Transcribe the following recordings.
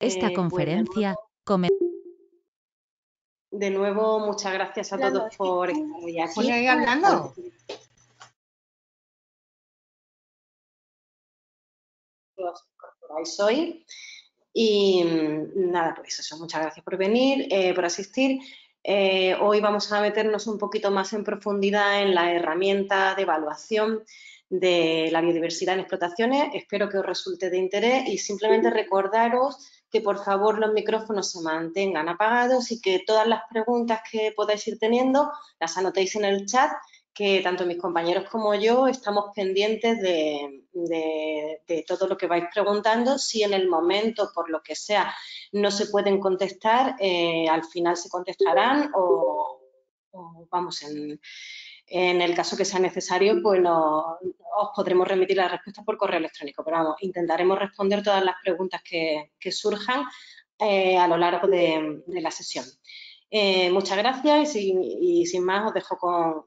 Esta eh, pues conferencia de, nuevo, muchas gracias a todos por estar aquí. Pues ahí hablando? hoy. Y mm, nada, pues eso, muchas gracias por venir, eh, por asistir. Eh, hoy vamos a meternos un poquito más en profundidad en la herramienta de evaluación de la biodiversidad en explotaciones. Espero que os resulte de interés y simplemente recordaros que por favor los micrófonos se mantengan apagados y que todas las preguntas que podáis ir teniendo las anotéis en el chat, que tanto mis compañeros como yo estamos pendientes de, todo lo que vais preguntando. Si en el momento, por lo que sea, no se pueden contestar, eh, al final se contestarán o vamos en en el caso que sea necesario, pues os podremos remitir la respuesta por correo electrónico, pero vamos, intentaremos responder todas las preguntas que, surjan eh, a lo largo de, la sesión. Eh, muchas gracias y sin, más os dejo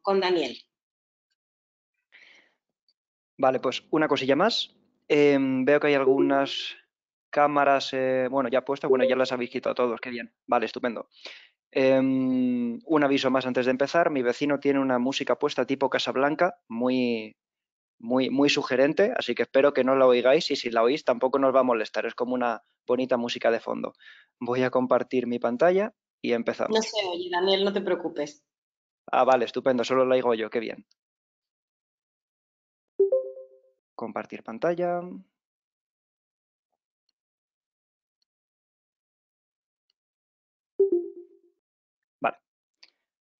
con, Daniel. Vale, pues una cosilla más. Em, veo que hay algunas cámaras, eh, bueno, ya puestas, bueno, ya las habéis quitado todos, qué bien. Vale, estupendo. Em, un aviso más antes de empezar. Mi vecino tiene una música puesta tipo Casablanca, muy, muy, muy sugerente, así que espero que no la oigáis y si la oís tampoco nos va a molestar. Es como una bonita música de fondo. Voy a compartir mi pantalla y empezamos. No se oye, Daniel, no te preocupes. Ah, vale, estupendo, solo la oigo yo, qué bien. Compartir pantalla.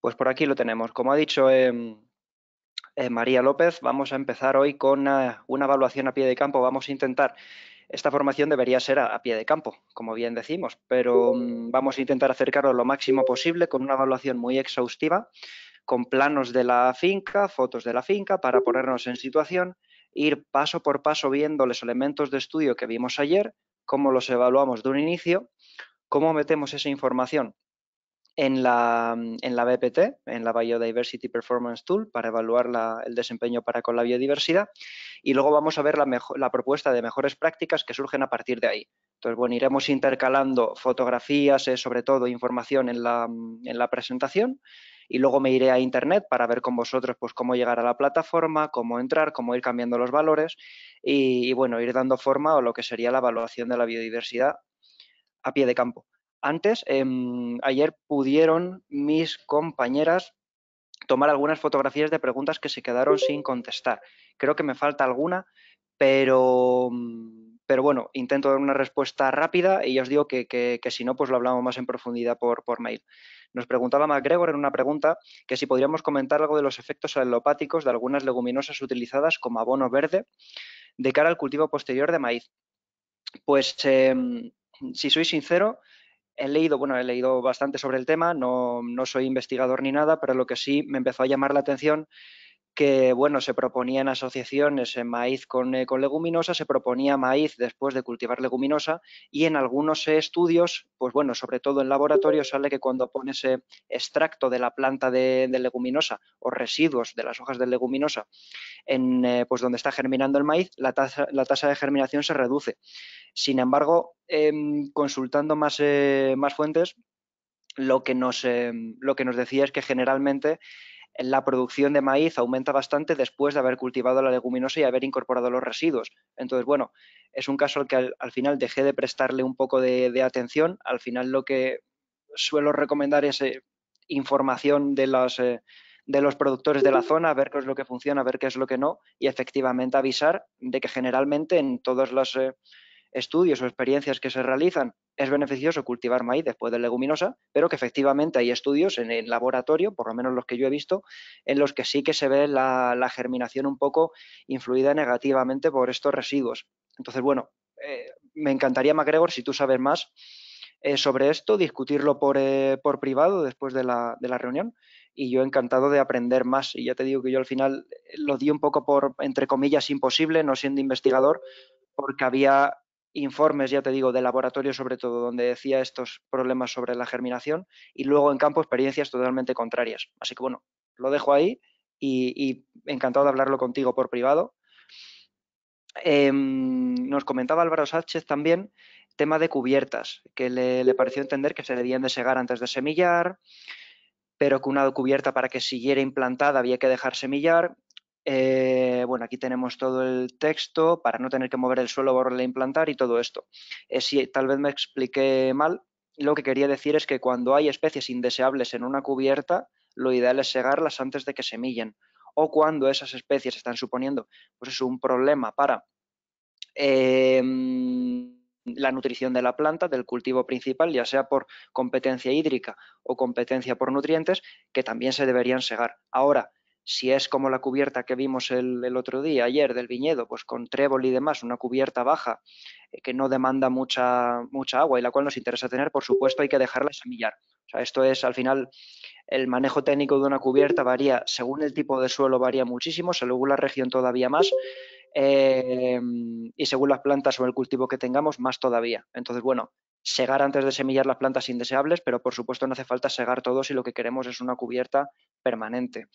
Pues por aquí lo tenemos. Como ha dicho em, eh, María López, vamos a empezar hoy con una, evaluación a pie de campo. Vamos a intentar, esta formación debería ser a, pie de campo, como bien decimos, pero mm, vamos a intentar acercarnos lo máximo posible con una evaluación muy exhaustiva, con planos de la finca, fotos de la finca, para ponernos en situación, ir paso por paso viendo los elementos de estudio que vimos ayer, cómo los evaluamos de un inicio, cómo metemos esa información en la, en la BPT, en la Biodiversity Performance Tool, para evaluar el desempeño para con la biodiversidad. Y luego vamos a ver la, la, propuesta de mejores prácticas que surgen a partir de ahí. Entonces, bueno, iremos intercalando fotografías, eh, sobre todo información en la, en la presentación. Y luego me iré a internet para ver con vosotros pues, cómo llegar a la plataforma, cómo entrar, cómo ir cambiando los valores y bueno, ir dando forma a lo que sería la evaluación de la biodiversidad a pie de campo. Antes, em, ayer pudieron mis compañeras tomar algunas fotografías de preguntas que se quedaron sin contestar. Creo que me falta alguna, pero, pero bueno, intento dar una respuesta rápida y ya os digo que, si no, pues lo hablamos más en profundidad por, mail. Nos preguntaba MacGregor en una pregunta que si podríamos comentar algo de los efectos alelopáticos de algunas leguminosas utilizadas como abono verde de cara al cultivo posterior de maíz. Pues em, si soy sincero, he leído, bueno, he leído bastante sobre el tema, no, no soy investigador ni nada, pero lo que sí me empezó a llamar la atención que bueno, se proponían asociaciones en maíz eh, con, leguminosa, se proponía maíz después de cultivar leguminosa y en algunos estudios, pues bueno, sobre todo en laboratorio sale que cuando pones eh, extracto de la planta de, leguminosa o residuos de las hojas de leguminosa en eh, pues donde está germinando el maíz, la tasa, de germinación se reduce. Sin embargo, em, consultando más, más fuentes, lo que, em, lo que nos decía es que generalmente la producción de maíz aumenta bastante después de haber cultivado la leguminosa y haber incorporado los residuos. Entonces, bueno, es un caso al que al, final dejé de prestarle un poco de, atención. Al final lo que suelo recomendar es eh, información de las... Eh, de los productores de la zona, a ver qué es lo que funciona, a ver qué es lo que no, y efectivamente avisar de que generalmente en todas las, eh, estudios o experiencias que se realizan, es beneficioso cultivar maíz después de leguminosa, pero que efectivamente hay estudios en el laboratorio, por lo menos los que yo he visto, en los que sí que se ve la, germinación un poco influida negativamente por estos residuos. Entonces, bueno, eh, me encantaría, MacGregor, si tú sabes más eh, sobre esto, discutirlo eh, por, privado después de la, de la reunión y yo encantado de aprender más. Y ya te digo que yo al final lo di un poco por, entre comillas, imposible, no siendo investigador, porque había informes, ya te digo, de laboratorio sobre todo, donde decía estos problemas sobre la germinación y luego en campo experiencias totalmente contrarias. Así que bueno, lo dejo ahí y, encantado de hablarlo contigo por privado. Em, nos comentaba Álvaro Sánchez también tema de cubiertas, que le, le pareció entender que se debían de segar antes de semillar, pero que una cubierta para que siguiera implantada había que dejar semillar eh, bueno, aquí tenemos todo el texto para no tener que mover el suelo, borrarle a implantar y todo esto. Eh, si tal vez me expliqué mal, lo que quería decir es que cuando hay especies indeseables en una cubierta, lo ideal es segarlas antes de que semillen. O cuando esas especies están suponiendo pues es un problema para em, la nutrición de la planta, del cultivo principal, ya sea por competencia hídrica o competencia por nutrientes, que también se deberían segar. Ahora, si es como la cubierta que vimos el, otro día, ayer, del viñedo, pues con trébol y demás, una cubierta baja eh, que no demanda mucha, mucha agua y la cual nos interesa tener, por supuesto hay que dejarla semillar. O sea, esto es al final el manejo técnico de una cubierta varía, según el tipo de suelo varía muchísimo, según la región todavía más em, y según las plantas o el cultivo que tengamos más todavía. Entonces, bueno, segar antes de semillar las plantas indeseables, pero por supuesto no hace falta segar todo si lo que queremos es una cubierta permanente.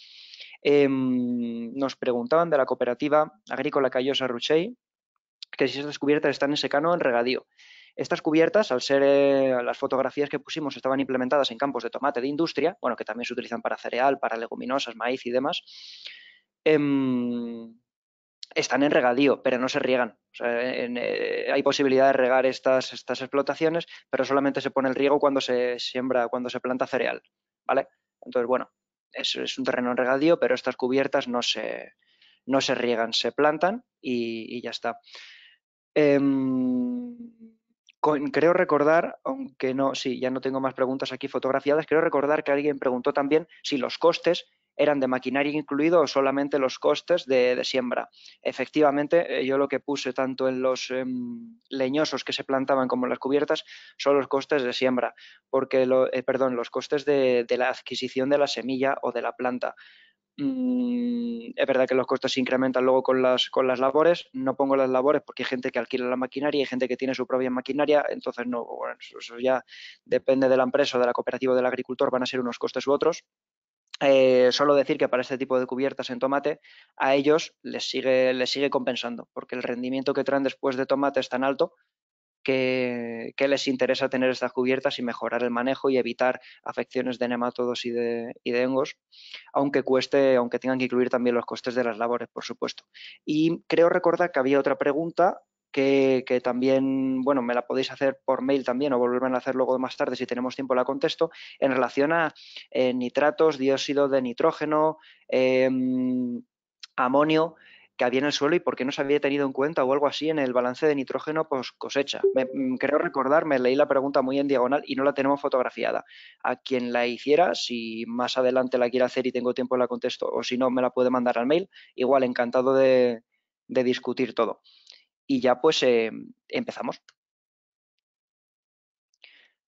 Em, nos preguntaban de la cooperativa agrícola Cayosa Ruchey, que si estas cubiertas están en secano o en regadío. Estas cubiertas, al ser eh, las fotografías que pusimos, estaban implementadas en campos de tomate de industria, bueno, que también se utilizan para cereal, para leguminosas, maíz y demás. Em, están en regadío, pero no se riegan. Eh, hay posibilidad de regar estas, estas, explotaciones, pero solamente se pone el riego cuando se siembra, cuando se planta cereal. ¿vale? Entonces, bueno, es, un terreno en regadío, pero estas cubiertas no se, riegan, se plantan y, ya está. Em, creo recordar, aunque no, sí, ya no tengo más preguntas aquí fotografiadas, creo recordar que alguien preguntó también si los costes eran de maquinaria incluido o solamente los costes de, siembra. Efectivamente, eh, yo lo que puse tanto en los em, leñosos que se plantaban como en las cubiertas son los costes de siembra, porque eh, perdón, los costes de, la adquisición de la semilla o de la planta. Mm, es verdad que los costes se incrementan luego con las, con las labores. No pongo las labores porque hay gente que alquila la maquinaria y hay gente que tiene su propia maquinaria. Entonces, no, bueno, eso, ya depende de la empresa o de la cooperativa o del agricultor, van a ser unos costes u otros. Eh, solo decir que para este tipo de cubiertas en tomate a ellos les sigue, les sigue compensando porque el rendimiento que traen después de tomate es tan alto que, que, les interesa tener estas cubiertas y mejorar el manejo y evitar afecciones de nematodos y de, y de hongos, aunque cueste, aunque tengan que incluir también los costes de las labores, por supuesto. Y creo recordar que había otra pregunta que, también, bueno, me la podéis hacer por mail también o volverme a hacer luego más tarde si tenemos tiempo la contesto, en relación a eh, nitratos, dióxido de nitrógeno, em, amonio que había en el suelo y por qué no se había tenido en cuenta o algo así en el balance de nitrógeno pues cosecha. Mm, creo recordar, me leí la pregunta muy en diagonal y no la tenemos fotografiada. A quien la hiciera, si más adelante la quiere hacer y tengo tiempo la contesto o si no me la puede mandar al mail, igual encantado de discutir todo y ya pues em, empezamos.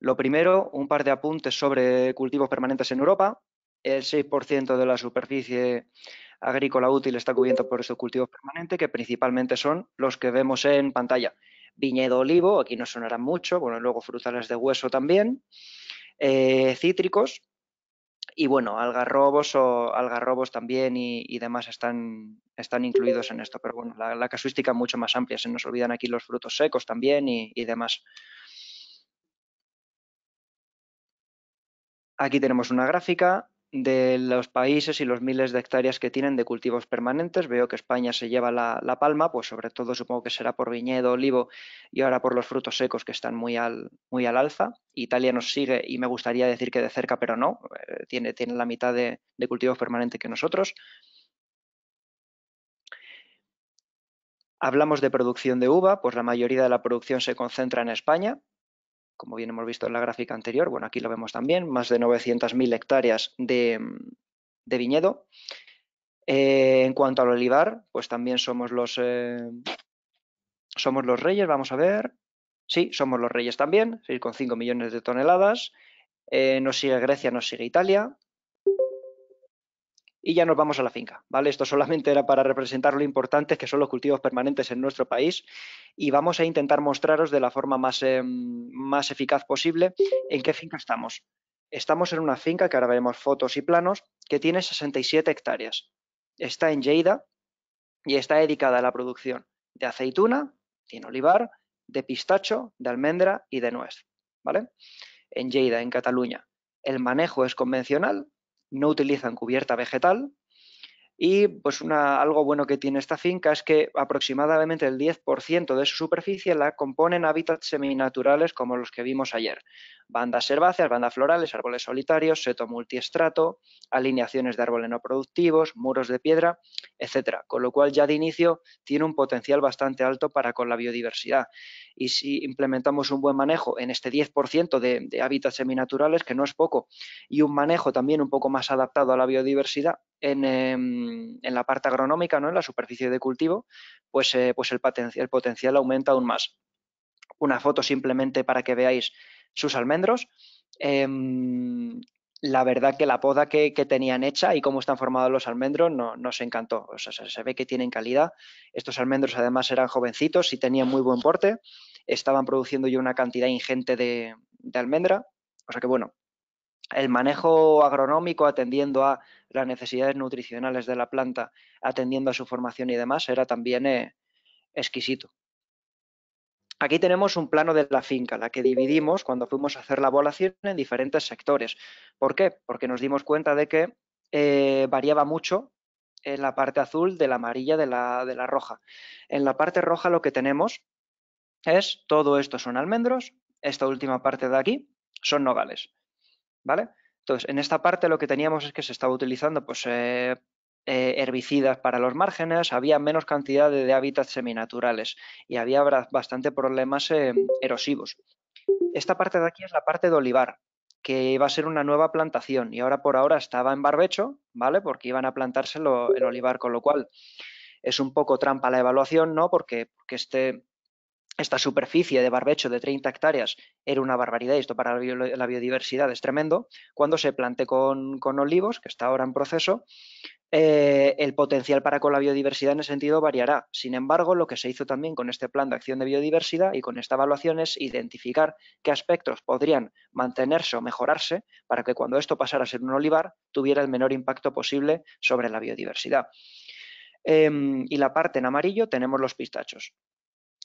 Lo primero, un par de apuntes sobre cultivos permanentes en Europa. El 6% de la superficie agrícola útil está cubierto por estos cultivos permanentes, que principalmente son los que vemos en pantalla. Viñedo olivo, aquí no sonarán mucho, bueno, luego frutales de hueso también, eh, cítricos, y bueno, algarrobos o algarrobos también y, demás están, están, incluidos en esto, pero bueno, la, la, casuística mucho más amplia, se nos olvidan aquí los frutos secos también y, y demás. Aquí tenemos una gráfica de los países y los miles de hectáreas que tienen de cultivos permanentes. Veo que España se lleva la, palma, pues sobre todo supongo que será por viñedo, olivo y ahora por los frutos secos que están muy al, muy al alza. Italia nos sigue y me gustaría decir que de cerca, pero no, eh, tiene, tiene, la mitad de, de cultivos permanentes que nosotros. Hablamos de producción de uva, pues la mayoría de la producción se concentra en España, como bien hemos visto en la gráfica anterior, bueno, aquí lo vemos también, más de 900.000 hectáreas de, viñedo. Eh, en cuanto al olivar, pues también somos los, eh, somos los reyes, vamos a ver. Sí, somos los reyes también, con 5 millones de toneladas. Eh, nos sigue Grecia, nos sigue Italia y ya nos vamos a la finca, ¿vale? Esto solamente era para representar lo importante que son los cultivos permanentes en nuestro país y vamos a intentar mostraros de la forma más, eh, más eficaz posible en qué finca estamos. Estamos en una finca, que ahora veremos fotos y planos, que tiene 67 hectáreas. Está en Lleida y está dedicada a la producción de aceituna, de olivar, de pistacho, de almendra y de nuez, ¿vale? En Lleida, en Cataluña. El manejo es convencional, no utilizan cubierta vegetal y pues algo bueno que tiene esta finca es que aproximadamente el 10% de su superficie la componen hábitats seminaturales como los que vimos ayer. Bandas herbáceas, bandas florales, árboles solitarios, seto multiestrato, alineaciones de árboles no productivos, muros de piedra, etcétera. Con lo cual ya de inicio tiene un potencial bastante alto para con la biodiversidad. Y si implementamos un buen manejo en este 10% de hábitats seminaturales, que no es poco, y un manejo también un poco más adaptado a la biodiversidad, Em, en, la parte agronómica, ¿no? en la superficie de cultivo, pues, eh, pues el, potencial aumenta aún más. Una foto simplemente para que veáis sus almendros. Em, la verdad que la poda que, tenían hecha y cómo están formados los almendros no, nos encantó. O se, ve que tienen calidad. Estos almendros además eran jovencitos y tenían muy buen porte. Estaban produciendo ya una cantidad ingente de, de almendra. O sea que bueno, el manejo agronómico atendiendo a las necesidades nutricionales de la planta, atendiendo a su formación y demás, era también eh, exquisito. Aquí tenemos un plano de la finca, la que dividimos cuando fuimos a hacer la evaluación en diferentes sectores. ¿Por qué? Porque nos dimos cuenta de que eh, variaba mucho en la parte azul de la amarilla de la, de la roja. En la parte roja lo que tenemos es todo esto son almendros, esta última parte de aquí son nogales. ¿vale? Entonces, en esta parte lo que teníamos es que se estaba utilizando pues, eh, eh, herbicidas para los márgenes, había menos cantidad de, hábitats seminaturales y había bastante problemas eh, erosivos. Esta parte de aquí es la parte de olivar, que iba a ser una nueva plantación y ahora por ahora estaba en barbecho, ¿vale? Porque iban a plantárselo el olivar, con lo cual es un poco trampa la evaluación, ¿no? Porque, porque este, esta superficie de barbecho de 30 hectáreas era una barbaridad y esto para la biodiversidad es tremendo, cuando se plante con, olivos, que está ahora en proceso, eh, el potencial para con la biodiversidad en ese sentido variará. Sin embargo, lo que se hizo también con este plan de acción de biodiversidad y con esta evaluación es identificar qué aspectos podrían mantenerse o mejorarse para que cuando esto pasara a ser un olivar tuviera el menor impacto posible sobre la biodiversidad. Em, y la parte en amarillo tenemos los pistachos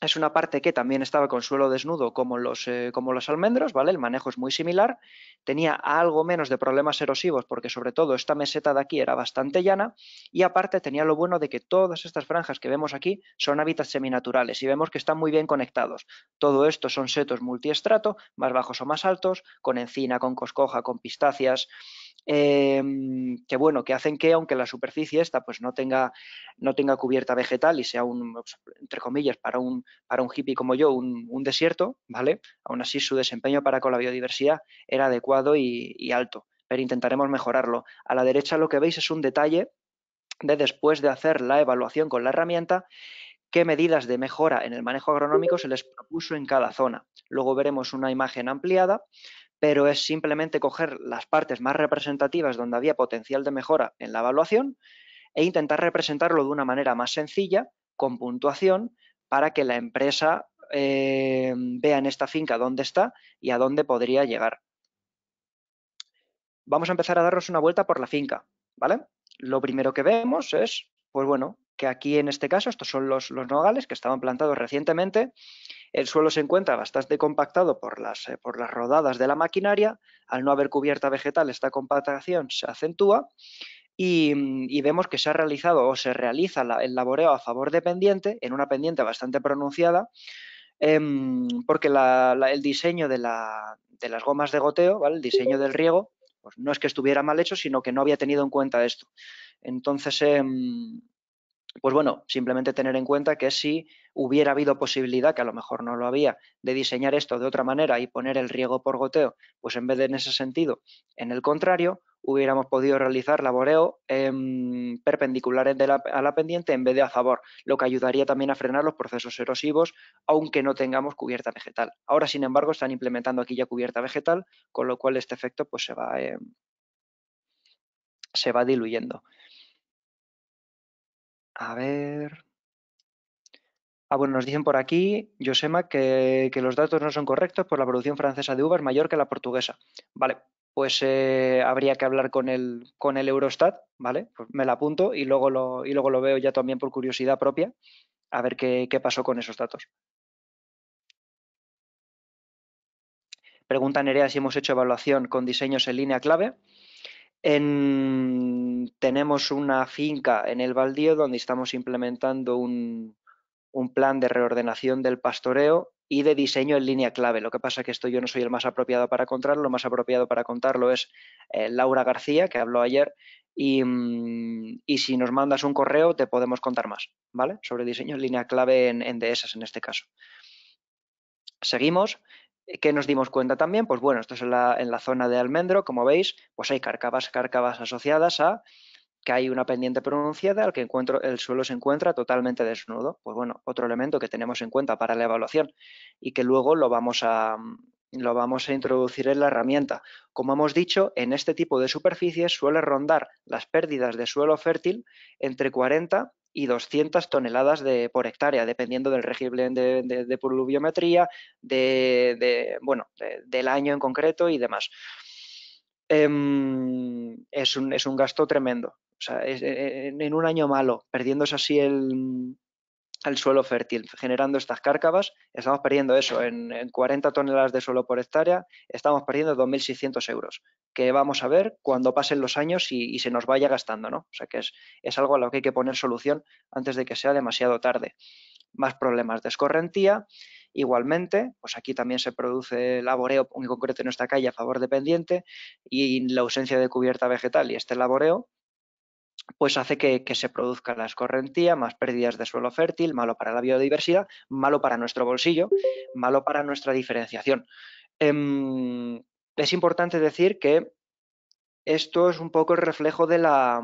es una parte que también estaba con suelo desnudo como los, eh, almendros, ¿vale? El manejo es muy similar, tenía algo menos de problemas erosivos porque sobre todo esta meseta de aquí era bastante llana y aparte tenía lo bueno de que todas estas franjas que vemos aquí son hábitats seminaturales y vemos que están muy bien conectados. Todo esto son setos multiestrato, más bajos o más altos, con encina, con coscoja, con pistacias... Em, que bueno, que hacen que aunque la superficie esta pues no tenga, no tenga cubierta vegetal y sea un, pues, entre comillas, para un, para un hippie como yo, un, desierto, ¿vale? Aún así su desempeño para con la biodiversidad era adecuado y, y alto, pero intentaremos mejorarlo. A la derecha lo que veis es un detalle de después de hacer la evaluación con la herramienta, qué medidas de mejora en el manejo agronómico se les propuso en cada zona. Luego veremos una imagen ampliada pero es simplemente coger las partes más representativas donde había potencial de mejora en la evaluación e intentar representarlo de una manera más sencilla, con puntuación, para que la empresa eh, vea en esta finca dónde está y a dónde podría llegar. Vamos a empezar a darnos una vuelta por la finca, ¿vale? Lo primero que vemos es, pues bueno, que aquí en este caso, estos son los, los nogales que estaban plantados recientemente el suelo se encuentra bastante compactado por las, eh, por las rodadas de la maquinaria, al no haber cubierta vegetal esta compactación se acentúa y, vemos que se ha realizado o se realiza el laboreo a favor de pendiente, en una pendiente bastante pronunciada, em, porque el diseño de, las gomas de goteo, el diseño del riego, pues no es que estuviera mal hecho, sino que no había tenido en cuenta esto. Entonces, em, pues bueno, simplemente tener en cuenta que si hubiera habido posibilidad, que a lo mejor no lo había, de diseñar esto de otra manera y poner el riego por goteo, pues en vez de en ese sentido, en el contrario, hubiéramos podido realizar laboreo perpendicular em, perpendiculares a la pendiente en vez de a favor, lo que ayudaría también a frenar los procesos erosivos, aunque no tengamos cubierta vegetal. Ahora, sin embargo, están implementando aquí ya cubierta vegetal, con lo cual este efecto pues, se va, em, se va diluyendo. A ver. Ah, bueno, nos dicen por aquí, Josema, que, que los datos no son correctos, por la producción francesa de uva es mayor que la portuguesa. Vale, pues eh, habría que hablar con el, Eurostat, ¿vale? Pues me la apunto y luego, lo, y luego lo veo ya también por curiosidad propia, a ver qué, qué pasó con esos datos. Pregunta Nerea si hemos hecho evaluación con diseños en línea clave tenemos una finca en el baldío donde estamos implementando un, plan de reordenación del pastoreo y de diseño en línea clave. Lo que pasa es que esto yo no soy el más apropiado para contarlo, lo más apropiado para contarlo es eh, Laura García, que habló ayer, mm, y, si nos mandas un correo te podemos contar más, ¿vale? Sobre diseño en línea clave en, en en este caso. Seguimos. Eh, ¿Qué nos dimos cuenta también? Pues bueno, esto es en la, zona de Almendro, como veis, pues hay carcavas, cárcavas asociadas a que hay una pendiente pronunciada al que encuentro, el suelo se encuentra totalmente desnudo. Pues bueno, otro elemento que tenemos en cuenta para la evaluación y que luego lo vamos a, lo vamos a introducir en la herramienta. Como hemos dicho, en este tipo de superficies suele rondar las pérdidas de suelo fértil entre 40 y 200 toneladas por hectárea, dependiendo del régimen de, de, de bueno, del año en concreto y demás. Em, es, un, gasto tremendo. en, e, e, en, un año malo, perdiéndose así el, al suelo fértil, generando estas cárcavas. Estamos perdiendo eso, en, 40 toneladas de suelo por hectárea, estamos perdiendo 2.600 euros, que vamos a ver cuando pasen los años y, se nos vaya gastando, ¿no? O sea que es, algo a lo que hay que poner solución antes de que sea demasiado tarde. Más problemas de escorrentía. Igualmente, pues aquí también se produce laboreo, en concreto en esta calle, a favor de pendiente, y la ausencia de cubierta vegetal y este laboreo, pues hace que, se produzca la escorrentía, más pérdidas de suelo fértil, malo para la biodiversidad, malo para nuestro bolsillo, malo para nuestra diferenciación. Em, es importante decir que esto es un poco el reflejo de la,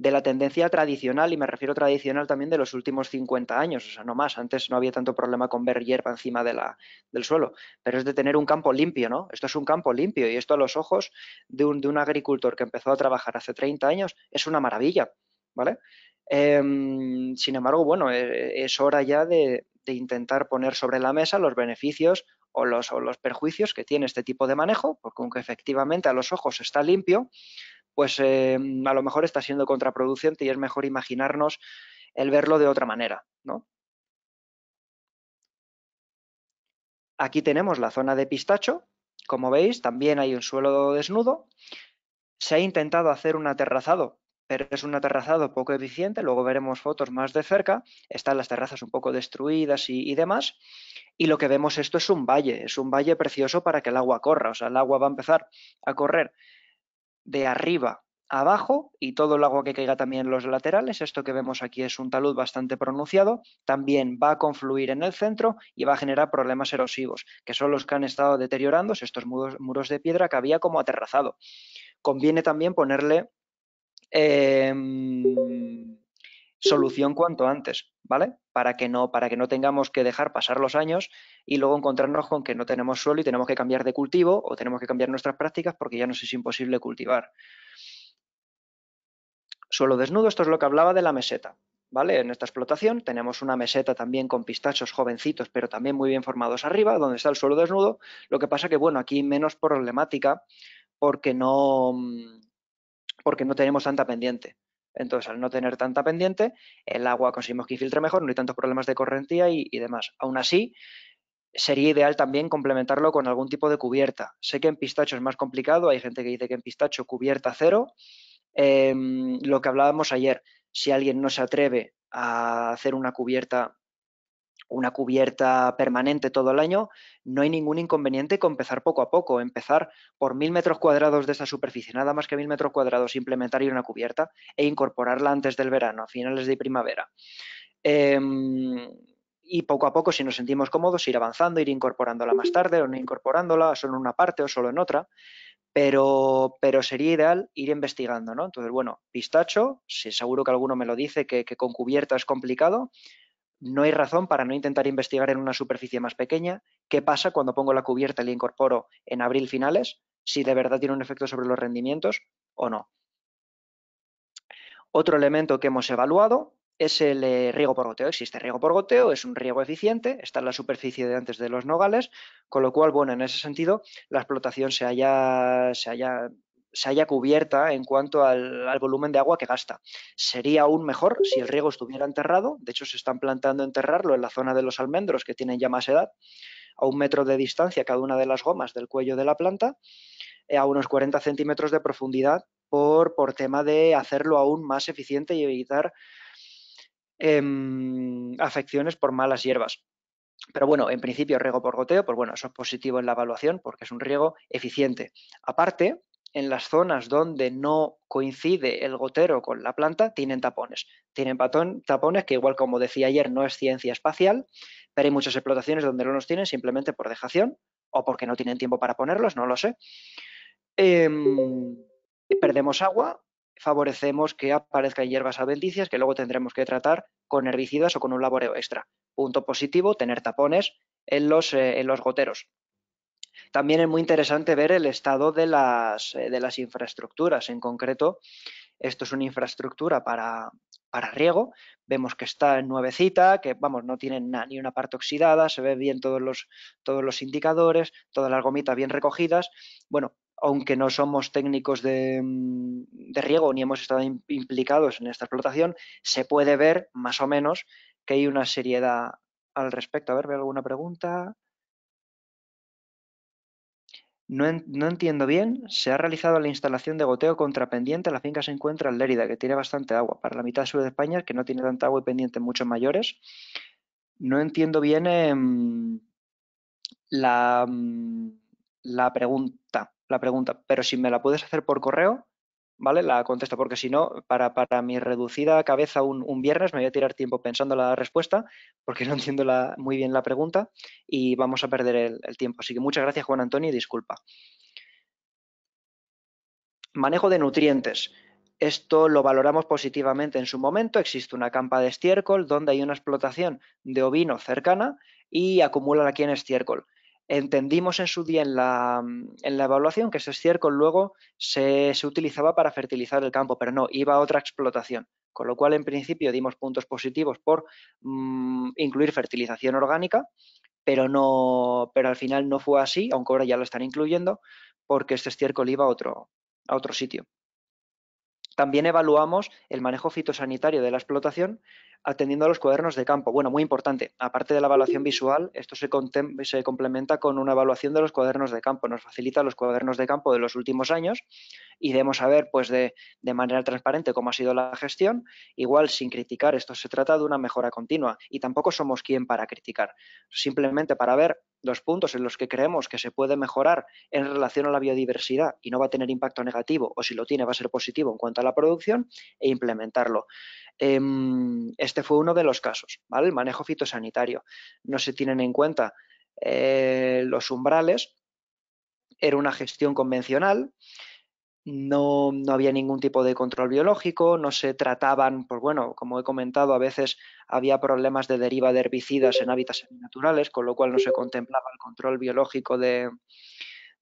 de la tendencia tradicional, y me refiero tradicional también de los últimos 50 años, o sea, no más, antes no había tanto problema con ver hierba encima de la, del suelo, pero es de tener un campo limpio, ¿no? Esto es un campo limpio y esto a los ojos de un, de un agricultor que empezó a trabajar hace 30 años es una maravilla, ¿vale? Em, sin embargo, bueno, eh, es hora ya de, de intentar poner sobre la mesa los beneficios o los, o los, perjuicios que tiene este tipo de manejo, porque aunque efectivamente a los ojos está limpio, pues eh, a lo mejor está siendo contraproducente y es mejor imaginarnos el verlo de otra manera, ¿no? Aquí tenemos la zona de pistacho, como veis también hay un suelo desnudo. Se ha intentado hacer un aterrazado, pero es un aterrazado poco eficiente, luego veremos fotos más de cerca, están las terrazas un poco destruidas y demás. Y lo que vemos esto es un valle, es un valle precioso para que el agua corra, o sea, el agua va a empezar a correr de arriba abajo y todo el agua que caiga también en los laterales, esto que vemos aquí es un talud bastante pronunciado, también va a confluir en el centro y va a generar problemas erosivos, que son los que han estado deteriorando, estos muros, de piedra que había como aterrazado. Conviene también ponerle... Em, solución cuanto antes, ¿vale? Para que no, para que no tengamos que dejar pasar los años y luego encontrarnos con que no tenemos suelo y tenemos que cambiar de cultivo o tenemos que cambiar nuestras prácticas porque ya nos es imposible cultivar. Suelo desnudo, esto es lo que hablaba de la meseta. ¿Vale? En esta explotación tenemos una meseta también con pistachos jovencitos, pero también muy bien formados arriba, donde está el suelo desnudo. Lo que pasa que, bueno, aquí menos problemática porque no, mm, porque no tenemos tanta pendiente. Entonces, al no tener tanta pendiente, el agua conseguimos que filtre mejor, no hay tantos problemas de correntía y, demás. Aún así, sería ideal también complementarlo con algún tipo de cubierta. Sé que en pistacho es más complicado, hay gente que dice que en pistacho cubierta cero. Em, lo que hablábamos ayer, si alguien no se atreve a hacer una cubierta una cubierta permanente todo el año, no hay ningún inconveniente con empezar poco a poco, empezar por mil metros cuadrados de esa superficie, nada más que mil metros cuadrados, implementar una cubierta e incorporarla antes del verano, a finales de primavera. Em, y poco a poco, si nos sentimos cómodos, ir avanzando, ir incorporándola más tarde o no incorporándola, solo en una parte o solo en otra, pero, sería ideal ir investigando, ¿no? Entonces, bueno, pistacho, seguro que alguno me lo dice, que con cubierta es complicado, no hay razón para no intentar investigar en una superficie más pequeña qué pasa cuando pongo la cubierta y la incorporo en abril finales, si de verdad tiene un efecto sobre los rendimientos o no. Otro elemento que hemos evaluado es el eh, riego por goteo. Existe riego por goteo, es un riego eficiente, está en la superficie de antes de los nogales, con lo cual, bueno, en ese sentido, la explotación se haya, se haya se haya cubierta en cuanto al, volumen de agua que gasta. Sería aún mejor si el riego estuviera enterrado, de hecho se están plantando enterrarlo en la zona de los almendros que tienen ya más edad, a un metro de distancia cada una de las gomas del cuello de la planta, eh, a unos 40 centímetros de profundidad por, por tema de hacerlo aún más eficiente y evitar em, afecciones por malas hierbas. Pero bueno, en principio riego por goteo, pues bueno, eso es positivo en la evaluación porque es un riego eficiente. Aparte, en las zonas donde no coincide el gotero con la planta, tienen tapones. Tienen tapones que, igual como decía ayer, no es ciencia espacial, pero hay muchas explotaciones donde no los tienen simplemente por dejación o porque no tienen tiempo para ponerlos, no lo sé. Em, perdemos agua, favorecemos que aparezcan hierbas adventicias que luego tendremos que tratar con herbicidas o con un laboreo extra. Punto positivo, tener tapones en los eh, goteros. También es muy interesante ver el estado eh, de las, infraestructuras. En concreto, esto es una infraestructura para, riego. Vemos que está en nuevecita, que vamos, no tiene ni una parte oxidada, se ven bien todos los, indicadores, todas las gomitas bien recogidas. Bueno, aunque no somos técnicos de, mm, riego ni hemos estado implicados en esta explotación, se puede ver más o menos que hay una seriedad al respecto. A ver, ¿ve alguna pregunta? No, entiendo bien, se ha realizado la instalación de goteo contra pendiente, la finca se encuentra en Lérida, que tiene bastante agua, para la mitad sur de España, que no tiene tanta agua y pendientes mucho mayores. No entiendo bien em, la, mm, la, pregunta, la pregunta, pero si me la puedes hacer por correo, ¿vale? La contesto, porque si no, para, mi reducida cabeza un, viernes me voy a tirar tiempo pensando la respuesta, porque no entiendo muy bien la pregunta y vamos a perder el, el tiempo. Así que muchas gracias, Juan Antonio, y disculpa. Manejo de nutrientes. Esto lo valoramos positivamente en su momento. Existe una campa de estiércol donde hay una explotación de ovino cercana y acumulan aquí en estiércol. Entendimos en su día en la, evaluación que ese estiércol luego se, utilizaba para fertilizar el campo, pero no, iba a otra explotación. Con lo cual, en principio, dimos puntos positivos por mm, incluir fertilización orgánica, pero, no, pero al final no fue así, aunque ahora ya lo están incluyendo, porque este estiércol iba a otro sitio. También evaluamos el manejo fitosanitario de la explotación atendiendo a los cuadernos de campo. Bueno, muy importante, aparte de la evaluación visual, esto se, se, complementa con una evaluación de los cuadernos de campo. Nos facilita los cuadernos de campo de los últimos años y debemos saber pues, de, de manera transparente cómo ha sido la gestión. Igual, sin criticar, esto se trata de una mejora continua y tampoco somos quien para criticar, simplemente para ver los puntos en los que creemos que se puede mejorar en relación a la biodiversidad y no va a tener impacto negativo o si lo tiene va a ser positivo en cuanto a la producción e implementarlo. Em, este fue uno de los casos, ¿vale? El manejo fitosanitario. No se tienen en cuenta eh, los umbrales, era una gestión convencional, no, no, había ningún tipo de control biológico, no se trataban, pues bueno, como he comentado, a veces había problemas de deriva de herbicidas en hábitats seminaturales, con lo cual no se contemplaba el control biológico de,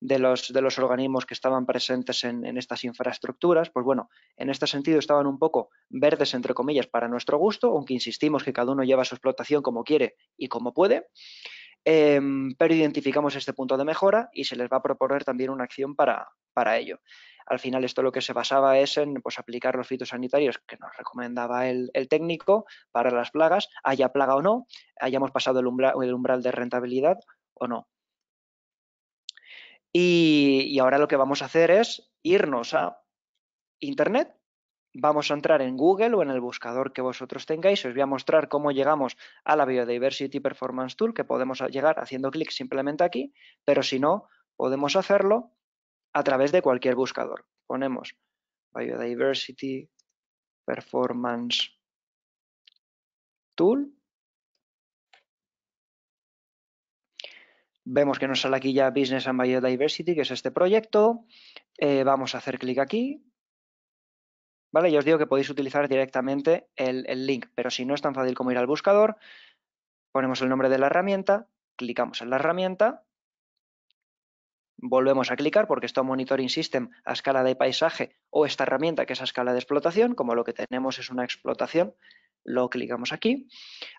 de los, organismos que estaban presentes en, estas infraestructuras, pues bueno, en este sentido estaban un poco verdes, entre comillas, para nuestro gusto, aunque insistimos que cada uno lleva su explotación como quiere y como puede, em, pero identificamos este punto de mejora y se les va a proponer también una acción para, ello. Al final esto lo que se basaba es en pues, aplicar los fitosanitarios que nos recomendaba el, técnico para las plagas, haya plaga o no, hayamos pasado el umbral de rentabilidad o no. Y, ahora lo que vamos a hacer es irnos a Internet, vamos a entrar en Google o en el buscador que vosotros tengáis. Os voy a mostrar cómo llegamos a la Biodiversity Performance Tool, que podemos llegar haciendo clic simplemente aquí, pero si no, podemos hacerlo a través de cualquier buscador. Ponemos Biodiversity Performance Tool Vemos que nos sale aquí ya Business and Biodiversity, que es este proyecto. Eh, vamos a hacer clic aquí. ¿Vale? os digo que podéis utilizar directamente el, link, pero si no es tan fácil como ir al buscador, ponemos el nombre de la herramienta, clicamos en la herramienta, volvemos a clicar porque esto monitoring system a escala de paisaje o esta herramienta que es a escala de explotación, como lo que tenemos es una explotación lo clicamos aquí.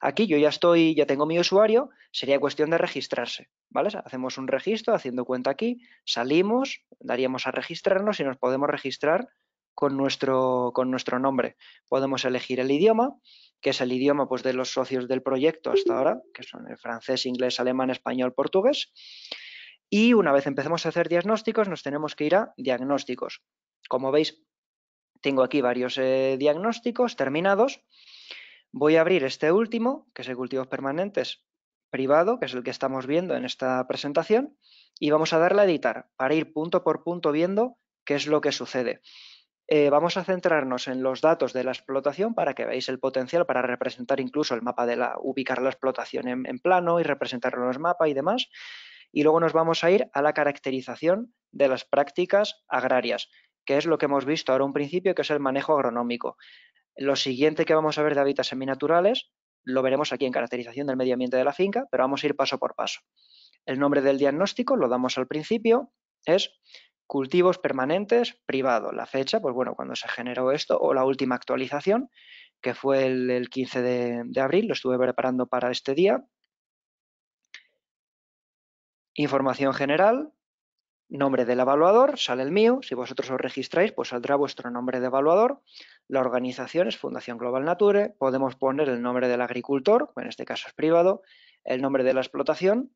Aquí yo ya estoy, ya tengo mi usuario, sería cuestión de registrarse, ¿vale? Hacemos un registro haciendo cuenta aquí, salimos, daríamos a registrarnos y nos podemos registrar con nuestro, con nuestro nombre. Podemos elegir el idioma, que es el idioma pues, de los socios del proyecto hasta ahora, que son el francés, inglés, alemán, español, portugués. Y una vez empecemos a hacer diagnósticos, nos tenemos que ir a diagnósticos. Como veis, tengo aquí varios eh, diagnósticos terminados Voy a abrir este último, que es el cultivos permanentes privado, que es el que estamos viendo en esta presentación, y vamos a darle a editar para ir punto por punto viendo qué es lo que sucede. Eh, vamos a centrarnos en los datos de la explotación para que veáis el potencial para representar incluso el mapa de la, ubicar la explotación en, en plano y representarlo en los mapas y demás. Y luego nos vamos a ir a la caracterización de las prácticas agrarias, que es lo que hemos visto ahora un principio, que es el manejo agronómico. Lo siguiente que vamos a ver de hábitats seminaturales lo veremos aquí en caracterización del medio ambiente de la finca, pero vamos a ir paso por paso. El nombre del diagnóstico lo damos al principio, es cultivos permanentes privado. La fecha, pues bueno, cuando se generó esto o la última actualización, que fue el, 15 de, de abril, lo estuve preparando para este día. Información general, nombre del evaluador, sale el mío, si vosotros os registráis pues saldrá vuestro nombre de evaluador, la organización es Fundación Global Nature, podemos poner el nombre del agricultor, en este caso es privado, el nombre de la explotación,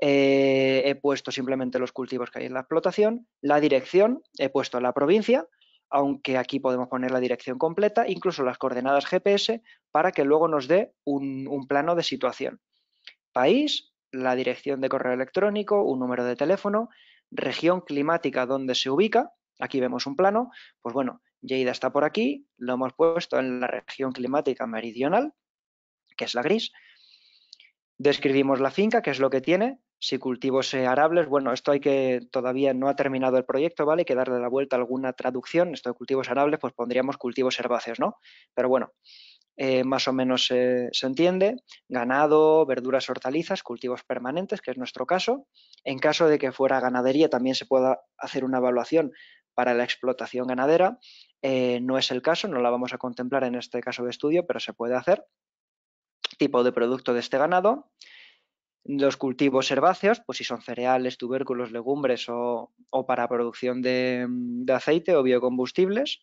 eh, he puesto simplemente los cultivos que hay en la explotación, la dirección, he puesto la provincia, aunque aquí podemos poner la dirección completa, incluso las coordenadas GPS, para que luego nos dé un plano de situación. País, la dirección de correo electrónico, un número de teléfono, región climática donde se ubica, aquí vemos un plano, pues bueno, Lleida está por aquí, lo hemos puesto en la región climática meridional, que es la gris. Describimos la finca, que es lo que tiene, si cultivos eh, arables, bueno, esto hay que, todavía no ha terminado el proyecto, ¿vale? Hay que darle la vuelta a alguna traducción, esto de cultivos arables, pues pondríamos cultivos herbáceos, ¿no? Pero bueno, eh, más o menos eh, se entiende, ganado, verduras, hortalizas, cultivos permanentes, que es nuestro caso. En caso de que fuera ganadería, también se pueda hacer una evaluación para la explotación ganadera. Eh, no es el caso, no la vamos a contemplar en este caso de estudio, pero se puede hacer. Tipo de producto de este ganado. Los cultivos herbáceos, pues si son cereales, tubérculos, legumbres o, para producción de, aceite o biocombustibles.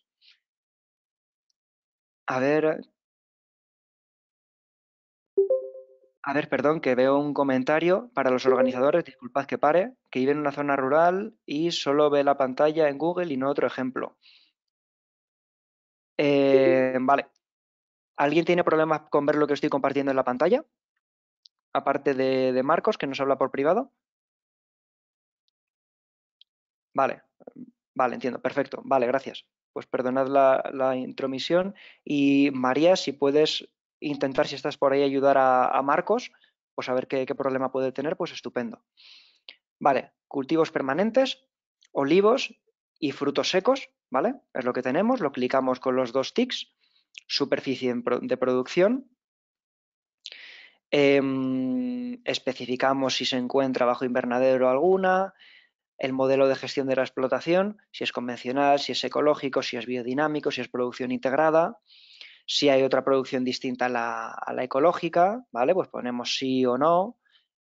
A ver, A ver, perdón, que veo un comentario para los organizadores, disculpad que pare, que vive en una zona rural y solo ve la pantalla en Google y no otro ejemplo. Eh, vale. ¿Alguien tiene problemas con ver lo que estoy compartiendo en la pantalla? Aparte de, Marcos, que nos habla por privado. Vale, vale, entiendo, perfecto. Vale, gracias. Pues perdonad la, intromisión. Y María, si puedes intentar, si estás por ahí, ayudar a, Marcos, pues a ver qué, problema puede tener, pues estupendo. Vale, cultivos permanentes, olivos y frutos secos. ¿vale? Es lo que tenemos, lo clicamos con los dos tics, superficie de producción, em, especificamos si se encuentra bajo invernadero alguna, el modelo de gestión de la explotación, si es convencional, si es ecológico, si es biodinámico, si es producción integrada, si hay otra producción distinta a la, ecológica, ¿vale? Pues ponemos sí o no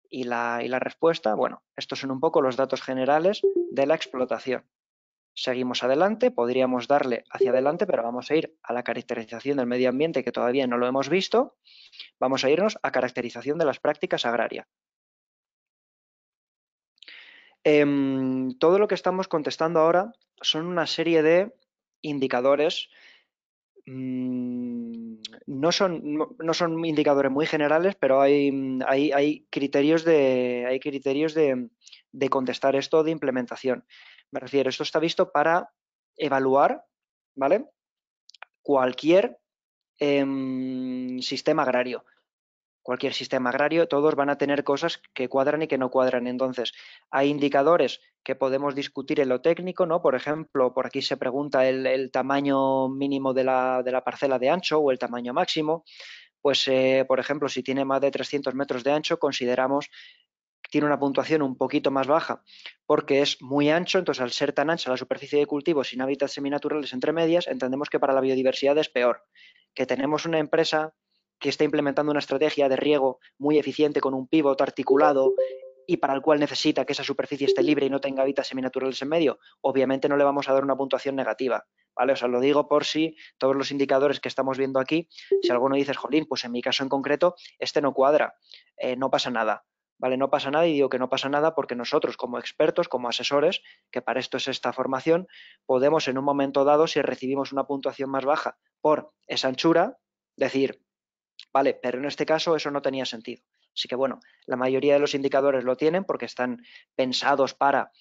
y la, y la respuesta. Bueno, estos son un poco los datos generales de la explotación seguimos adelante, podríamos darle hacia adelante, pero vamos a ir a la caracterización del medio ambiente que todavía no lo hemos visto, vamos a irnos a caracterización de las prácticas agrarias. Em, todo lo que estamos contestando ahora son una serie de indicadores, mm, no, son, son indicadores muy generales, pero hay, criterios, de, hay criterios de contestar esto de implementación. Me refiero, esto está visto para evaluar, ¿vale? Cualquier em, sistema agrario. Cualquier sistema agrario, todos van a tener cosas que cuadran y que no cuadran. Entonces, hay indicadores que podemos discutir en lo técnico, ¿no? Por ejemplo, por aquí se pregunta el, tamaño mínimo de la, parcela de ancho o el tamaño máximo pues eh, por ejemplo si tiene más de 300 metros de ancho consideramos tiene una puntuación un poquito más baja porque es muy ancho, entonces al ser tan ancha la superficie de cultivo sin hábitats seminaturales entre medias, entendemos que para la biodiversidad es peor, que tenemos una empresa que está implementando una estrategia de riego muy eficiente con un pivot articulado y para el cual necesita que esa superficie esté libre y no tenga hábitats seminaturales en medio, obviamente no le vamos a dar una puntuación negativa. ¿Vale? O sea, lo digo por si todos los indicadores que estamos viendo aquí, si alguno dices, jolín, pues en mi caso en concreto, este no cuadra, eh, no pasa nada. Vale, no pasa nada y digo que no pasa nada porque nosotros como expertos, como asesores, que para esto es esta formación, podemos en un momento dado, si recibimos una puntuación más baja por esa anchura, decir, vale, pero en este caso eso no tenía sentido. Así que bueno, la mayoría de los indicadores lo tienen porque están pensados para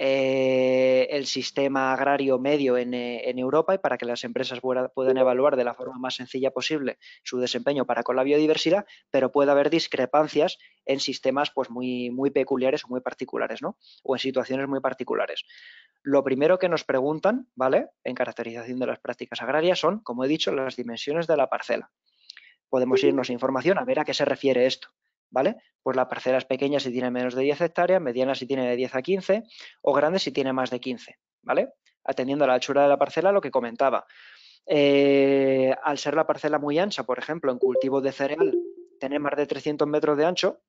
eh, el sistema agrario medio eh, en, Europa y para que las empresas puedan evaluar de la forma más sencilla posible su desempeño para con la biodiversidad, pero puede haber discrepancias en sistemas pues, muy, muy peculiares o muy particulares, O en situaciones muy particulares. Lo primero que nos preguntan, ¿vale? En caracterización de las prácticas agrarias son, como he dicho, las dimensiones de la parcela. Podemos irnos a información a ver a qué se refiere esto. ¿vale? Pues parcela es pequeña si tiene menos de 10 hectáreas, medianas si tiene de 10 a 15 o grandes si tiene más de 15, ¿vale? Atendiendo a la anchura de la parcela, lo que comentaba. Eh, al ser la parcela muy ancha, por ejemplo, en cultivo de cereal, tener más de 300 metros de ancho,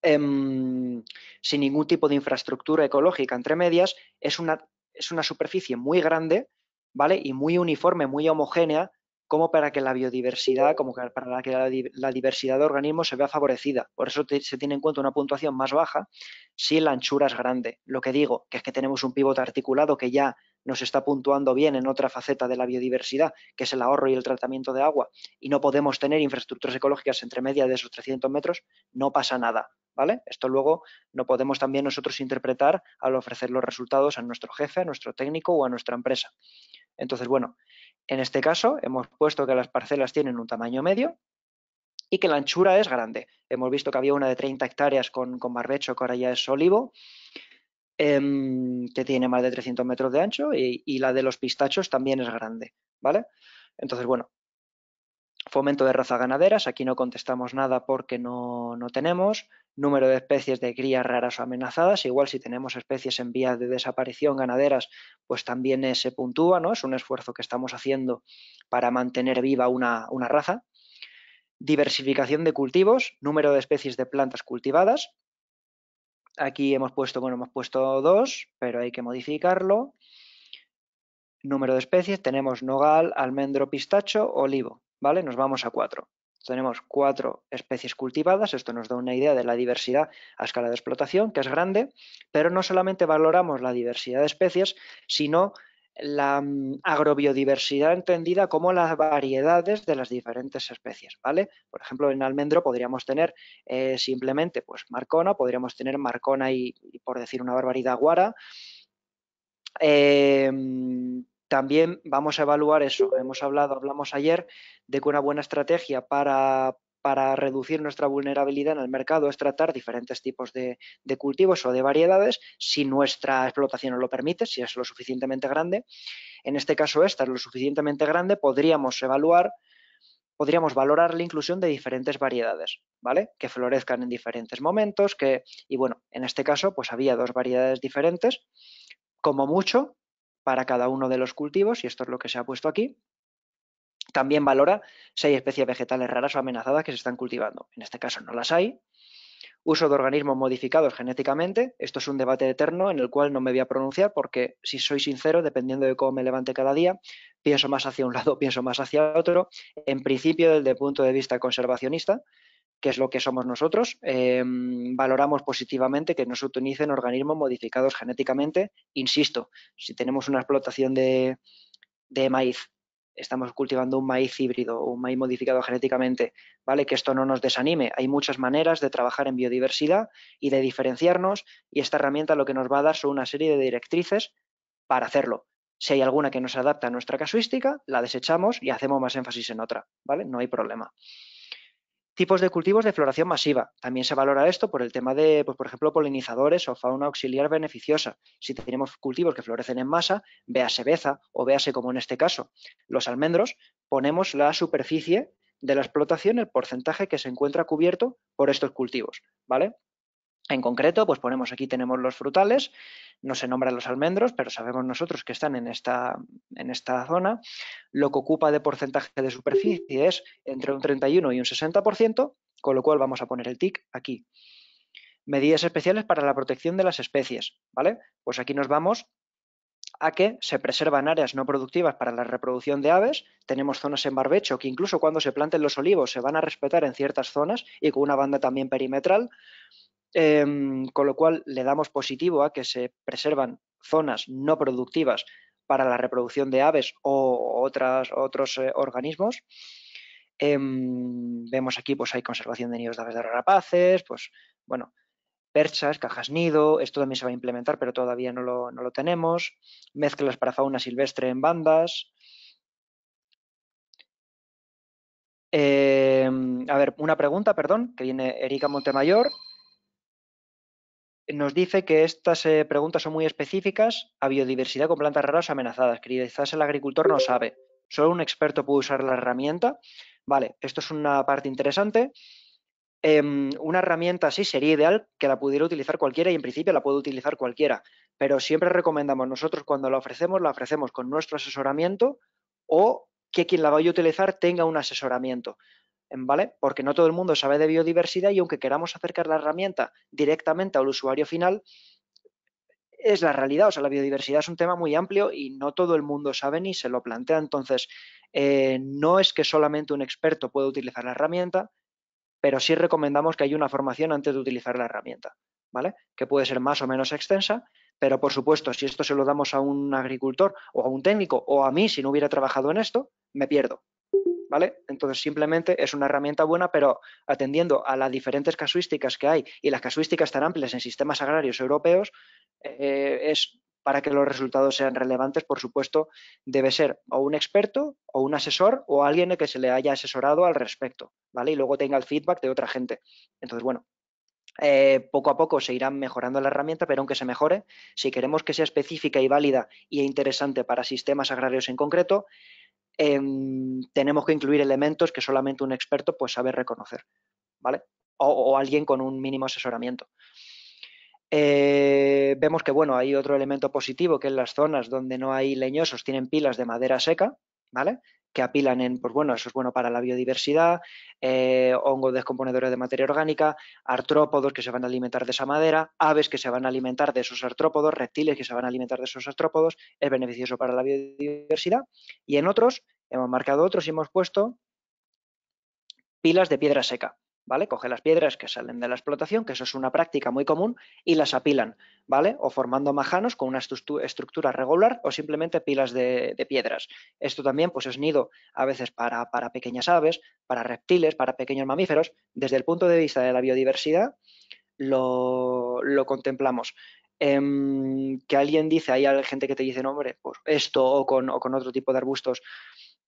em, sin ningún tipo de infraestructura ecológica entre medias, es una, es una superficie muy grande, ¿vale? Y muy uniforme, muy homogénea como para que la biodiversidad, como para que la, diversidad de organismos se vea favorecida. Por eso se tiene en cuenta una puntuación más baja si la anchura es grande. Lo que digo, que es que tenemos un pivote articulado que ya nos está puntuando bien en otra faceta de la biodiversidad, que es el ahorro y el tratamiento de agua, y no podemos tener infraestructuras ecológicas entre media de esos 300 metros, no pasa nada, ¿vale? Esto luego no podemos también nosotros interpretar al ofrecer los resultados a nuestro jefe, a nuestro técnico o a nuestra empresa. Entonces, bueno, en este caso, hemos puesto que las parcelas tienen un tamaño medio y que la anchura es grande. Hemos visto que había una de 30 hectáreas con, barbecho, que ahora ya es olivo, em, que tiene más de 300 metros de ancho, y, y, la de los pistachos también es grande, ¿vale? Entonces, bueno, Fomento de raza ganaderas, aquí no contestamos nada porque no, tenemos. Número de especies de crías raras o amenazadas, igual si tenemos especies en vías de desaparición ganaderas, pues también se puntúa, ¿no? Es un esfuerzo que estamos haciendo para mantener viva una, una raza. Diversificación de cultivos, número de especies de plantas cultivadas. Aquí hemos puesto, bueno, hemos puesto dos, pero hay que modificarlo número de especies tenemos nogal, almendro, pistacho, olivo. ¿vale? Nos vamos a cuatro. Tenemos cuatro especies cultivadas, esto nos da una idea de la diversidad a escala de explotación, que es grande, pero no solamente valoramos la diversidad de especies, sino la mm, agrobiodiversidad entendida como las variedades de las diferentes especies, ¿vale? Por ejemplo, en almendro podríamos tener eh, simplemente pues marcona, podríamos tener marcona y, por decir una barbaridad, guara, eh, mm, también vamos a evaluar eso. Hemos hablado, hablamos ayer de que una buena estrategia para, reducir nuestra vulnerabilidad en el mercado es tratar diferentes tipos de, cultivos o de variedades si nuestra explotación nos lo permite, si es lo suficientemente grande. En este caso, esta es lo suficientemente grande, podríamos evaluar, podríamos valorar la inclusión de diferentes variedades, ¿vale? Que florezcan en diferentes momentos, que, y bueno, en este caso, pues había dos variedades diferentes. Como mucho, para cada uno de los cultivos, y esto es lo que se ha puesto aquí. También valora si hay especies vegetales raras o amenazadas que se están cultivando. En este caso no las hay. Uso de organismos modificados genéticamente. Esto es un debate eterno en el cual no me voy a pronunciar porque, si soy sincero, dependiendo de cómo me levante cada día, pienso más hacia un lado, pienso más hacia otro. En principio, desde el punto de vista conservacionista, que es lo que somos nosotros, eh, valoramos positivamente que no se utilicen organismos modificados genéticamente. Insisto, si tenemos una explotación de, maíz, estamos cultivando un maíz híbrido, un maíz modificado genéticamente, ¿vale? Que esto no nos desanime. Hay muchas maneras de trabajar en biodiversidad y de diferenciarnos y esta herramienta lo que nos va a dar son una serie de directrices para hacerlo. Si hay alguna que nos adapta a nuestra casuística, la desechamos y hacemos más énfasis en otra, ¿vale? No hay problema. Tipos de cultivos de floración masiva. También se valora esto por el tema de, pues, por ejemplo, polinizadores o fauna auxiliar beneficiosa. Si tenemos cultivos que florecen en masa, véase beza o véase como en este caso los almendros, ponemos la superficie de la explotación, el porcentaje que se encuentra cubierto por estos cultivos, ¿vale? En concreto, pues ponemos aquí, tenemos los frutales, no se nombran los almendros, pero sabemos nosotros que están en esta, en esta zona. Lo que ocupa de porcentaje de superficie es entre un 31 y un 60%, con lo cual vamos a poner el TIC aquí. Medidas especiales para la protección de las especies, ¿vale? Pues aquí nos vamos a que se preservan áreas no productivas para la reproducción de aves, tenemos zonas en barbecho que incluso cuando se planten los olivos se van a respetar en ciertas zonas y con una banda también perimetral, Em, con lo cual le damos positivo a que se preservan zonas no productivas para la reproducción de aves o otros eh, organismos. Em, vemos aquí, pues hay conservación de nidos de aves de rapaces, pues bueno, perchas, cajas nido, esto también se va a implementar, pero todavía no lo, no lo tenemos. Mezclas para fauna silvestre en bandas. Em, a ver, una pregunta, perdón, que viene Erika Montemayor nos dice que estas eh, preguntas son muy específicas a biodiversidad con plantas raras amenazadas. Quizás el agricultor no sabe, solo un experto puede usar la herramienta. Vale, esto es una parte interesante. Em, una herramienta así sería ideal que la pudiera utilizar cualquiera y en principio la puede utilizar cualquiera, pero siempre recomendamos nosotros cuando la ofrecemos, la ofrecemos con nuestro asesoramiento o que quien la vaya a utilizar tenga un asesoramiento. ¿vale? Porque no todo el mundo sabe de biodiversidad y aunque queramos acercar la herramienta directamente al usuario final, es la realidad. O sea, la biodiversidad es un tema muy amplio y no todo el mundo sabe ni se lo plantea. Entonces, eh, no es que solamente un experto pueda utilizar la herramienta, pero sí recomendamos que haya una formación antes de utilizar la herramienta, ¿vale? Que puede ser más o menos extensa, pero por supuesto, si esto se lo damos a un agricultor o a un técnico o a mí, si no hubiera trabajado en esto, me pierdo, entonces simplemente es una herramienta buena, pero atendiendo a las diferentes casuísticas que hay y las casuísticas tan amplias en sistemas agrarios europeos, eh, es para que los resultados sean relevantes, por supuesto, debe ser o un experto o un asesor o alguien que se le haya asesorado al respecto, ¿vale? Y luego tenga el feedback de otra gente. Entonces, bueno, eh, poco a poco se irá mejorando la herramienta, pero aunque se mejore, si queremos que sea específica y válida y e interesante para sistemas agrarios en concreto, Em, tenemos que incluir elementos que solamente un experto puede sabe reconocer, ¿vale? O, alguien con un mínimo asesoramiento. Eh, vemos que, bueno, hay otro elemento positivo que en las zonas donde no hay leñosos tienen pilas de madera seca, ¿vale? que apilan en, pues bueno, eso es bueno para la biodiversidad, eh, hongos descomponedores de materia orgánica, artrópodos que se van a alimentar de esa madera, aves que se van a alimentar de esos artrópodos, reptiles que se van a alimentar de esos artrópodos, es beneficioso para la biodiversidad. Y en otros, hemos marcado otros y hemos puesto pilas de piedra seca. ¿vale? Coge las piedras que salen de la explotación, que eso es una práctica muy común, y las apilan, ¿vale? O formando majanos con una estructura regular o simplemente pilas de, piedras. Esto también pues, es nido a veces para, pequeñas aves, para reptiles, para pequeños mamíferos. Desde el punto de vista de la biodiversidad, lo, contemplamos. Em, que alguien dice, hay gente que te dice, no, hombre, pues esto o con, o con otro tipo de arbustos,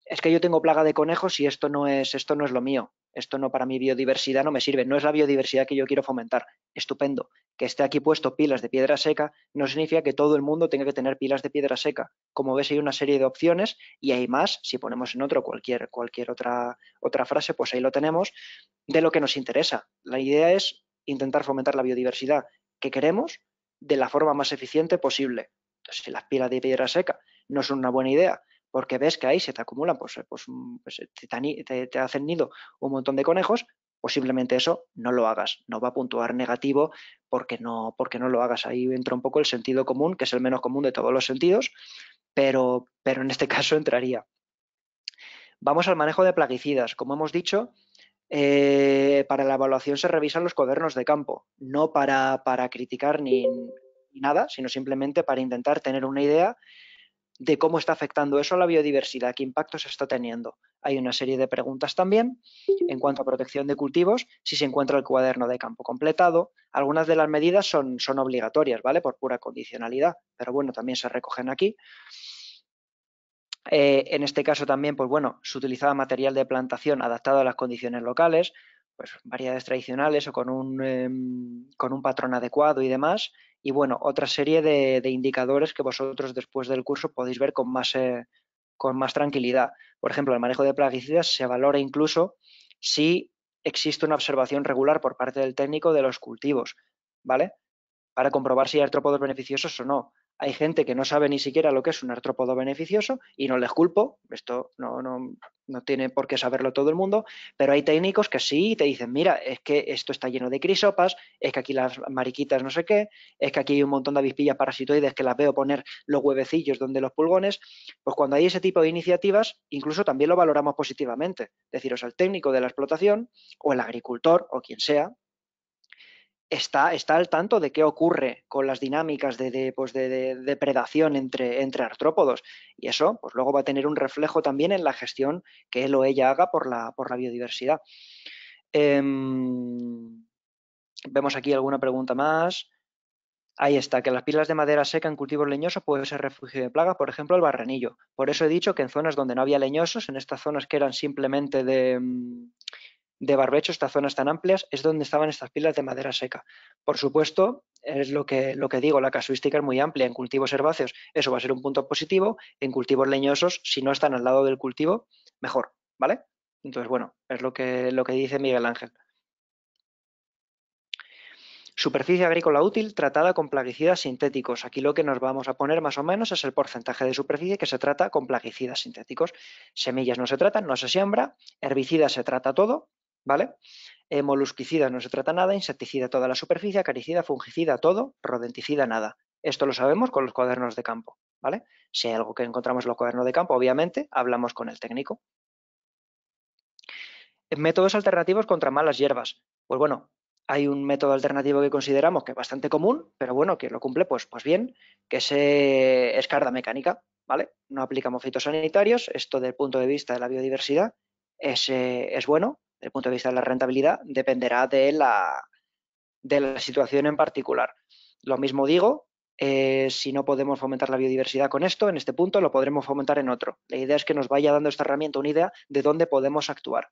es que yo tengo plaga de conejos y esto no es, esto no es lo mío esto no para mi biodiversidad no me sirve, no es la biodiversidad que yo quiero fomentar. Estupendo. Que esté aquí puesto pilas de piedra seca no significa que todo el mundo tenga que tener pilas de piedra seca. Como ves, hay una serie de opciones y hay más, si ponemos en otro cualquier, cualquier otra, otra frase, pues ahí lo tenemos, de lo que nos interesa. La idea es intentar fomentar la biodiversidad que queremos de la forma más eficiente posible. Entonces, las pilas de piedra seca no son una buena idea, porque ves que ahí se te acumulan, pues, pues, mm, pues te, hacen nido un montón de conejos, posiblemente pues eso no lo hagas, no va a puntuar negativo porque no, porque no lo hagas. Ahí entra un poco el sentido común, que es el menos común de todos los sentidos, pero, pero en este caso entraría. Vamos al manejo de plaguicidas. Como hemos dicho, eh, para la evaluación se revisan los cuadernos de campo, no para, para criticar ni nada, sino simplemente para intentar tener una idea de cómo está afectando eso a la biodiversidad, qué impactos está teniendo. Hay una serie de preguntas también en cuanto a protección de cultivos, si se encuentra el cuaderno de campo completado. Algunas de las medidas son, son obligatorias, ¿vale? Por pura condicionalidad, pero bueno, también se recogen aquí. Eh, en este caso también, pues bueno, se utilizaba material de plantación adaptado a las condiciones locales, pues variedades tradicionales o con un, em, con un patrón adecuado y demás, y bueno, otra serie de, indicadores que vosotros después del curso podéis ver con más, eh, con más tranquilidad. Por ejemplo, el manejo de plaguicidas se valora incluso si existe una observación regular por parte del técnico de los cultivos, ¿vale? Para comprobar si hay artrópodos beneficiosos o no. Hay gente que no sabe ni siquiera lo que es un artrópodo beneficioso y no les culpo, esto no, no, no tiene por qué saberlo todo el mundo, pero hay técnicos que sí te dicen, mira, es que esto está lleno de crisopas, es que aquí las mariquitas no sé qué, es que aquí hay un montón de avispillas parasitoides que las veo poner los huevecillos donde los pulgones, pues cuando hay ese tipo de iniciativas, incluso también lo valoramos positivamente. Deciros al técnico de la explotación o el agricultor o quien sea, está, está al tanto de qué ocurre con las dinámicas pues, de, depredación entre, entre, artrópodos. Y eso pues luego va a tener un reflejo también en la gestión que él o ella haga por la, por biodiversidad. Em, vemos aquí alguna pregunta más. Ahí está, que las pilas de madera seca en cultivos leñosos puede ser refugio de plaga, por ejemplo, el barranillo. Por eso he dicho que en zonas donde no había leñosos, en estas zonas que eran simplemente de, de barbecho, estas zonas tan amplias, es donde estaban estas pilas de madera seca. Por supuesto, es lo que, lo que digo, la casuística es muy amplia. En cultivos herbáceos eso va a ser un punto positivo, en cultivos leñosos, si no están al lado del cultivo, mejor, ¿vale? Entonces, bueno, es lo que, lo que dice Miguel Ángel. Superficie agrícola útil tratada con plaguicidas sintéticos. Aquí lo que nos vamos a poner más o menos es el porcentaje de superficie que se trata con plaguicidas sintéticos. Semillas no se tratan, no se siembra, herbicidas se trata todo, ¿vale? Eh, molusquicida no se trata nada, insecticida toda la superficie, acaricida, fungicida todo, rodenticida nada. Esto lo sabemos con los cuadernos de campo, ¿vale? Si hay algo que encontramos en los cuadernos de campo, obviamente hablamos con el técnico. Eh, métodos alternativos contra malas hierbas. Pues bueno, hay un método alternativo que consideramos que es bastante común, pero bueno, que lo cumple, pues, pues bien, que es carda escarda mecánica, ¿vale? No aplicamos fitosanitarios, esto del punto de vista de la biodiversidad es eh, bueno, desde el punto de vista de la rentabilidad, dependerá de la, de la situación en particular. Lo mismo digo, eh, si no podemos fomentar la biodiversidad con esto, en este punto lo podremos fomentar en otro. La idea es que nos vaya dando esta herramienta una idea de dónde podemos actuar.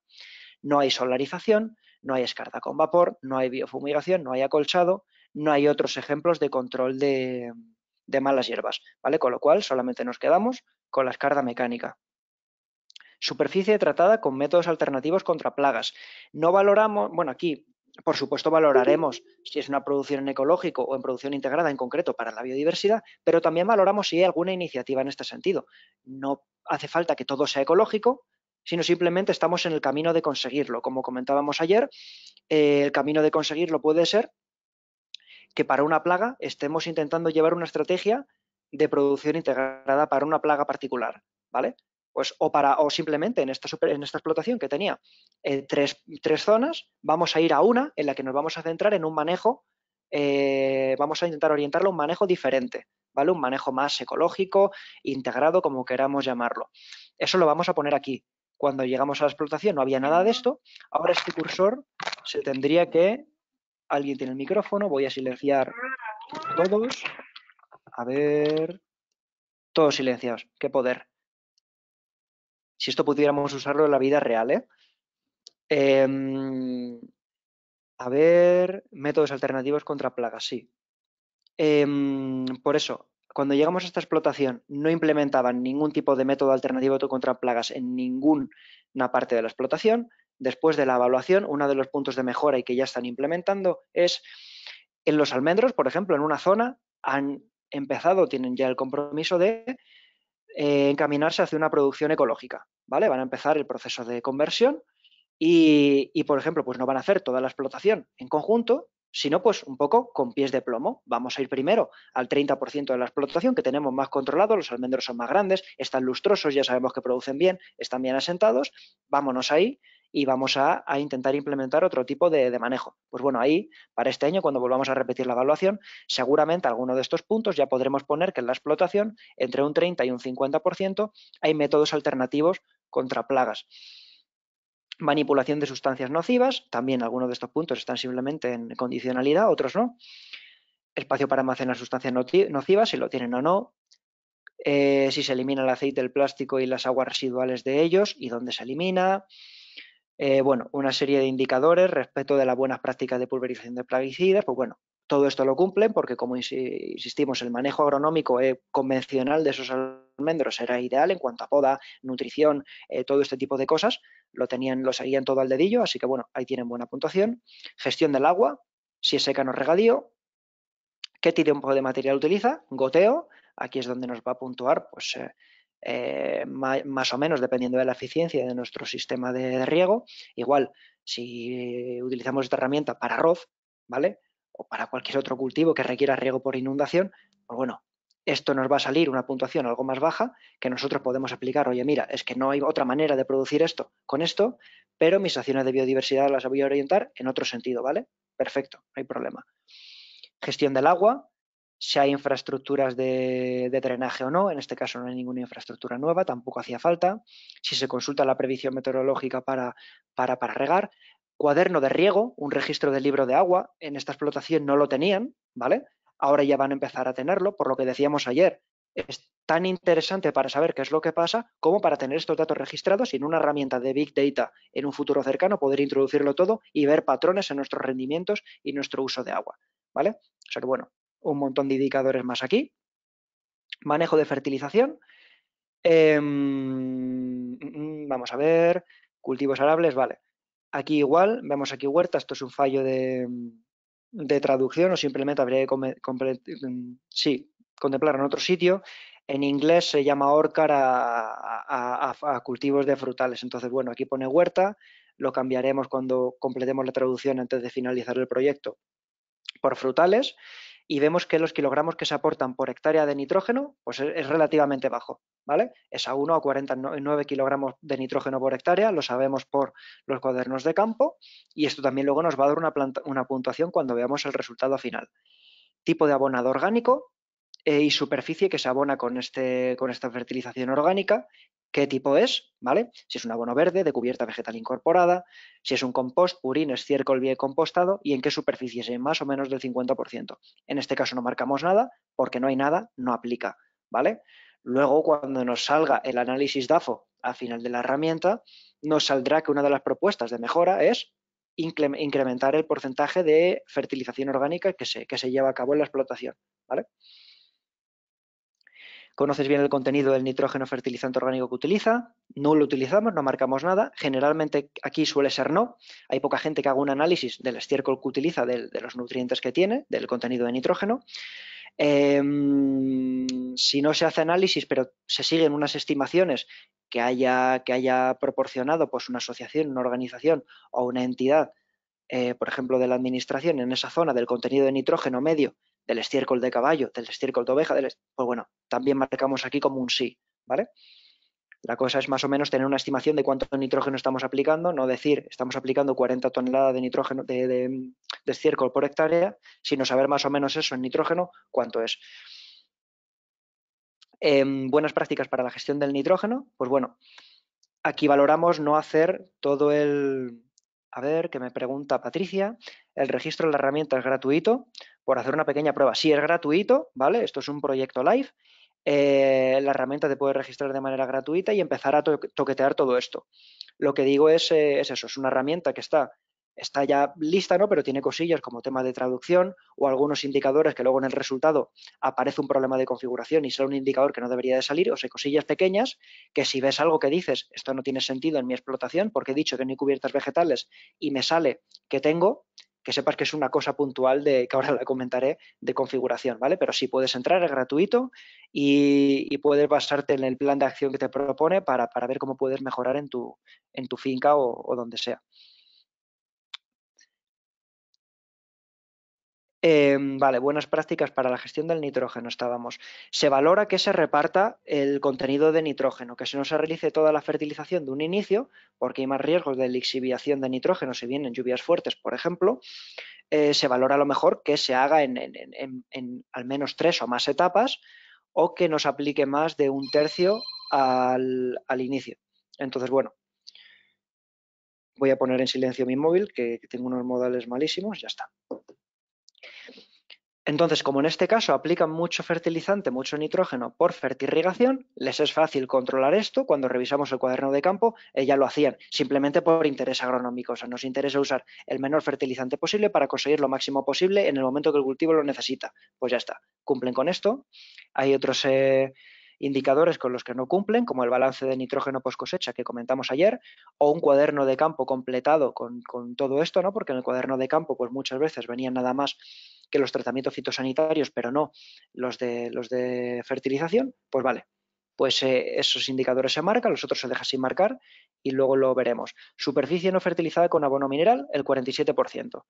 No hay solarización, no hay escarda con vapor, no hay biofumigación, no hay acolchado, no hay otros ejemplos de control de, malas hierbas, ¿vale? Con lo cual solamente nos quedamos con la escarda mecánica. Superficie tratada con métodos alternativos contra plagas. No valoramos, bueno, aquí por supuesto, valoraremos si es una producción en ecológico o en producción integrada en concreto para la biodiversidad, pero también valoramos si hay alguna iniciativa en este sentido. No hace falta que todo sea ecológico, sino simplemente estamos en el camino de conseguirlo. Como comentábamos ayer, eh, el camino de conseguirlo puede ser que para una plaga estemos intentando llevar una estrategia de producción integrada para una plaga particular. ¿vale? Pues, o, para, o simplemente en esta, explotación que tenía eh, tres, zonas, vamos a ir a una en la que nos vamos a centrar en un manejo, eh, vamos a intentar orientarlo a un manejo diferente, ¿vale? Un manejo más ecológico, integrado, como queramos llamarlo. Eso lo vamos a poner aquí. Cuando llegamos a la explotación no había nada de esto. Ahora este cursor se tendría que... Alguien tiene el micrófono, voy a silenciar todos. A ver... Todos silenciados, qué poder si esto pudiéramos usarlo en la vida real. ¿eh? Em, a ver, métodos alternativos contra plagas, sí. Em, por eso, cuando llegamos a esta explotación, no implementaban ningún tipo de método alternativo contra plagas en ninguna parte de la explotación. Después de la evaluación, uno de los puntos de mejora y que ya están implementando es en los almendros, por ejemplo, en una zona han empezado, tienen ya el compromiso de eh, encaminarse hacia una producción ecológica, ¿vale? Van a empezar el proceso de conversión y, por ejemplo, pues no van a hacer toda la explotación en conjunto, sino pues un poco con pies de plomo. Vamos a ir primero al 30% de la explotación que tenemos más controlado, los almendros son más grandes, están lustrosos, ya sabemos que producen bien, están bien asentados, vámonos ahí y vamos a, intentar implementar otro tipo de, manejo. Pues bueno, ahí para este año, cuando volvamos a repetir la evaluación, seguramente alguno de estos puntos ya podremos poner que en la explotación entre un 30 y un 50% hay métodos alternativos contra plagas. Manipulación de sustancias nocivas, también algunos de estos puntos están simplemente en condicionalidad, otros no. Espacio para almacenar sustancias nocivas, si lo tienen o no, eh, si se elimina el aceite, el plástico y las aguas residuales de ellos y dónde se elimina, eh, bueno, una serie de indicadores respecto de las buenas prácticas de pulverización de plaguicidas, pues bueno, todo esto lo cumplen porque, como insistimos, el manejo agronómico e convencional de esos almendros era ideal en cuanto a poda, nutrición, eh, todo este tipo de cosas, lo tenían, lo seguían todo al dedillo, así que bueno, ahí tienen buena puntuación. Gestión del agua, si es seca no regadío. ¿Qué tipo de material utiliza? Goteo, aquí es donde nos va a puntuar pues, eh, eh, más o menos dependiendo de la eficiencia de nuestro sistema de riego. Igual, si utilizamos esta herramienta para arroz, ¿vale? O para cualquier otro cultivo que requiera riego por inundación, pues bueno, esto nos va a salir una puntuación algo más baja que nosotros podemos aplicar. Oye, mira, es que no hay otra manera de producir esto con esto, pero mis acciones de biodiversidad las voy a orientar en otro sentido, ¿vale? Perfecto, no hay problema. Gestión del agua, si hay infraestructuras de, drenaje o no. En este caso no hay ninguna infraestructura nueva, tampoco hacía falta. Si se consulta la previsión meteorológica para, para, regar. Cuaderno de riego, un registro del libro de agua. En esta explotación no lo tenían, ¿vale? Ahora ya van a empezar a tenerlo, por lo que decíamos ayer. Es tan interesante para saber qué es lo que pasa como para tener estos datos registrados y en una herramienta de Big Data en un futuro cercano poder introducirlo todo y ver patrones en nuestros rendimientos y nuestro uso de agua. ¿Vale? ser bueno, un montón de indicadores más aquí. Manejo de fertilización. Em, mm, vamos a ver, cultivos arables, vale. Aquí igual, vemos aquí huerta, esto es un fallo de, traducción o simplemente habría que mm, contemplar en otro sitio. En inglés se llama orcar a, cultivos de frutales. Entonces, bueno, aquí pone huerta, lo cambiaremos cuando completemos la traducción antes de finalizar el proyecto por frutales y vemos que los kilogramos que se aportan por hectárea de nitrógeno pues e, es, relativamente bajo, ¿vale? Es a 1 a 49 kilogramos de nitrógeno por hectárea, lo sabemos por los cuadernos de campo y esto también luego nos va a dar una, una puntuación cuando veamos el resultado final. Tipo de abonado orgánico, eh, y superficie que se abona con, este, con esta fertilización orgánica qué tipo es, ¿vale? Si es un abono verde de cubierta vegetal incorporada, si es un compost, purín, estiércol bien compostado y en qué superficie, es más o menos del 50%. En este caso no marcamos nada porque no hay nada, no aplica, ¿vale? Luego, cuando nos salga el análisis DAFO al final de la herramienta, nos saldrá que una de las propuestas de mejora es incrementar el porcentaje de fertilización orgánica que se, que se lleva a cabo en la explotación, ¿vale? conoces bien el contenido del nitrógeno fertilizante orgánico que utiliza, no lo utilizamos, no marcamos nada, generalmente aquí suele ser no, hay poca gente que haga un análisis del estiércol que utiliza, de, los nutrientes que tiene, del contenido de nitrógeno. Em, si no se hace análisis, pero se siguen unas estimaciones que haya, proporcionado pues, una asociación, una organización o una entidad, eh, por ejemplo, de la administración en esa zona del contenido de nitrógeno medio del estiércol de caballo, del estiércol de oveja, del pues bueno, también marcamos aquí como un sí, ¿vale? La cosa es más o menos tener una estimación de cuánto nitrógeno estamos aplicando, no decir estamos aplicando 40 toneladas de nitrógeno de, estiércol por hectárea, sino saber más o menos eso en nitrógeno, cuánto es. buenas prácticas para la gestión del nitrógeno, pues bueno, aquí valoramos no hacer todo el, a ver, que me pregunta Patricia, el registro de la herramienta es gratuito, por hacer una pequeña prueba. Si es gratuito, ¿vale? Esto es un proyecto live. Eh, la herramienta te puede registrar de manera gratuita y empezar a toquetear todo esto. Lo que digo eh, es, eso, es una herramienta que está, está ya lista, ¿no? Pero tiene cosillas como tema de traducción o algunos indicadores que luego en el resultado aparece un problema de configuración y sale un indicador que no debería de salir, o sea, cosillas pequeñas que si ves algo que dices, esto no tiene sentido en mi explotación porque he dicho que no hay cubiertas vegetales y me sale que tengo, que sepas que es una cosa puntual de, que ahora la comentaré, de configuración, ¿vale? Pero sí puedes entrar, es gratuito y, puedes basarte en el plan de acción que te propone para, ver cómo puedes mejorar en tu, en tu finca o donde sea. Em, vale, buenas prácticas para la gestión del nitrógeno, estábamos. Se valora que se reparta el contenido de nitrógeno, que si no se realice toda la fertilización de un inicio, porque hay más riesgos de lixiviación de nitrógeno si vienen lluvias fuertes, por ejemplo. Eh, se valora a lo mejor que se haga en, al menos tres o más etapas o que nos aplique más de un tercio al, inicio. Entonces, bueno, voy a poner en silencio mi móvil, que tengo unos modales malísimos, ya está. Entonces, como en este caso aplican mucho fertilizante, mucho nitrógeno por fertirrigación, les es fácil controlar esto. Cuando revisamos el cuaderno de campo, ya lo hacían, simplemente por interés agronómico. O sea, nos interesa usar el menor fertilizante posible para conseguir lo máximo posible en el momento que el cultivo lo necesita. Pues ya está, cumplen con esto. Hay otros... Eh, indicadores con los que no cumplen, como el balance de nitrógeno post cosecha que comentamos ayer, o un cuaderno de campo completado con, todo esto, ¿no? Porque en el cuaderno de campo, pues muchas veces venían nada más que los tratamientos fitosanitarios, pero no los de, los de fertilización, pues vale, pues eh, esos indicadores se marcan, los otros se dejan sin marcar y luego lo veremos. Superficie no fertilizada con abono mineral, el 47%,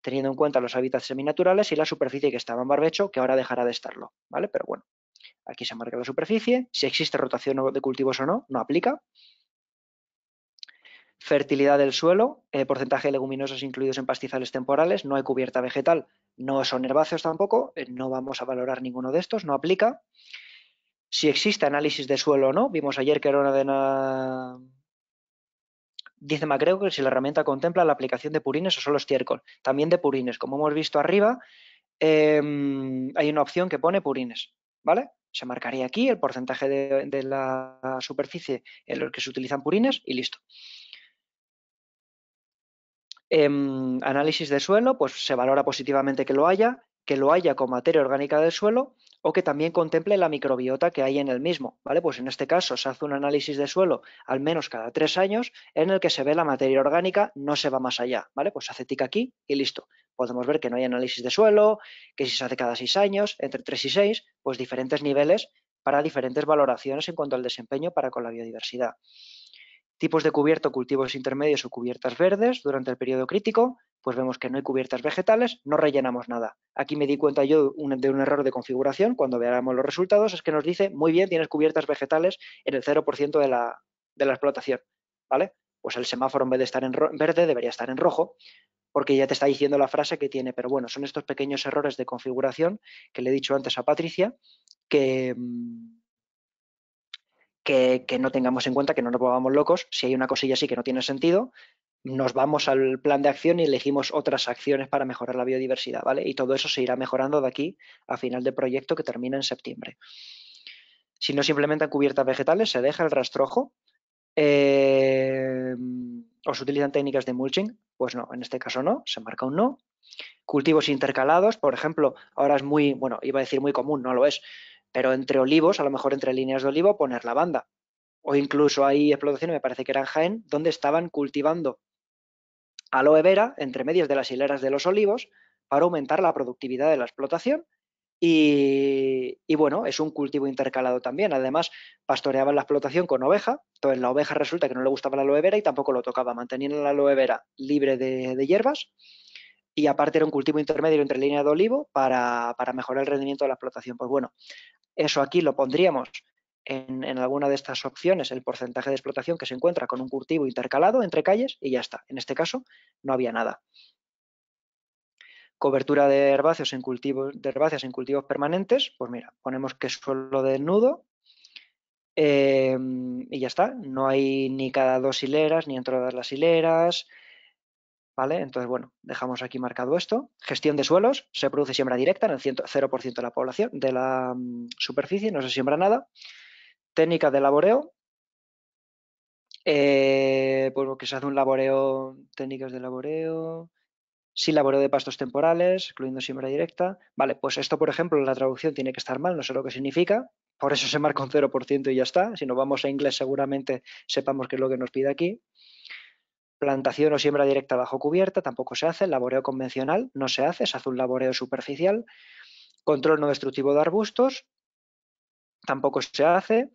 teniendo en cuenta los hábitats seminaturales y la superficie que estaba en barbecho, que ahora dejará de estarlo, ¿vale? Pero bueno, Aquí se marca la superficie, si existe rotación de cultivos o no, no aplica. Fertilidad del suelo, eh, porcentaje de leguminosas incluidos en pastizales temporales, no hay cubierta vegetal, no son herbáceos tampoco, eh, no vamos a valorar ninguno de estos, no aplica. Si existe análisis de suelo o no, vimos ayer que era una de Dice Macreo que si la herramienta contempla la aplicación de purines o solo estiércol, también de purines. Como hemos visto arriba, em, hay una opción que pone purines. Se marcaría aquí el porcentaje de, la superficie en la que se utilizan purines y listo. Em, análisis de suelo, pues se valora positivamente que lo haya, que lo haya con materia orgánica del suelo o que también contemple la microbiota que hay en el mismo, ¿vale? Pues en este caso se hace un análisis de suelo al menos cada tres años en el que se ve la materia orgánica, no se va más allá, ¿vale? Pues hace tic aquí y listo podemos ver que no hay análisis de suelo, que si se hace cada seis años, entre tres y seis, pues diferentes niveles para diferentes valoraciones en cuanto al desempeño para con la biodiversidad. Tipos de cubierto, cultivos intermedios o cubiertas verdes durante el periodo crítico, pues vemos que no hay cubiertas vegetales, no rellenamos nada. Aquí me di cuenta yo de un error de configuración, cuando veamos los resultados, es que nos dice, muy bien, tienes cubiertas vegetales en el 0% de la, de la explotación, ¿vale? Pues el semáforo en vez de estar en verde debería estar en rojo, porque ya te está diciendo la frase que tiene. Pero bueno, son estos pequeños errores de configuración que le he dicho antes a Patricia mm, que, que, no tengamos en cuenta, que no nos volvamos locos. Si hay una cosilla así que no tiene sentido, nos vamos al plan de acción y elegimos otras acciones para mejorar la biodiversidad, ¿vale? Y todo eso se irá mejorando de aquí a final del proyecto que termina en septiembre. Si no se implementan cubiertas vegetales, se deja el rastrojo. Eh, mm, ¿Os utilizan técnicas de mulching? Pues no, en este caso no, se marca un no. Cultivos intercalados, por ejemplo, ahora es muy, bueno, iba a decir muy común, no lo es, pero entre olivos, a lo mejor entre líneas de olivo, poner lavanda. O incluso hay explotaciones, me parece que eran Jaén, donde estaban cultivando aloe vera entre medias de las hileras de los olivos para aumentar la productividad de la explotación y, bueno, es un cultivo intercalado también. Además, pastoreaban la explotación con oveja. Entonces, la oveja resulta que no le gustaba la aloe vera y tampoco lo tocaba. Mantenían la aloe vera libre de, hierbas. Y aparte, era un cultivo intermedio entre línea de olivo para, mejorar el rendimiento de la explotación. Pues bueno, eso aquí lo pondríamos en alguna de estas opciones, el porcentaje de explotación que se encuentra con un cultivo intercalado entre calles y ya está. En este caso, no había nada cobertura de herbáceos en cultivos, de herbáceas en cultivos permanentes, pues mira, ponemos que suelo desnudo em, y ya está. No hay ni cada dos hileras, ni en todas las hileras. ¿Vale? Entonces, bueno, dejamos aquí marcado esto. Gestión de suelos, se produce siembra directa en el 0% de la población, de la mm, superficie, no se siembra nada. Técnica de laboreo, eh, pues lo que se hace un laboreo, técnicas de laboreo, si laboreo de pastos temporales, incluyendo siembra directa. Vale, pues esto, por ejemplo, la traducción tiene que estar mal, no sé lo que significa, por eso se marca un 0% y ya está. Si nos vamos a inglés seguramente sepamos qué es lo que nos pide aquí. Plantación o siembra directa bajo cubierta tampoco se hace, laboreo convencional no se hace, se hace un laboreo superficial. Control no destructivo de arbustos tampoco se hace.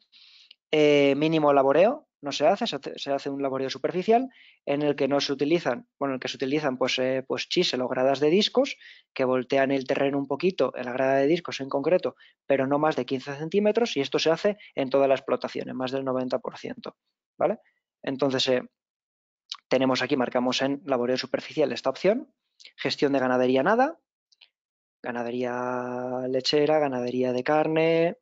Eh, mínimo laboreo, no se hace, se hace, un laboreo superficial en el que no se utilizan, bueno, en el que se utilizan pues, eh, pues, chisel o gradas de discos que voltean el terreno un poquito, en la grada de discos en concreto, pero no más de 15 centímetros y esto se hace en toda la explotación, en más del 90%, ¿vale? Entonces, eh, tenemos aquí, marcamos en laboreo superficial esta opción, gestión de ganadería nada, ganadería lechera, ganadería de carne,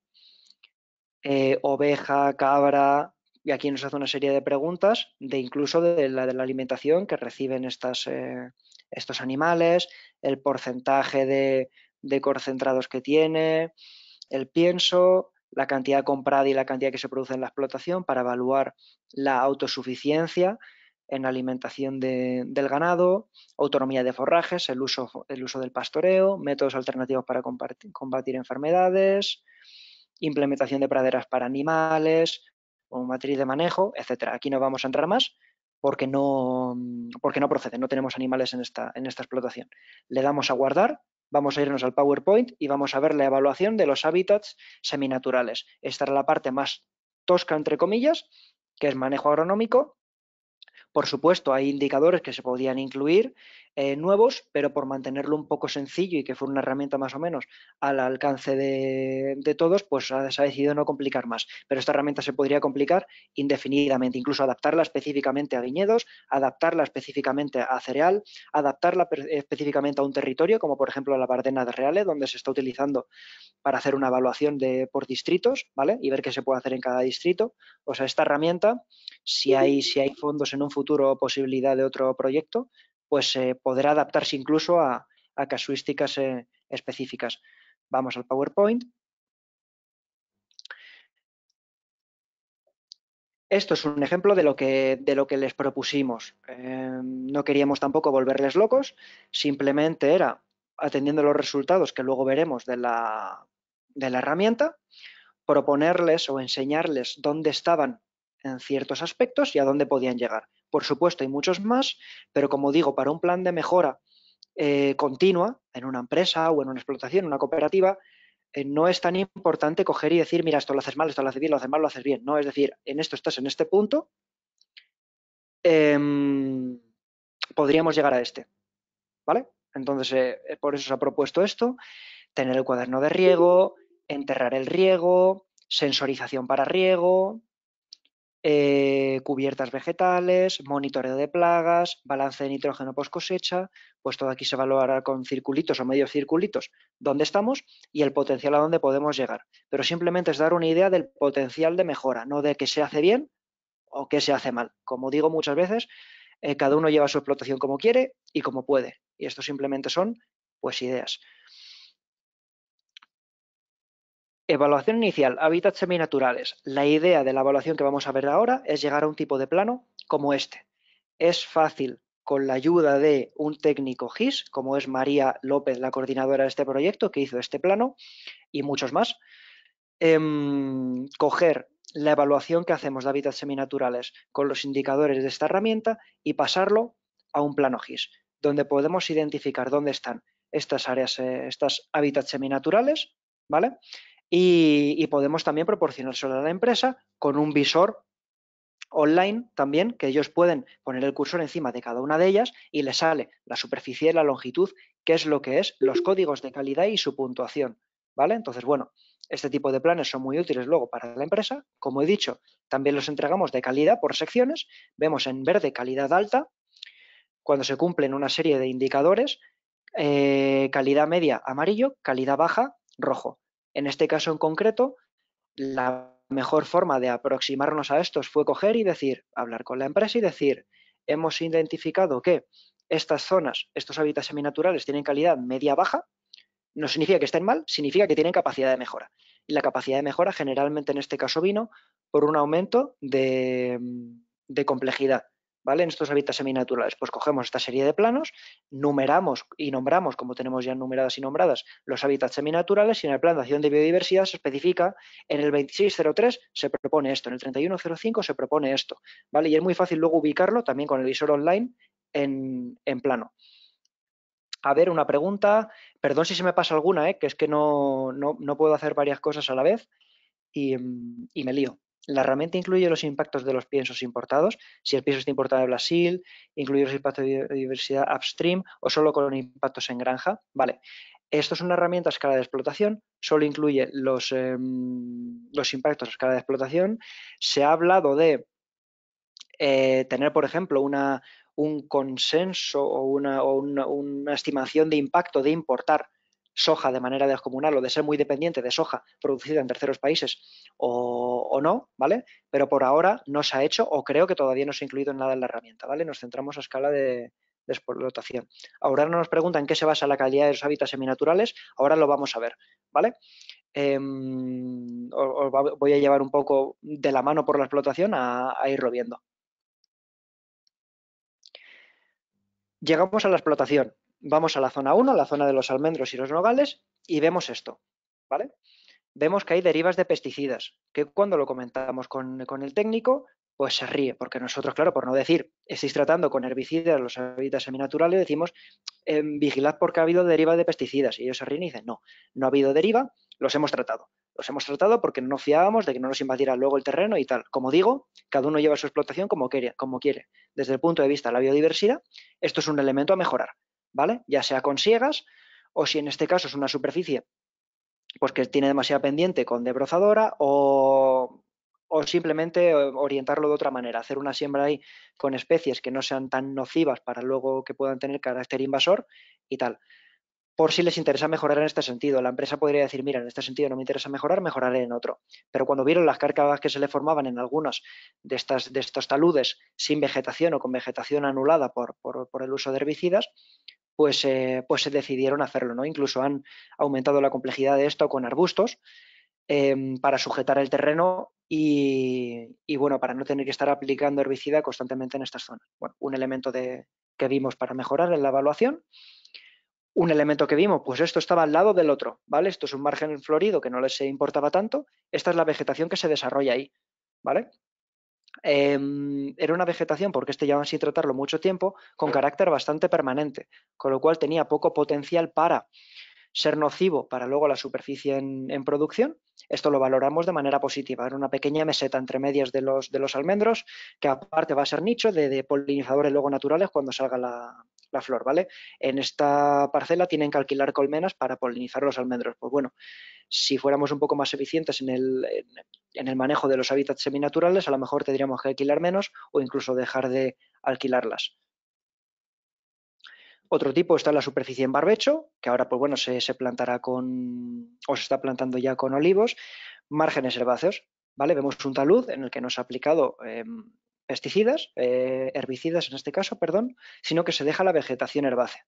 eh, oveja, cabra, y aquí nos hace una serie de preguntas, de incluso de la de la alimentación que reciben eh, estos animales, el porcentaje de, concentrados que tiene, el pienso, la cantidad comprada y la cantidad que se produce en la explotación para evaluar la autosuficiencia en la alimentación del ganado, autonomía de forrajes, el uso del pastoreo, métodos alternativos para combatir enfermedades, implementación de praderas para animales, matriz de manejo, etcétera. Aquí no vamos a entrar más porque no, mm, porque no procede, no tenemos animales en esta, en esta explotación. Le damos a guardar, vamos a irnos al PowerPoint y vamos a ver la evaluación de los hábitats seminaturales. Esta era la parte más tosca, entre comillas, que es manejo agronómico, por supuesto, hay indicadores que se podían incluir eh, nuevos, pero por mantenerlo un poco sencillo y que fuera una herramienta más o menos al alcance de, todos, pues se ha decidido no complicar más. Pero esta herramienta se podría complicar indefinidamente, incluso adaptarla específicamente a viñedos, adaptarla específicamente a cereal, adaptarla específicamente a un territorio, como por ejemplo la Bardena de reales donde se está utilizando para hacer una evaluación de, por distritos, ¿vale? Y ver qué se puede hacer en cada distrito. O sea, esta herramienta si hay, fondos en un futuro o posibilidad de otro proyecto, pues se eh, podrá adaptarse incluso a, casuísticas eh, específicas. Vamos al PowerPoint. Esto es un ejemplo de lo que, les propusimos. Em, no queríamos tampoco volverles locos, simplemente era, atendiendo los resultados que luego veremos de la herramienta, proponerles o enseñarles dónde estaban en ciertos aspectos y a dónde podían llegar. Por supuesto, hay muchos más, pero como digo, para un plan de mejora eh, continua en una empresa o en una explotación, en una cooperativa, eh, no es tan importante coger y decir, mira, esto lo haces mal, esto lo haces bien, lo haces mal, lo haces bien. No, es decir, en esto estás en este punto, em, podríamos llegar a este. ¿Vale? Entonces, eh, por eso se ha propuesto esto, tener el cuaderno de riego, enterrar el riego, sensorización para riego, eh, cubiertas vegetales, monitoreo de plagas, balance de nitrógeno post cosecha, pues todo aquí se valorará con circulitos o medios circulitos dónde estamos y el potencial a dónde podemos llegar. Pero simplemente es dar una idea del potencial de mejora, no de que se hace bien o que se hace mal. Como digo muchas veces, eh, cada uno lleva su explotación como quiere y como puede. Y esto simplemente son pues ideas. Evaluación inicial, hábitats seminaturales. La idea de la evaluación que vamos a ver ahora es llegar a un tipo de plano como este. Es fácil con la ayuda de un técnico GIS, como es María López, la coordinadora de este proyecto, que hizo este plano, y muchos más, em, coger la evaluación que hacemos de hábitats seminaturales con los indicadores de esta herramienta y pasarlo a un plano GIS, donde podemos identificar dónde están estas áreas, eh, estos hábitats seminaturales, ¿vale? Y, podemos también proporcionárselo a la empresa con un visor online también, que ellos pueden poner el cursor encima de cada una de ellas y les sale la superficie, y la longitud, qué es lo que es, los códigos de calidad y su puntuación. ¿Vale? Entonces, bueno, este tipo de planes son muy útiles luego para la empresa. Como he dicho, también los entregamos de calidad por secciones. Vemos en verde calidad alta, cuando se cumplen una serie de indicadores, eh, calidad media amarillo, calidad baja rojo. En este caso en concreto, la mejor forma de aproximarnos a estos fue coger y decir, hablar con la empresa y decir, hemos identificado que estas zonas, estos hábitats seminaturales tienen calidad media-baja, no significa que estén mal, significa que tienen capacidad de mejora. Y la capacidad de mejora generalmente en este caso vino por un aumento de, de complejidad. ¿vale? En estos hábitats seminaturales, pues cogemos esta serie de planos, numeramos y nombramos, como tenemos ya numeradas y nombradas, los hábitats seminaturales y en el plan de acción de biodiversidad se especifica en el 2603 se propone esto, en el 3105 se propone esto, ¿vale? Y es muy fácil luego ubicarlo también con el visor online en, plano. A ver, una pregunta, perdón si se me pasa alguna, ¿eh? que es que no, puedo hacer varias cosas a la vez y, y me lío. La herramienta incluye los impactos de los piensos importados, si el pienso está importado de Brasil, incluye los impactos de biodiversidad upstream o solo con impactos en granja. Vale, esto es una herramienta a escala de explotación, solo incluye los, em, los impactos a escala de explotación. Se ha hablado de eh, tener, por ejemplo, una, un consenso o, o una estimación de impacto de importar soja de manera descomunal o de ser muy dependiente de soja producida en terceros países o, no, ¿vale? Pero por ahora no se ha hecho o creo que todavía no se ha incluido en nada en la herramienta, ¿vale? Nos centramos a escala de, explotación. Ahora no nos preguntan qué se basa la calidad de los hábitats seminaturales, ahora lo vamos a ver, ¿vale? Em, os, voy a llevar un poco de la mano por la explotación a, a irlo viendo. Llegamos a la explotación. Vamos a la zona 1, la zona de los almendros y los nogales, y vemos esto, ¿vale? Vemos que hay derivas de pesticidas, que cuando lo comentamos con, el técnico, pues se ríe, porque nosotros, claro, por no decir, estáis tratando con herbicidas los hábitats seminaturales, decimos, em, vigilad porque ha habido deriva de pesticidas. Y ellos se ríen y dicen, no, no ha habido deriva, los hemos tratado. Los hemos tratado porque no fiábamos de que no nos invadiera luego el terreno y tal. Como digo, cada uno lleva su explotación como como quiere. Desde el punto de vista de la biodiversidad, esto es un elemento a mejorar. ¿vale? Ya sea con siegas o si en este caso es una superficie pues que tiene demasiada pendiente con debrozadora o, o simplemente eh, orientarlo de otra manera, hacer una siembra ahí con especies que no sean tan nocivas para luego que puedan tener carácter invasor y tal. Por si les interesa mejorar en este sentido, la empresa podría decir, mira, en este sentido no me interesa mejorar, mejoraré en otro. Pero cuando vieron las cárcavas que se le formaban en algunos de, estas, de estos taludes sin vegetación o con vegetación anulada por, por el uso de herbicidas, pues, eh, pues se decidieron hacerlo, ¿no? Incluso han aumentado la complejidad de esto con arbustos em, para sujetar el terreno y, bueno, para no tener que estar aplicando herbicida constantemente en estas zonas. Bueno, un elemento que vimos para mejorar en la evaluación un elemento que vimos, pues esto estaba al lado del otro, ¿vale? Esto es un margen florido que no les importaba tanto, esta es la vegetación que se desarrolla ahí, ¿vale? Em, era una vegetación, porque este llevaban sin tratarlo mucho tiempo, con carácter bastante permanente, con lo cual tenía poco potencial para ser nocivo para luego la superficie en, producción. Esto lo valoramos de manera positiva. Era una pequeña meseta entre medias de los, almendros, que aparte va a ser nicho de, polinizadores luego naturales cuando salga la, la, flor, ¿vale? En esta parcela tienen que alquilar colmenas para polinizar los almendros. Pues bueno, si fuéramos un poco más eficientes en el, manejo de los hábitats seminaturales, a lo mejor tendríamos que alquilar menos o incluso dejar de alquilarlas. Otro tipo está la superficie en barbecho, que ahora pues bueno, se, plantará con, o se está plantando ya con olivos, márgenes herbáceos, ¿vale? Vemos un talud en el que no se ha aplicado eh, pesticidas, eh, herbicidas en este caso, perdón, sino que se deja la vegetación herbácea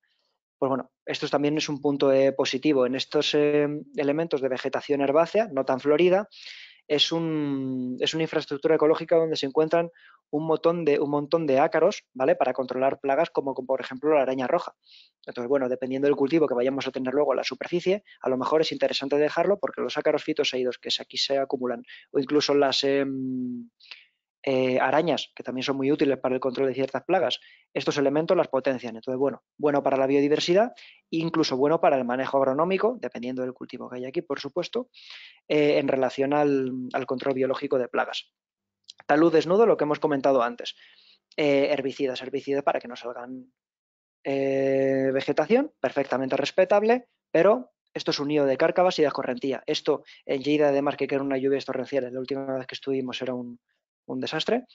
pues bueno, esto también es un punto eh, positivo. En estos eh, elementos de vegetación herbácea, no tan florida, es, es, una infraestructura ecológica donde se encuentran un montón, de, ácaros, ¿vale? Para controlar plagas como, por ejemplo la araña roja. Entonces, bueno, dependiendo del cultivo que vayamos a tener luego en la superficie, a lo mejor es interesante dejarlo porque los ácaros fitoseídos que aquí se acumulan o incluso las... Em, eh, arañas, que también son muy útiles para el control de ciertas plagas, estos elementos las potencian. Entonces, bueno, bueno para la biodiversidad incluso bueno para el manejo agronómico, dependiendo del cultivo que hay aquí, por supuesto, eh, en relación al, control biológico de plagas. Talud desnudo, lo que hemos comentado antes. Eh, herbicidas, herbicidas para que no salgan vegetación, perfectamente respetable, pero esto es un nido de cárcavas y de correntía. Esto en Lleida, además, que era una lluvia torrenciales. La última vez que estuvimos era un, un desastre.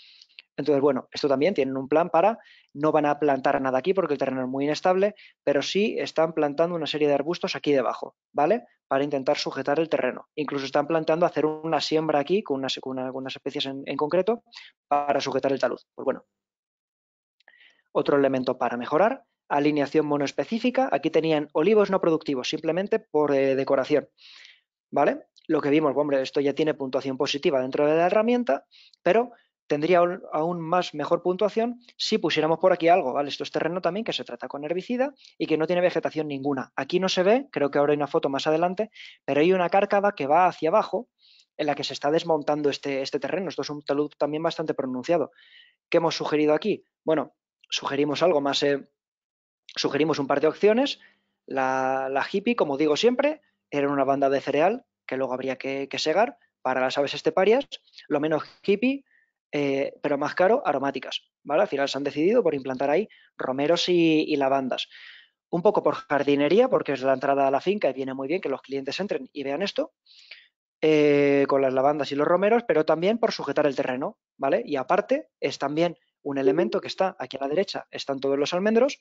Entonces, bueno, esto también tienen un plan para, no van a plantar nada aquí porque el terreno es muy inestable, pero sí están plantando una serie de arbustos aquí debajo, ¿vale? Para intentar sujetar el terreno. Incluso están planteando hacer una siembra aquí con unas, especies en, concreto para sujetar el talud. Pues bueno, otro elemento para mejorar, alineación monoespecífica. Aquí tenían olivos no productivos, simplemente por eh, decoración. ¿vale? Lo que vimos, hombre, esto ya tiene puntuación positiva dentro de la herramienta, pero tendría aún más mejor puntuación si pusiéramos por aquí algo, ¿vale? Esto es terreno también que se trata con herbicida y que no tiene vegetación ninguna. Aquí no se ve, creo que ahora hay una foto más adelante, pero hay una cárcava que va hacia abajo en la que se está desmontando este, este terreno. Esto es un talud también bastante pronunciado. ¿Qué hemos sugerido aquí? Bueno, sugerimos algo más, eh, sugerimos un par de opciones, la hippie, como digo siempre, era una banda de cereal que luego habría que, segar para las aves esteparias, lo menos hippie, eh, pero más caro, aromáticas. Al final se han decidido por implantar ahí romeros y, lavandas. Un poco por jardinería, porque es la entrada a la finca y viene muy bien que los clientes entren y vean esto. Eh, con las lavandas y los romeros, pero también por sujetar el terreno, ¿vale? Y aparte es también un elemento que está aquí a la derecha, están todos los almendros,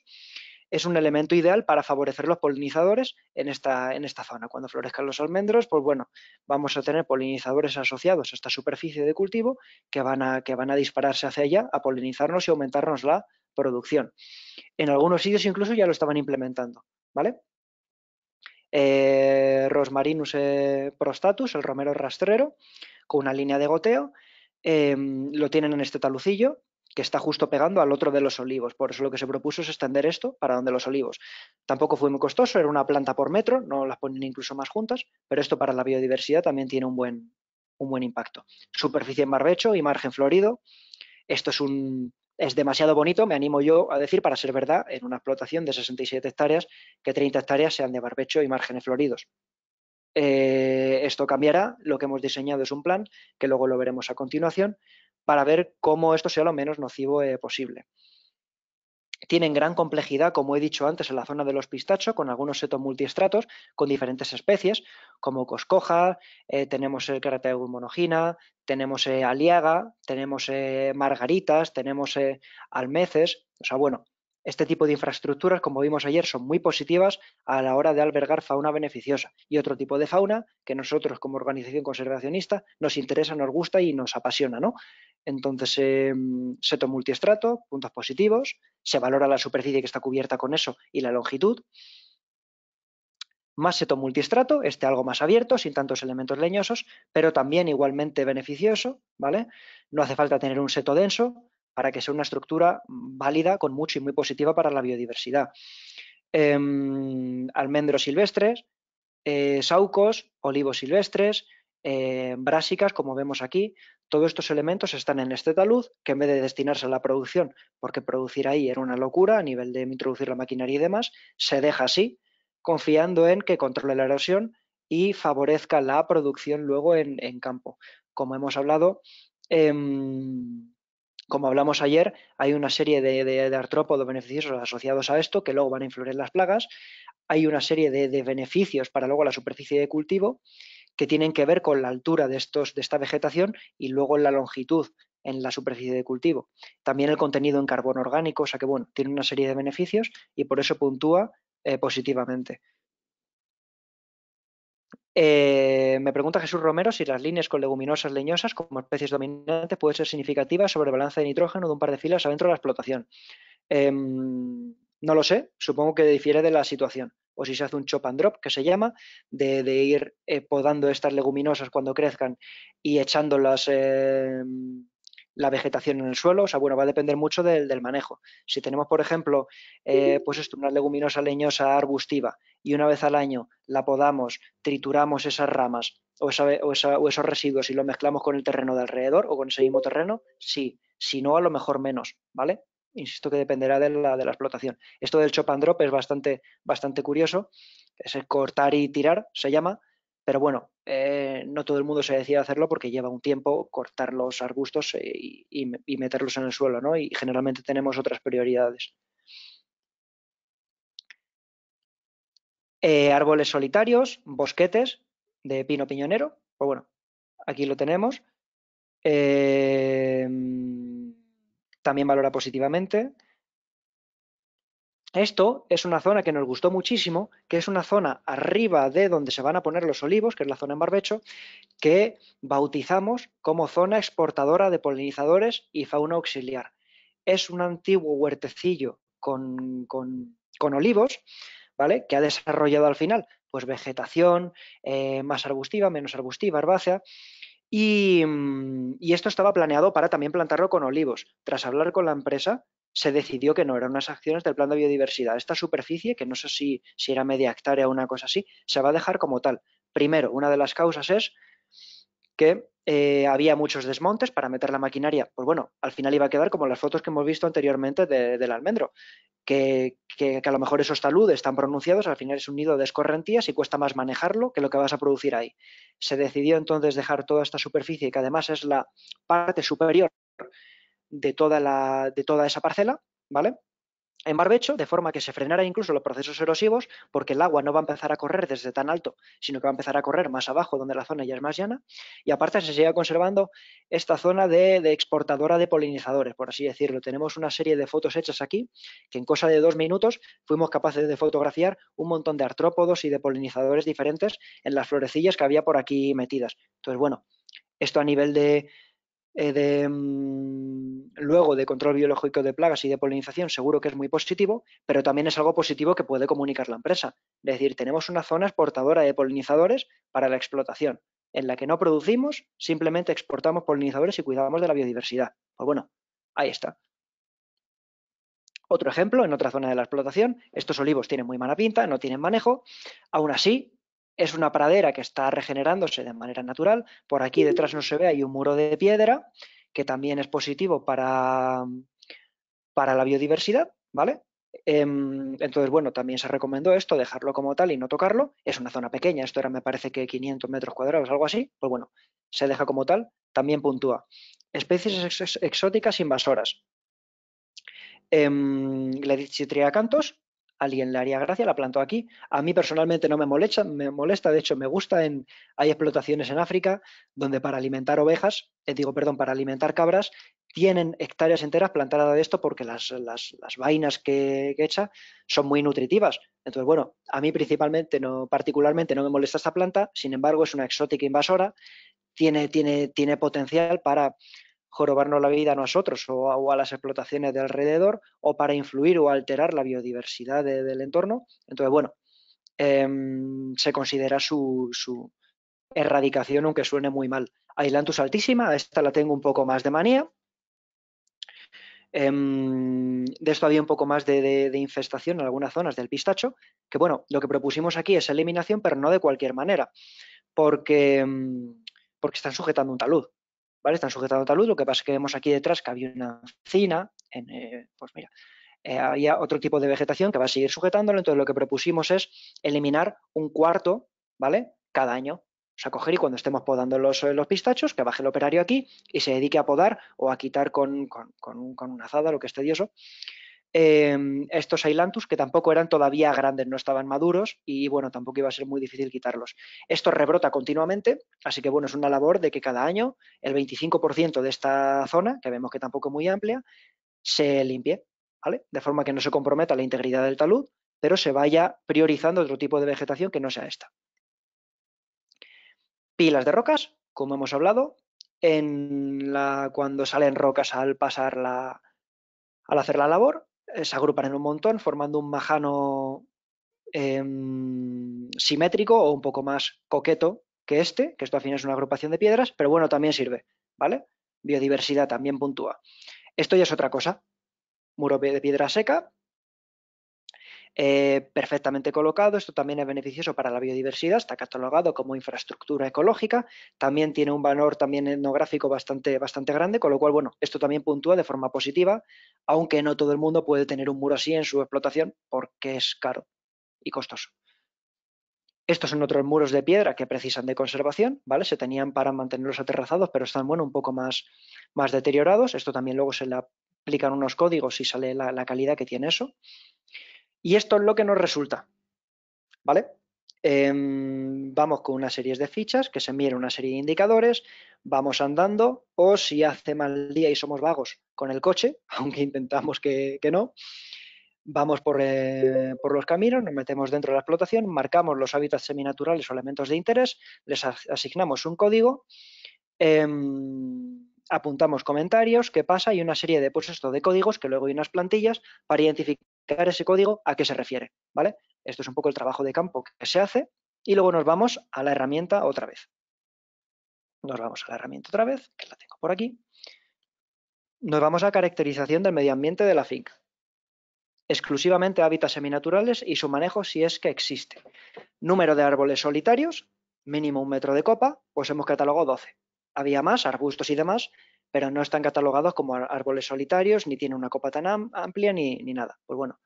es un elemento ideal para favorecer los polinizadores en esta, en esta zona. Cuando florezcan los almendros, pues bueno, vamos a tener polinizadores asociados a esta superficie de cultivo que van a, que van a dispararse hacia allá, a polinizarnos y aumentarnos la producción. En algunos sitios incluso ya lo estaban implementando, ¿vale? Eh, Rosmarinus eh, prostatus, el romero rastrero, con una línea de goteo, eh, lo tienen en este talucillo, que está justo pegando al otro de los olivos. Por eso lo que se propuso es extender esto para donde los olivos. Tampoco fue muy costoso, era una planta por metro, no las ponen incluso más juntas, pero esto para la biodiversidad también tiene un buen, un buen impacto. Superficie en barbecho y margen florido. Esto es un, es demasiado bonito, me animo yo a decir, para ser verdad, en una explotación de 67 hectáreas, que 30 hectáreas sean de barbecho y márgenes floridos. Eh, esto cambiará, lo que hemos diseñado es un plan, que luego lo veremos a continuación, para ver cómo esto sea lo menos nocivo eh, posible. Tienen gran complejidad, como he dicho antes, en la zona de los pistachos, con algunos setos multiestratos, con diferentes especies, como coscoja, eh, tenemos el eh, de monogina, tenemos aliaga, tenemos margaritas, tenemos almeces, o sea, bueno, este tipo de infraestructuras, como vimos ayer, son muy positivas a la hora de albergar fauna beneficiosa y otro tipo de fauna que nosotros como organización conservacionista nos interesa, nos gusta y nos apasiona. ¿no? Entonces, eh, seto multiestrato, puntos positivos, se valora la superficie que está cubierta con eso y la longitud. Más seto multiestrato, este algo más abierto, sin tantos elementos leñosos, pero también igualmente beneficioso, ¿vale? No hace falta tener un seto denso, para que sea una estructura válida con mucho y muy positiva para la biodiversidad. Em, almendros silvestres, eh, saucos, olivos silvestres, eh, brásicas, como vemos aquí, todos estos elementos están en este talud que en vez de destinarse a la producción, porque producir ahí era una locura a nivel de introducir la maquinaria y demás, se deja así, confiando en que controle la erosión y favorezca la producción luego en, campo. Como hemos hablado, em, como hablamos ayer, hay una serie de, artrópodos beneficiosos asociados a esto que luego van a influir en las plagas. Hay una serie de, beneficios para luego la superficie de cultivo que tienen que ver con la altura de, esta vegetación y luego la longitud en la superficie de cultivo. También el contenido en carbono orgánico, o sea que bueno, tiene una serie de beneficios y por eso puntúa eh, positivamente. Eh, me pregunta Jesús Romero si las líneas con leguminosas leñosas como especies dominantes pueden ser significativas sobre el balance de nitrógeno de un par de filas adentro de la explotación. Em, no lo sé, supongo que difiere de la situación. O si se hace un chop and drop, que se llama, de, ir eh, podando estas leguminosas cuando crezcan y echándolas eh, la vegetación en el suelo, o sea, bueno, va a depender mucho del, manejo. Si tenemos, por ejemplo, pues esto, una leguminosa leñosa arbustiva y una vez al año la podamos, trituramos esas ramas o, esos residuos y lo mezclamos con el terreno de alrededor o con ese mismo terreno, sí. Si no, a lo mejor menos, ¿vale? Insisto que dependerá de la, de la explotación. Esto del chop and drop es bastante, bastante curioso. Es el cortar y tirar, se llama. Pero bueno, eh, no todo el mundo se decide hacerlo porque lleva un tiempo cortar los arbustos eh, y meterlos en el suelo, ¿no? Y generalmente tenemos otras prioridades. Eh, árboles solitarios, bosquetes de pino piñonero, pues bueno, aquí lo tenemos. Eh, también valora positivamente. Esto es una zona que nos gustó muchísimo, que es una zona arriba de donde se van a poner los olivos, que es la zona en barbecho, que bautizamos como zona exportadora de polinizadores y fauna auxiliar. Es un antiguo huertecillo con, con olivos ¿vale? Que ha desarrollado al final, pues vegetación eh, más arbustiva, menos arbustiva, herbácea. Mm, y, esto estaba planeado para también plantarlo con olivos. Tras hablar con la empresa, se decidió que no eran unas acciones del plan de biodiversidad. Esta superficie, que no sé si, si era media hectárea o una cosa así, se va a dejar como tal. Primero, una de las causas es que eh, había muchos desmontes para meter la maquinaria. Pues bueno, al final iba a quedar como las fotos que hemos visto anteriormente del almendro, que, a lo mejor esos taludes están pronunciados al final es un nido de escorrentías y cuesta más manejarlo que lo que vas a producir ahí. Se decidió entonces dejar toda esta superficie, que además es la parte superior de toda, de toda esa parcela, ¿vale? en barbecho, de forma que se frenara incluso los procesos erosivos, porque el agua no va a empezar a correr desde tan alto, sino que va a empezar a correr más abajo, donde la zona ya es más llana, y aparte se sigue conservando esta zona de, de exportadora de polinizadores, por así decirlo. Tenemos una serie de fotos hechas aquí, que en cosa de dos minutos fuimos capaces de fotografiar un montón de artrópodos y de polinizadores diferentes en las florecillas que había por aquí metidas. Entonces, bueno, esto a nivel de, eh, mm, luego de control biológico de plagas y de polinización seguro que es muy positivo, pero también es algo positivo que puede comunicar la empresa. Es decir, tenemos una zona exportadora de polinizadores para la explotación, en la que no producimos, simplemente exportamos polinizadores y cuidamos de la biodiversidad. Pues bueno, ahí está. Otro ejemplo, en otra zona de la explotación, estos olivos tienen muy mala pinta, no tienen manejo, aún así es una pradera que está regenerándose de manera natural. Por aquí detrás no se ve, hay un muro de piedra, que también es positivo para, para la biodiversidad, ¿vale? Em, entonces, bueno, también se recomendó esto, dejarlo como tal y no tocarlo. Es una zona pequeña, esto era me parece que 500 metros cuadrados, algo así. Pues bueno, se deja como tal, también puntúa. Especies exóticas invasoras. Eh, em, cantos alguien le haría gracia, la plantó aquí. A mí personalmente no me molesta, me molesta, de hecho me gusta, en, hay explotaciones en África donde para alimentar ovejas, eh, digo, perdón, para alimentar cabras, tienen hectáreas enteras plantadas de esto porque las, vainas que, echa son muy nutritivas. Entonces, bueno, a mí principalmente, no, particularmente no me molesta esta planta, sin embargo es una exótica invasora, tiene, tiene, tiene potencial para jorobarnos la vida a nosotros o a, las explotaciones de alrededor o para influir o alterar la biodiversidad del entorno. Entonces, bueno, em, se considera su, su, erradicación, aunque suene muy mal. Aislantus altísima, esta la tengo un poco más de manía. Em, de esto había un poco más de, de, infestación en algunas zonas del pistacho, que bueno, lo que propusimos aquí es eliminación, pero no de cualquier manera, porque, em, porque están sujetando un talud. Están sujetando talud, lo que pasa es que vemos aquí detrás que había una cina, en, eh, pues mira, eh, había otro tipo de vegetación que va a seguir sujetándolo, entonces lo que propusimos es eliminar un cuarto, ¿vale? Cada año. O sea, coger y cuando estemos podando los, eh, los pistachos, que baje el operario aquí y se dedique a podar o a quitar con, con una azada, lo que es tedioso, Em, estos Ailantus, que tampoco eran todavía grandes, no estaban maduros y bueno, tampoco iba a ser muy difícil quitarlos. Esto rebrota continuamente, así que bueno, es una labor de que cada año el 25% de esta zona, que vemos que tampoco es muy amplia, se limpie, ¿vale? De forma que no se comprometa la integridad del talud, pero se vaya priorizando otro tipo de vegetación que no sea esta. Pilas de rocas, como hemos hablado, en cuando salen rocas al pasar la, al hacer la labor, eh, se agrupan en un montón formando un majano em, simétrico o un poco más coqueto que este, que esto al final es una agrupación de piedras, pero bueno, también sirve, ¿vale? Biodiversidad también puntúa. Esto ya es otra cosa. Muro de piedra seca, eh, perfectamente colocado. Esto también es beneficioso para la biodiversidad, está catalogado como infraestructura ecológica, también tiene un valor también etnográfico bastante, bastante grande, con lo cual, bueno, esto también puntúa de forma positiva, aunque no todo el mundo puede tener un muro así en su explotación porque es caro y costoso. Estos son otros muros de piedra que precisan de conservación, ¿vale? Se tenían para mantenerlos aterrazados, pero están, bueno, un poco más, más deteriorados. Esto también luego se le aplican unos códigos y sale la calidad que tiene eso. Y esto es lo que nos resulta. ¿Vale? Em, vamos con una serie de fichas que se mire una serie de indicadores, vamos andando o si hace mal día y somos vagos con el coche, aunque intentamos que, no, vamos eh, por, los caminos, nos metemos dentro de la explotación, marcamos los hábitats seminaturales o elementos de interés, les asignamos un código, em, apuntamos comentarios, qué pasa y una serie de puestos de códigos que luego hay unas plantillas para identificar ese código a qué se refiere, ¿vale? Esto es un poco el trabajo de campo que se hace y luego nos vamos a la herramienta otra vez. Nos vamos a la herramienta otra vez, que la tengo por aquí. Nos vamos a caracterización del medio ambiente de la finca. Exclusivamente hábitats seminaturales y su manejo si es que existe. Número de árboles solitarios, mínimo un metro de copa, pues hemos catalogado 12. Había más, arbustos y demás, pero no están catalogados como árboles solitarios, ni tienen una copa tan amplia, ni, nada. Pues bueno,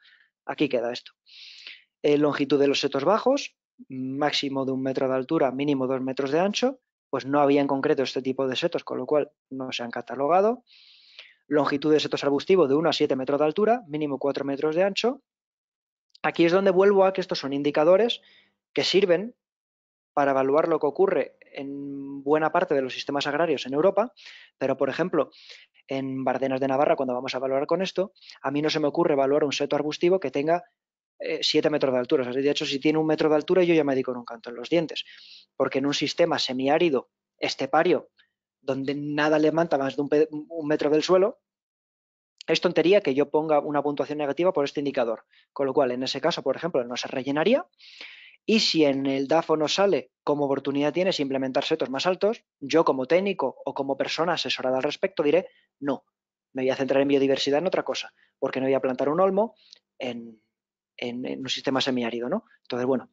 aquí queda esto. Eh, longitud de los setos bajos, máximo de un metro de altura, mínimo dos metros de ancho, pues no había en concreto este tipo de setos, con lo cual no se han catalogado. Longitud de setos arbustivos de 1 a 7 metros de altura, mínimo cuatro metros de ancho. Aquí es donde vuelvo a que estos son indicadores que sirven para evaluar lo que ocurre en buena parte de los sistemas agrarios en Europa, pero por ejemplo, en Bardenas de Navarra, cuando vamos a evaluar con esto, a mí no se me ocurre evaluar un seto arbustivo que tenga 7 eh, metros de altura. de hecho, si tiene un metro de altura, yo ya me dedico en un canto en los dientes, porque en un sistema semiárido, estepario, donde nada le levanta más de un metro del suelo, es tontería que yo ponga una puntuación negativa por este indicador. Con lo cual, en ese caso, por ejemplo, no se rellenaría y si en el DAFO no sale, como oportunidad tienes implementar setos más altos, yo como técnico o como persona asesorada al respecto diré, no, me voy a centrar en biodiversidad en otra cosa, porque no voy a plantar un olmo en, un sistema semiárido, ¿no? Entonces, bueno,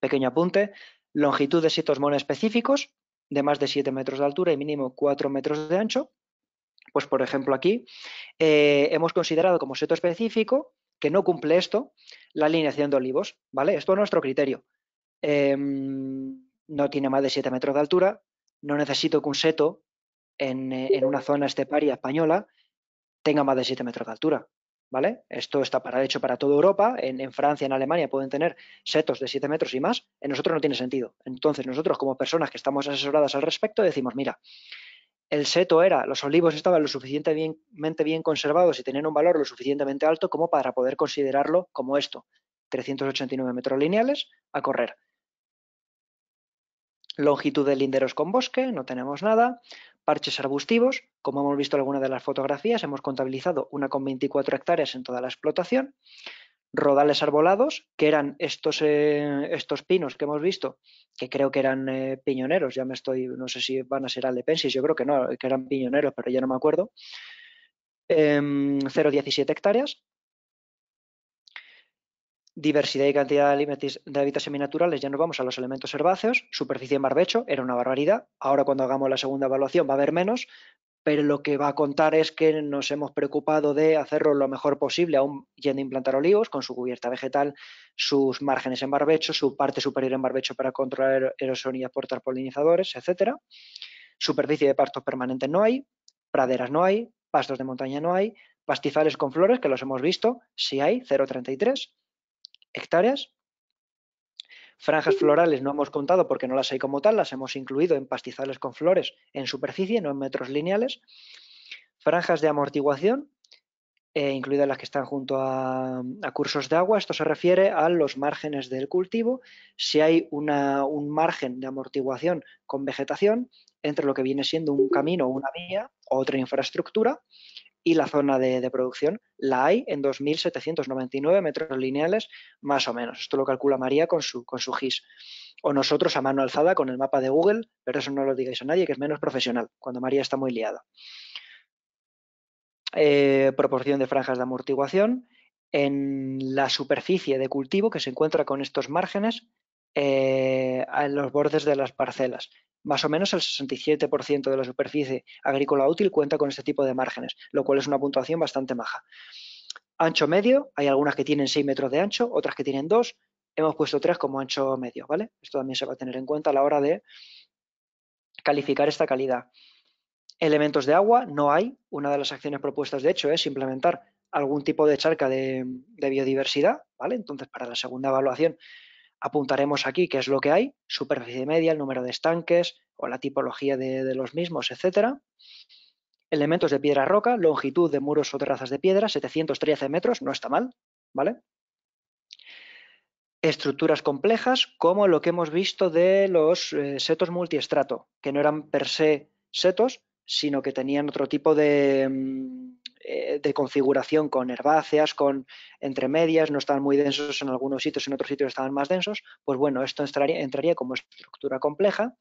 pequeño apunte, longitud de setos específicos de más de 7 metros de altura y mínimo 4 metros de ancho, pues por ejemplo aquí eh, hemos considerado como seto específico no cumple esto, la alineación de olivos, ¿vale? Esto es nuestro criterio. Em, no tiene más de 7 metros de altura, no necesito que un seto en, eh, una zona esteparia española tenga más de 7 metros de altura, ¿vale? Esto está para, hecho para toda Europa, en, en Francia, en Alemania pueden tener setos de 7 metros y más, en nosotros no tiene sentido. Entonces nosotros como personas que estamos asesoradas al respecto decimos, mira, el seto era, los olivos estaban lo suficientemente bien conservados y tenían un valor lo suficientemente alto como para poder considerarlo como esto, 389 metros lineales a correr. Longitud de linderos con bosque, no tenemos nada. Parches arbustivos, como hemos visto en alguna de las fotografías, hemos contabilizado una con 24 hectáreas en toda la explotación rodales arbolados, que eran estos, eh, estos pinos que hemos visto, que creo que eran eh, piñoneros, ya me estoy, no sé si van a ser aldepensis, yo creo que no, que eran piñoneros, pero ya no me acuerdo, 0,17 em, hectáreas, diversidad y cantidad de hábitats seminaturales, ya nos vamos a los elementos herbáceos, superficie en barbecho, era una barbaridad, ahora cuando hagamos la segunda evaluación va a haber menos, pero lo que va a contar es que nos hemos preocupado de hacerlo lo mejor posible, aún yendo a implantar olivos, con su cubierta vegetal, sus márgenes en barbecho, su parte superior en barbecho para controlar erosión y aportar polinizadores, etcétera. Superficie de pastos permanentes no hay, praderas no hay, pastos de montaña no hay, pastizales con flores, que los hemos visto, sí hay, 0,33 hectáreas, Franjas florales no hemos contado porque no las hay como tal, las hemos incluido en pastizales con flores en superficie, no en metros lineales. Franjas de amortiguación, eh, incluidas las que están junto a, cursos de agua. Esto se refiere a los márgenes del cultivo. Si hay un margen de amortiguación con vegetación entre lo que viene siendo un camino, una vía o otra infraestructura, y la zona de, producción la hay en 2.799 metros lineales más o menos. Esto lo calcula María con su, con su GIS. O nosotros a mano alzada con el mapa de Google, pero eso no lo digáis a nadie que es menos profesional cuando María está muy liada. Eh, proporción de franjas de amortiguación en la superficie de cultivo que se encuentra con estos márgenes en eh, los bordes de las parcelas. Más o menos el 67% de la superficie agrícola útil cuenta con este tipo de márgenes, lo cual es una puntuación bastante maja. Ancho medio, hay algunas que tienen 6 metros de ancho, otras que tienen 2, hemos puesto 3 como ancho medio, ¿vale? Esto también se va a tener en cuenta a la hora de calificar esta calidad. Elementos de agua, no hay. Una de las acciones propuestas, de hecho, es implementar algún tipo de charca de, de biodiversidad, ¿vale? Entonces, para la segunda evaluación apuntaremos aquí qué es lo que hay, superficie media, el número de estanques o la tipología de, los mismos, etcétera. Elementos de piedra roca, longitud de muros o terrazas de piedra, 713 metros, no está mal, ¿vale? Estructuras complejas, como lo que hemos visto de los eh, setos multiestrato, que no eran per se setos, sino que tenían otro tipo de, mm, eh, de configuración con herbáceas, con entre medias, no están muy densos en algunos sitios, en otros sitios estaban más densos, pues bueno, esto entraría, como estructura compleja.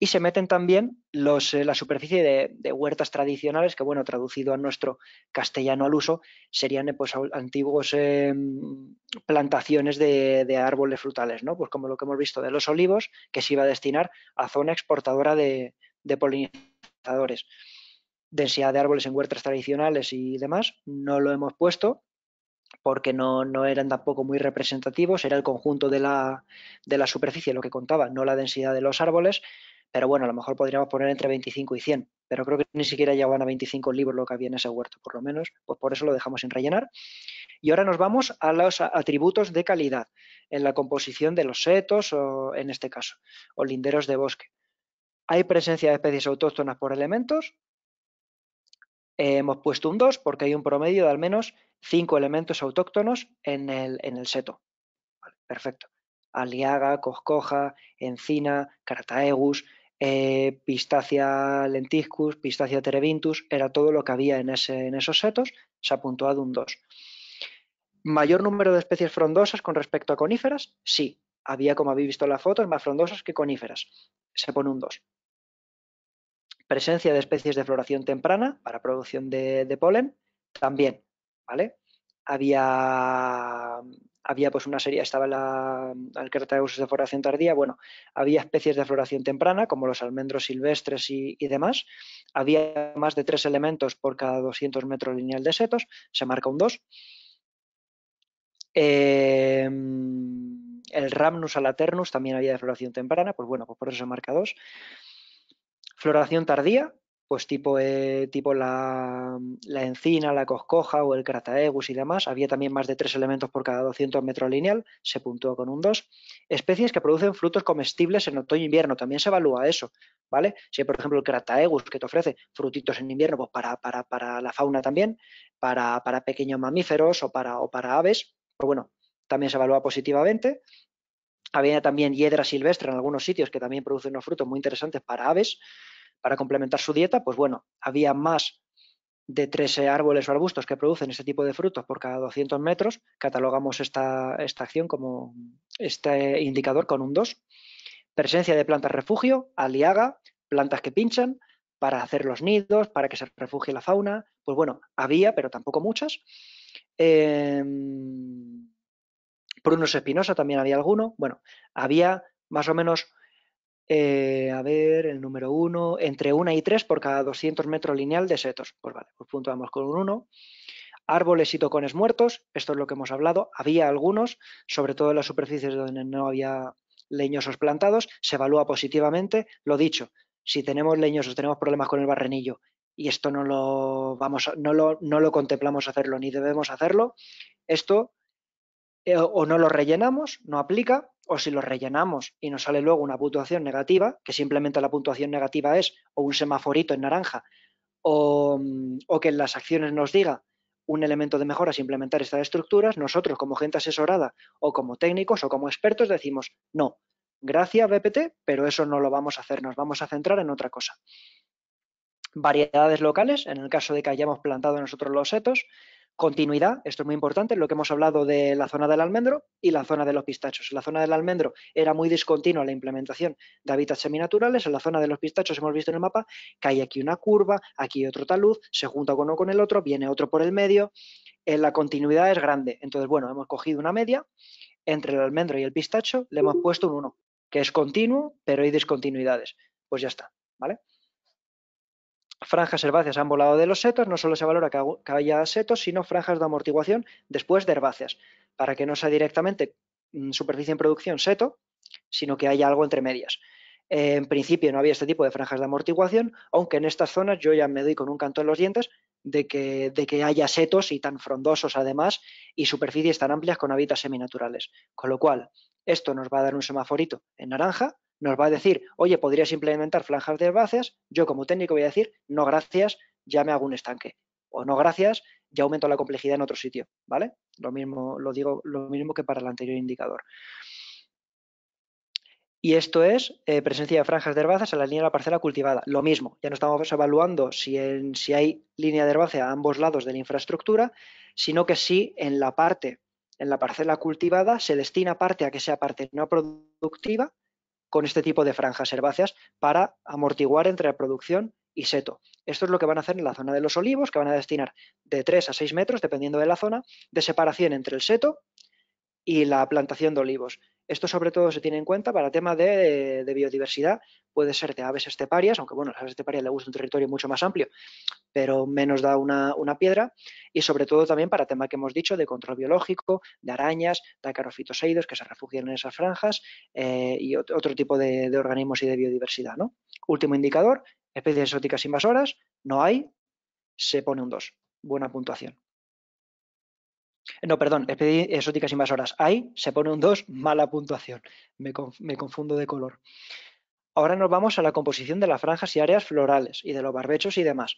Y se meten también los, eh, la superficie de, huertas tradicionales, que bueno, traducido a nuestro castellano al uso, serían eh, pues antiguos em, plantaciones de, árboles frutales, ¿no? Pues como lo que hemos visto de los olivos, que se iba a destinar a zona exportadora de polinizadores densidad de árboles en huertas tradicionales y demás, no lo hemos puesto porque no, eran tampoco muy representativos, era el conjunto de la, superficie lo que contaba, no la densidad de los árboles, pero bueno, a lo mejor podríamos poner entre 25 y 100, pero creo que ni siquiera llegaban a 25 libros lo que había en ese huerto, por lo menos, pues por eso lo dejamos sin rellenar. Y ahora nos vamos a los atributos de calidad en la composición de los setos o, en este caso, o linderos de bosque. Hay presencia de especies autóctonas por elementos, eh, hemos puesto un 2 porque hay un promedio de al menos 5 elementos autóctonos en el, seto. perfecto. Aliaga, coscoja, encina, Cartaegus, eh, pistacia lentiscus, pistacia terebintus, era todo lo que había en, ese, en esos setos, se ha puntuado un 2. ¿Mayor número de especies frondosas con respecto a coníferas? Sí, había, como habéis visto en la foto, más frondosas que coníferas. Se pone un 2. Presencia de especies de floración temprana para producción de, polen, también, ¿vale? Había, había pues una serie, estaba la cráter de de floración tardía, bueno, había especies de floración temprana, como los almendros silvestres y, demás. Había más de tres elementos por cada 200 metros lineal de setos, se marca un 2. Em, el Ramnus alaternus también había de floración temprana, pues bueno, pues por eso se marca 2. Floración tardía, pues tipo, eh, tipo la, encina, la coscoja o el crataegus y demás. Había también más de tres elementos por cada 200 metros lineal, se puntuó con un 2. Especies que producen frutos comestibles en otoño e invierno, también se evalúa eso, ¿vale? Si por ejemplo el crataegus que te ofrece frutitos en invierno, pues para, para, la fauna también, para, pequeños mamíferos o para, o para aves, pues bueno, también se evalúa positivamente. Había también hiedra silvestre en algunos sitios que también producen unos frutos muy interesantes para aves para complementar su dieta, pues bueno, había más de 13 árboles o arbustos que producen este tipo de frutos por cada 200 metros, catalogamos esta, esta acción como este indicador con un 2. Presencia de plantas refugio, aliaga, plantas que pinchan, para hacer los nidos, para que se refugie la fauna. Pues bueno, había, pero tampoco muchas. Eh, em, prunos espinosa también había alguno. Bueno, había más o menos eh, a ver, el número 1, entre 1 y 3 por cada 200 metros lineal de setos. Pues vale, pues puntuamos con un 1. Árboles y tocones muertos, esto es lo que hemos hablado. Había algunos, sobre todo en las superficies donde no había leñosos plantados, se evalúa positivamente. Lo dicho, si tenemos leñosos, tenemos problemas con el barrenillo y esto no lo, vamos no lo, contemplamos hacerlo ni debemos hacerlo, esto eh, o no lo rellenamos, no aplica, o si lo rellenamos y nos sale luego una puntuación negativa, que simplemente la puntuación negativa es o un semaforito en naranja, o, mm, o que en las acciones nos diga un elemento de mejora es implementar estas estructuras, nosotros como gente asesorada o como técnicos o como expertos decimos, no, gracias BPT, pero eso no lo vamos a hacer, nos vamos a centrar en otra cosa. Variedades locales, en el caso de que hayamos plantado nosotros los setos, Continuidad, esto es muy importante, lo que hemos hablado de la zona del almendro y la zona de los pistachos. En la zona del almendro era muy discontinua la implementación de hábitats seminaturales, en la zona de los pistachos hemos visto en el mapa que hay aquí una curva, aquí otro talud, se junta uno con el otro, viene otro por el medio, eh, la continuidad es grande. Entonces, bueno, hemos cogido una media entre el almendro y el pistacho, le hemos puesto un 1, que es continuo, pero hay discontinuidades. Pues ya está, ¿vale? franjas herbáceas han volado de los setos, no solo se valora que haya setos, sino franjas de amortiguación después de herbáceas, para que no sea directamente mm, superficie en producción seto, sino que haya algo entre medias. En principio no había este tipo de franjas de amortiguación, aunque en estas zonas yo ya me doy con un canto en los dientes de que, de que haya setos y tan frondosos además y superficies tan amplias con hábitats seminaturales. Con lo cual, esto nos va a dar un semaforito en naranja, nos va a decir, oye, podrías implementar franjas de herbáceas, yo como técnico voy a decir, no gracias, ya me hago un estanque. O no gracias, ya aumento la complejidad en otro sitio, ¿vale? Lo mismo, lo digo, lo mismo que para el anterior indicador. Y esto es eh, presencia de franjas de herbáceas en la línea de la parcela cultivada. Lo mismo, ya no estamos evaluando si, en, si hay línea de herbácea a ambos lados de la infraestructura, sino que sí en la parte, en la parcela cultivada, se destina parte a que sea parte no productiva con este tipo de franjas herbáceas para amortiguar entre la producción y seto. Esto es lo que van a hacer en la zona de los olivos, que van a destinar de 3 a 6 metros, dependiendo de la zona, de separación entre el seto y la plantación de olivos. Esto sobre todo se tiene en cuenta para tema de, biodiversidad, puede ser de aves esteparias, aunque bueno, las aves esteparias le gusta un territorio mucho más amplio, pero menos da una, piedra, y sobre todo también para tema que hemos dicho de control biológico, de arañas, de acarofitoseidos que se refugian en esas franjas eh, y otro, tipo de, organismos y de biodiversidad. Último indicador, especies exóticas invasoras, no hay, se pone un 2, buena puntuación. No, perdón, especies exóticas invasoras ahí se pone un 2, mala puntuación. Me, confundo de color. Ahora nos vamos a la composición de las franjas y áreas florales y de los barbechos y demás.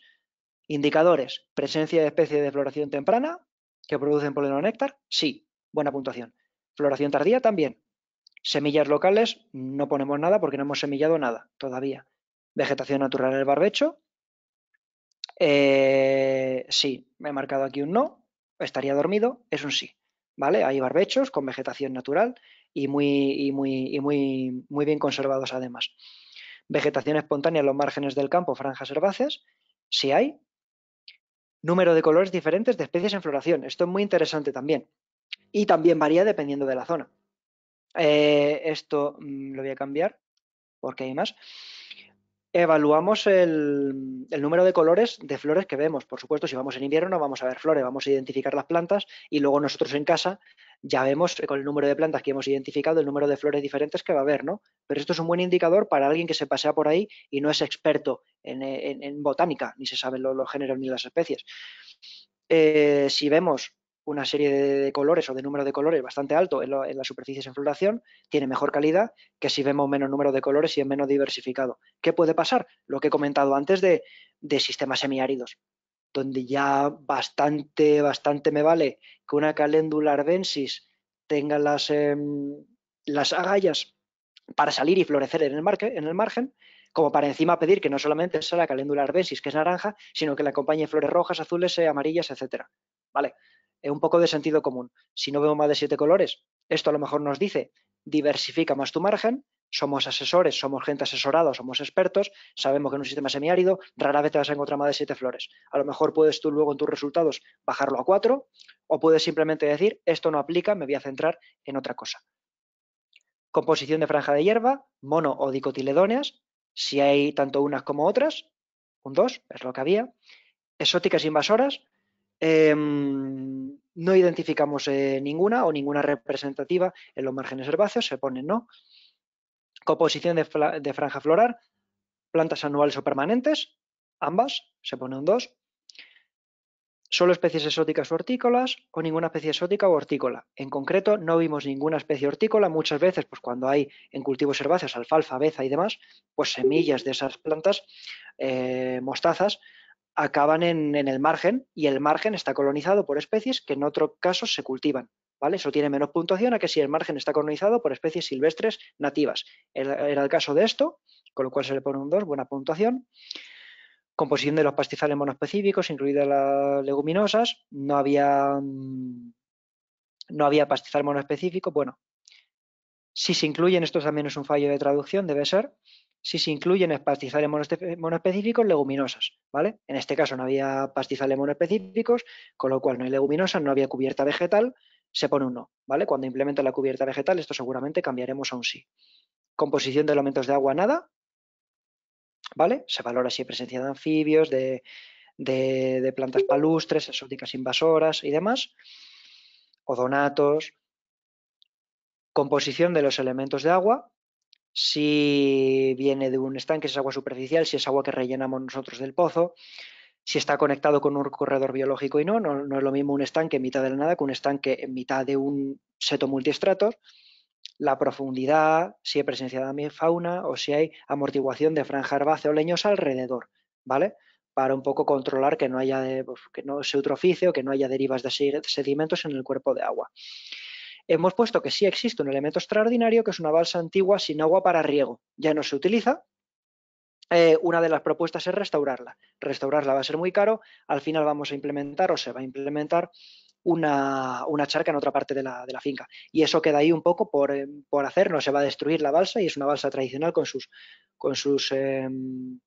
Indicadores, presencia de especies de floración temprana que producen polen néctar, sí, buena puntuación. Floración tardía también. Semillas locales, no ponemos nada porque no hemos semillado nada todavía. Vegetación natural en el barbecho, eh, sí, me he marcado aquí un no estaría dormido, es un sí. ¿Vale? Hay barbechos con vegetación natural y muy, y muy, y muy, muy bien conservados además. Vegetación espontánea en los márgenes del campo, franjas herbáceas, si sí hay. Número de colores diferentes de especies en floración. Esto es muy interesante también. Y también varía dependiendo de la zona. Eh, esto mm, lo voy a cambiar porque hay más evaluamos el, número de colores de flores que vemos. Por supuesto, si vamos en invierno no vamos a ver flores, vamos a identificar las plantas y luego nosotros en casa ya vemos con el número de plantas que hemos identificado el número de flores diferentes que va a haber, ¿no? Pero esto es un buen indicador para alguien que se pasea por ahí y no es experto en, botánica, ni se saben los, géneros ni las especies. Eh, si vemos una serie de, colores o de número de colores bastante alto en, las superficies en floración, tiene mejor calidad que si vemos menos número de colores y es menos diversificado. ¿Qué puede pasar? Lo que he comentado antes de, sistemas semiáridos, donde ya bastante, bastante me vale que una caléndula arbensis tenga las, em, las agallas para salir y florecer en el, en el margen, como para encima pedir que no solamente sea la caléndula arbensis, que es naranja, sino que la acompañe flores rojas, azules, eh, amarillas, etcétera. ¿Vale? Eh, un poco de sentido común. Si no veo más de siete colores, esto a lo mejor nos dice, diversifica más tu margen, somos asesores, somos gente asesorada, somos expertos, sabemos que en un sistema semiárido rara vez te vas a encontrar más de siete flores. A lo mejor puedes tú luego en tus resultados bajarlo a cuatro o puedes simplemente decir, esto no aplica, me voy a centrar en otra cosa. Composición de franja de hierba, mono o dicotiledóneas, si hay tanto unas como otras, un 2, es lo que había. Exóticas invasoras, Em, no identificamos eh, ninguna o ninguna representativa en los márgenes herbáceos, se pone no. Composición de, franja floral, plantas anuales o permanentes, ambas, se pone un 2. Solo especies exóticas o hortícolas o ninguna especie exótica o hortícola. En concreto, no vimos ninguna especie hortícola. Muchas veces, pues cuando hay en cultivos herbáceos alfalfa, beza y demás, pues semillas de esas plantas, eh, mostazas, acaban en, el margen y el margen está colonizado por especies que en otro caso se cultivan. ¿vale? Eso tiene menos puntuación a que si el margen está colonizado por especies silvestres nativas. Era, el caso de esto, con lo cual se le pone un 2, buena puntuación. Composición de los pastizales monoespecíficos, incluidas las leguminosas. No había, mm, no había pastizal monoespecífico. Bueno, si se incluyen, esto también es un fallo de traducción, debe ser si se incluyen pastizales monoespecíficos leguminosas, ¿vale? En este caso no había pastizales monoespecíficos, con lo cual no hay leguminosas, no había cubierta vegetal, se pone un no, ¿vale? Cuando implementa la cubierta vegetal, esto seguramente cambiaremos a un sí. Composición de elementos de agua, nada, ¿vale? Se valora si hay presencia de anfibios, de, de plantas palustres, exóticas invasoras y demás, odonatos, composición de los elementos de agua, si viene de un estanque, si es agua superficial, si es agua que rellenamos nosotros del pozo, si está conectado con un corredor biológico y no, no, es lo mismo un estanque en mitad de la nada que un estanque en mitad de un seto multiestratos, la profundidad, si hay presencia de fauna o si hay amortiguación de franja herbácea o leñosa alrededor, ¿vale? Para un poco controlar que no haya, pues, que no se eutrofice o que no haya derivas de sedimentos en el cuerpo de agua hemos puesto que sí existe un elemento extraordinario que es una balsa antigua sin agua para riego. Ya no se utiliza. Eh, una de las propuestas es restaurarla. Restaurarla va a ser muy caro. Al final vamos a implementar o se va a implementar una, charca en otra parte de la, finca. Y eso queda ahí un poco eh, por, hacer. No se va a destruir la balsa y es una balsa tradicional con sus, con sus em,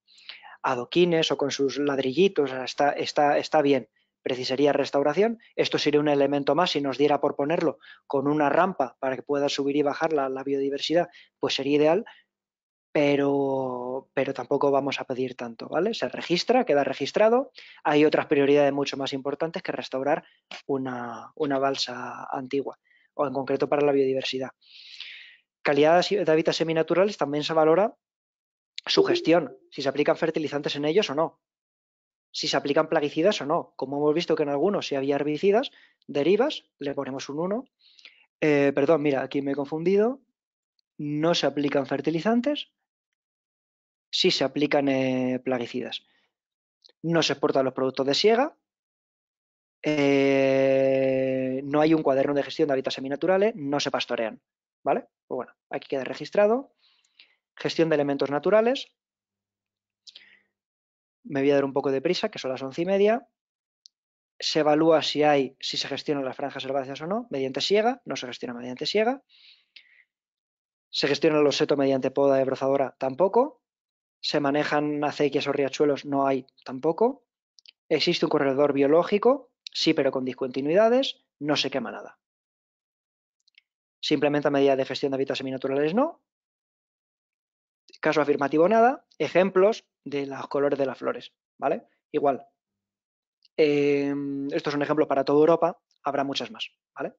adoquines o con sus ladrillitos. Está, está, está bien precisaría restauración. Esto sería un elemento más, si nos diera por ponerlo con una rampa para que pueda subir y bajar la, biodiversidad, pues sería ideal, pero, pero, tampoco vamos a pedir tanto, ¿vale? Se registra, queda registrado. Hay otras prioridades mucho más importantes que restaurar una, una balsa antigua, o en concreto para la biodiversidad. Calidad de hábitats seminaturales también se valora su gestión, si se aplican fertilizantes en ellos o no si se aplican plaguicidas o no. Como hemos visto que en algunos si había herbicidas, derivas, le ponemos un 1. Eh, perdón, mira, aquí me he confundido. No se aplican fertilizantes, sí se aplican eh, plaguicidas. No se exportan los productos de siega. Eh, no hay un cuaderno de gestión de hábitats seminaturales, no se pastorean. ¿Vale? Pues bueno, aquí queda registrado. Gestión de elementos naturales, me voy a dar un poco de prisa, que son las once y media, se evalúa si hay, si se gestionan las franjas herbáceas o no, mediante siega, no se gestiona mediante siega, se gestiona el setos mediante poda de brozadora, tampoco, se manejan acequias o riachuelos, no hay, tampoco, existe un corredor biológico, sí, pero con discontinuidades, no se quema nada. simplemente a medida de gestión de hábitats seminaturales? No. Caso afirmativo, nada. Ejemplos de los colores de las flores, ¿vale? Igual. Em, esto es un ejemplo para toda Europa, habrá muchas más, ¿vale?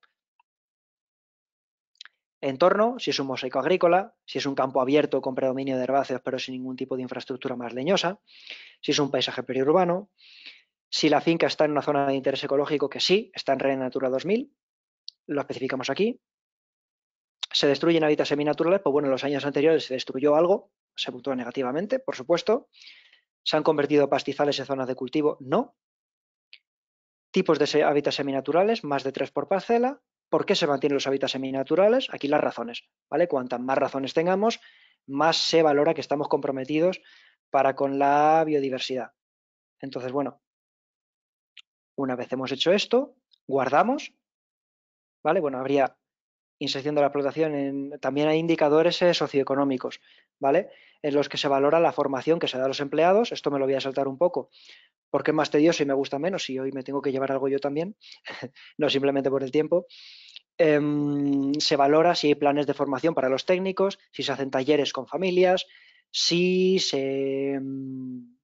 Entorno, si es un mosaico agrícola, si es un campo abierto con predominio de herbáceos pero sin ningún tipo de infraestructura más leñosa, si es un paisaje periurbano, si la finca está en una zona de interés ecológico que sí, está en Red Natura 2000, lo especificamos aquí, se destruyen hábitats seminaturales, pues bueno, en los años anteriores se destruyó algo, se puntúa negativamente, por supuesto. ¿Se han convertido pastizales en zonas de cultivo? No. ¿Tipos de hábitats seminaturales? Más de tres por parcela. ¿Por qué se mantienen los hábitats seminaturales? Aquí las razones, ¿vale? Cuantas más razones tengamos, más se valora que estamos comprometidos para con la biodiversidad. Entonces, bueno, una vez hemos hecho esto, guardamos, ¿vale? Bueno, habría inserción de la explotación, también hay indicadores eh, socioeconómicos, ¿vale? En los que se valora la formación que se da a los empleados, esto me lo voy a saltar un poco, porque es más tedioso y me gusta menos, y hoy me tengo que llevar algo yo también, no simplemente por el tiempo. Em, se valora si hay planes de formación para los técnicos, si se hacen talleres con familias, si se em,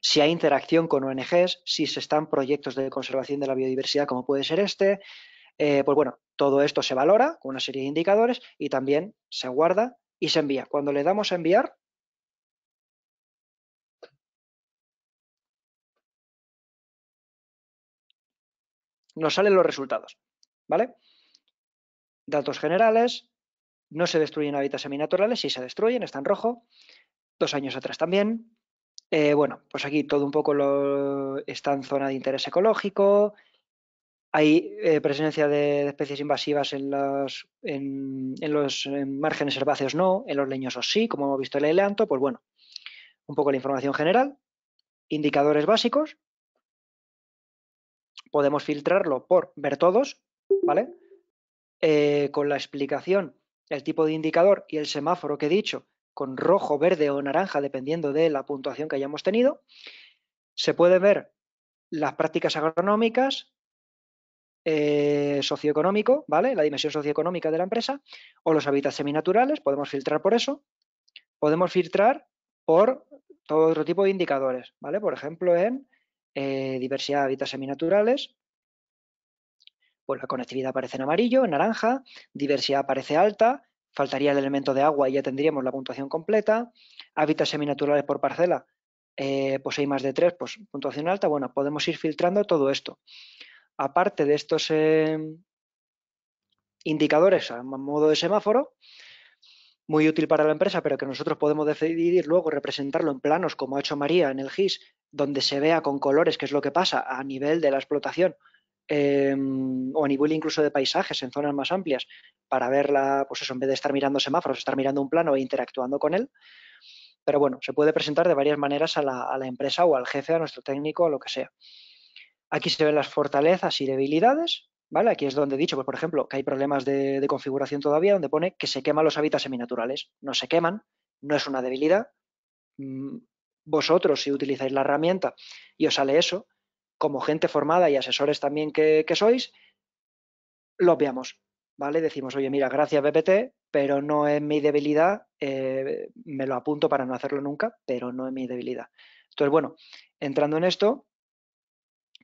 si hay interacción con ONGs, si se están proyectos de conservación de la biodiversidad como puede ser este, eh, pues bueno, todo esto se valora con una serie de indicadores y también se guarda y se envía. Cuando le damos a enviar, nos salen los resultados, ¿vale? Datos generales, no se destruyen hábitats seminaturales, sí se destruyen, está en rojo, dos años atrás también. Eh, bueno, pues aquí todo un poco lo, está en zona de interés ecológico, hay eh, presencia de, especies invasivas en los, márgenes herbáceos no, en los leñosos sí, como hemos visto en el eleanto, pues bueno, un poco la información general, indicadores básicos, podemos filtrarlo por ver todos, ¿vale? Eh, con la explicación, el tipo de indicador y el semáforo que he dicho, con rojo, verde o naranja, dependiendo de la puntuación que hayamos tenido. Se puede ver las prácticas agronómicas, eh, socioeconómico, ¿vale? La dimensión socioeconómica de la empresa, o los hábitats seminaturales, podemos filtrar por eso, podemos filtrar por todo otro tipo de indicadores, ¿vale? Por ejemplo, en eh, diversidad de hábitats seminaturales, pues la conectividad aparece en amarillo, en naranja, diversidad aparece alta, faltaría el elemento de agua y ya tendríamos la puntuación completa, hábitats seminaturales por parcela, eh, pues hay más de tres, pues puntuación alta, bueno, podemos ir filtrando todo esto aparte de estos eh, indicadores a modo de semáforo, muy útil para la empresa, pero que nosotros podemos decidir luego representarlo en planos, como ha hecho María en el GIS, donde se vea con colores qué es lo que pasa a nivel de la explotación em, o a nivel incluso de paisajes en zonas más amplias, para verla, pues eso, en vez de estar mirando semáforos, estar mirando un plano e interactuando con él. Pero bueno, se puede presentar de varias maneras a la, a la empresa o al jefe, a nuestro técnico, a lo que sea. Aquí se ven las fortalezas y debilidades, ¿vale? Aquí es donde he dicho, pues, por ejemplo, que hay problemas de, configuración todavía, donde pone que se queman los hábitats seminaturales. No se queman, no es una debilidad. Mm, vosotros, si utilizáis la herramienta y os sale eso, como gente formada y asesores también que, sois, lo veamos. ¿vale? Decimos, oye, mira, gracias BPT, pero no es mi debilidad, eh, me lo apunto para no hacerlo nunca, pero no es mi debilidad. Entonces, bueno, entrando en esto,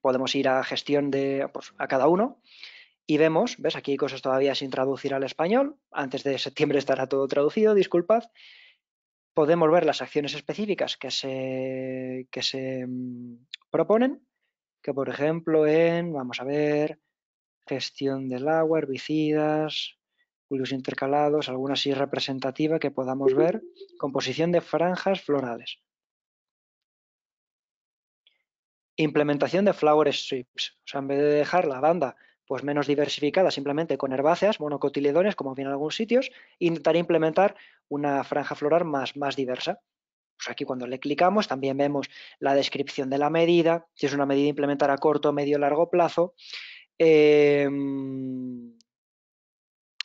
podemos ir a gestión de pues, a cada uno y vemos, ves, aquí hay cosas todavía sin traducir al español, antes de septiembre estará todo traducido, disculpad. Podemos ver las acciones específicas que se, que se mm, proponen, que por ejemplo en, vamos a ver, gestión del agua, herbicidas, pulios intercalados, alguna así representativa que podamos ver, composición de franjas florales. Implementación de flower strips, o sea, en vez de dejar la banda pues menos diversificada simplemente con herbáceas, monocotiledones, como viene en algunos sitios, e intentar implementar una franja floral más, más diversa. Pues aquí cuando le clicamos también vemos la descripción de la medida, si es una medida implementar a corto, medio, o largo plazo, em,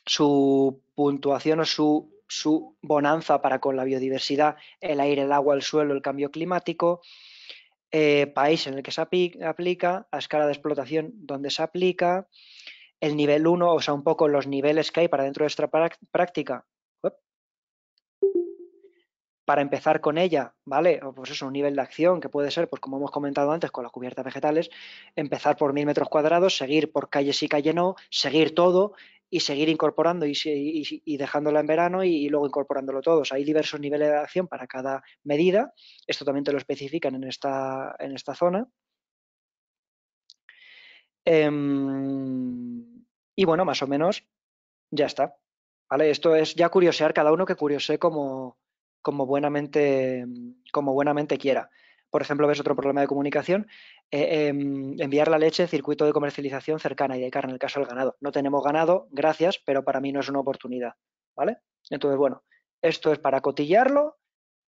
su puntuación o su, su bonanza para con la biodiversidad, el aire, el agua, el suelo, el cambio climático, eh, país en el que se aplica, a escala de explotación donde se aplica, el nivel 1, o sea, un poco los niveles que hay para dentro de esta práctica. Para empezar con ella, ¿vale? O pues eso, un nivel de acción que puede ser, pues como hemos comentado antes con las cubiertas vegetales, empezar por mil metros cuadrados, seguir por calle sí, calle no, seguir todo y seguir incorporando y, dejándola en verano y, luego incorporándolo todos. Hay diversos niveles de acción para cada medida. Esto también te lo especifican en esta, en esta zona. Em, y bueno, más o menos ya está. ¿Vale? Esto es ya curiosear cada uno que curiose como, como buenamente, como buenamente quiera por ejemplo, ves otro problema de comunicación, eh, em, enviar la leche circuito de comercialización cercana y de carne, en el caso del ganado. No tenemos ganado, gracias, pero para mí no es una oportunidad, ¿vale? Entonces, bueno, esto es para cotillarlo,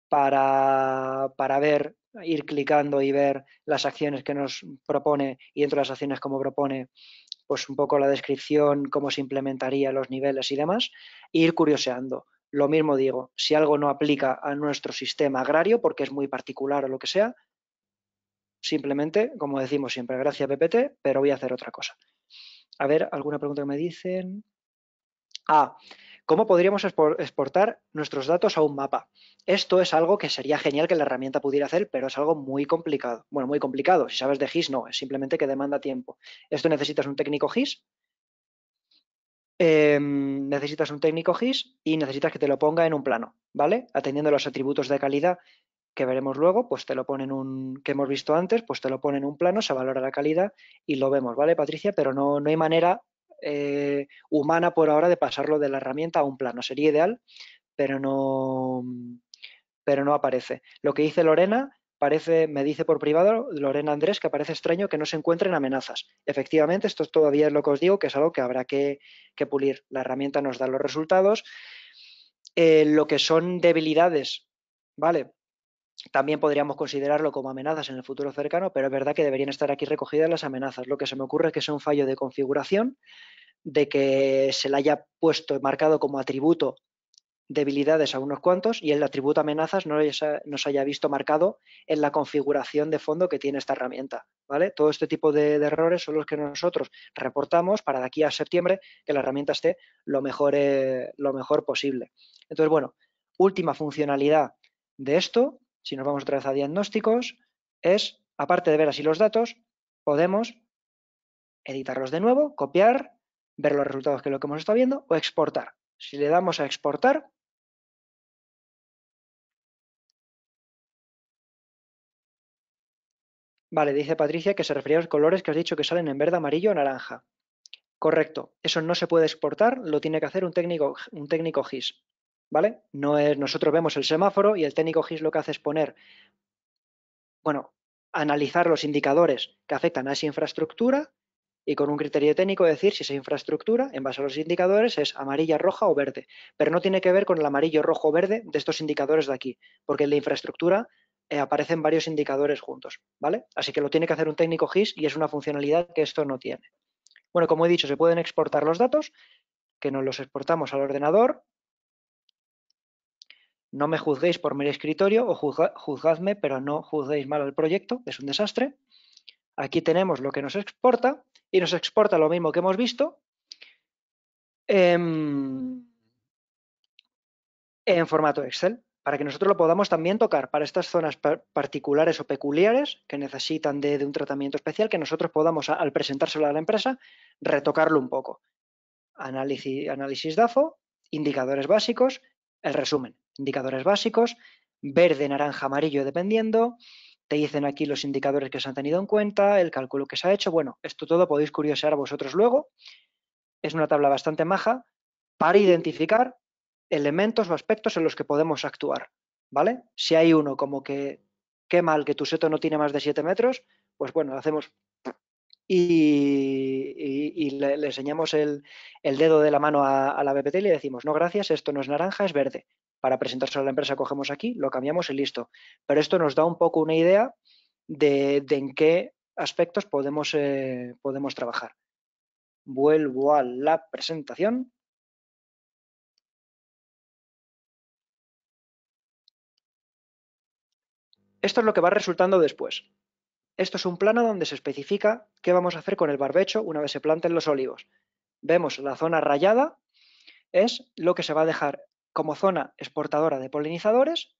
para, para ver, ir clicando y ver las acciones que nos propone y dentro de las acciones como propone, pues un poco la descripción, cómo se implementaría los niveles y demás, e ir curioseando. Lo mismo digo, si algo no aplica a nuestro sistema agrario, porque es muy particular o lo que sea, simplemente, como decimos siempre, gracias PPT, pero voy a hacer otra cosa. A ver, alguna pregunta que me dicen. Ah, ¿cómo podríamos exportar nuestros datos a un mapa? Esto es algo que sería genial que la herramienta pudiera hacer, pero es algo muy complicado. Bueno, muy complicado. Si sabes de GIS, no, es simplemente que demanda tiempo. Esto necesitas un técnico GIS Em, necesitas un técnico GIS y necesitas que te lo ponga en un plano, ¿vale? Atendiendo los atributos de calidad que veremos luego, pues te lo ponen un, que hemos visto antes, pues te lo ponen en un plano, se valora la calidad y lo vemos, ¿vale, Patricia? Pero no, no hay manera eh, humana por ahora de pasarlo de la herramienta a un plano. Sería ideal, pero no, pero no aparece. Lo que dice Lorena parece, me dice por privado Lorena Andrés que parece extraño que no se encuentren amenazas. Efectivamente, esto todavía es lo que os digo, que es algo que habrá que, pulir. La herramienta nos da los resultados. Eh, lo que son debilidades, ¿vale? También podríamos considerarlo como amenazas en el futuro cercano, pero es verdad que deberían estar aquí recogidas las amenazas. Lo que se me ocurre es que es un fallo de configuración, de que se le haya puesto marcado como atributo debilidades a unos cuantos y el atributo amenazas no nos haya visto marcado en la configuración de fondo que tiene esta herramienta. ¿vale? Todo este tipo de, errores son los que nosotros reportamos para de aquí a septiembre que la herramienta esté lo mejor, eh, lo mejor posible. Entonces, bueno, última funcionalidad de esto, si nos vamos otra vez a diagnósticos, es, aparte de ver así los datos, podemos editarlos de nuevo, copiar, ver los resultados que es lo que hemos estado viendo o exportar. Si le damos a exportar, Vale, dice Patricia que se refería a los colores que has dicho que salen en verde, amarillo o naranja. Correcto, eso no se puede exportar, lo tiene que hacer un técnico, un técnico GIS. ¿Vale? No es, nosotros vemos el semáforo y el técnico GIS lo que hace es poner, bueno, analizar los indicadores que afectan a esa infraestructura y con un criterio técnico decir si esa infraestructura, en base a los indicadores, es amarilla, roja o verde. Pero no tiene que ver con el amarillo, rojo o verde de estos indicadores de aquí, porque la de infraestructura eh, aparecen varios indicadores juntos, ¿vale? Así que lo tiene que hacer un técnico GIS y es una funcionalidad que esto no tiene. Bueno, como he dicho, se pueden exportar los datos, que nos los exportamos al ordenador. No me juzguéis por mi escritorio o juzgadme, pero no juzguéis mal al proyecto, es un desastre. Aquí tenemos lo que nos exporta y nos exporta lo mismo que hemos visto. Em, en formato Excel, para que nosotros lo podamos también tocar para estas zonas particulares o peculiares que necesitan de, un tratamiento especial, que nosotros podamos, al presentárselo a la empresa, retocarlo un poco. Análisis, análisis DAFO, indicadores básicos, el resumen, indicadores básicos, verde, naranja, amarillo, dependiendo, te dicen aquí los indicadores que se han tenido en cuenta, el cálculo que se ha hecho, bueno, esto todo podéis curiosear vosotros luego, es una tabla bastante maja para identificar elementos o aspectos en los que podemos actuar, ¿vale? Si hay uno como que qué mal que tu seto no tiene más de 7 metros, pues bueno, lo hacemos y, le, enseñamos el, dedo de la mano a, la BPT y le decimos, no gracias, esto no es naranja, es verde. Para presentárselo a la empresa cogemos aquí, lo cambiamos y listo. Pero esto nos da un poco una idea de, en qué aspectos podemos, eh, podemos trabajar. Vuelvo a la presentación. Esto es lo que va resultando después. Esto es un plano donde se especifica qué vamos a hacer con el barbecho una vez se planten los olivos. Vemos la zona rayada, es lo que se va a dejar como zona exportadora de polinizadores,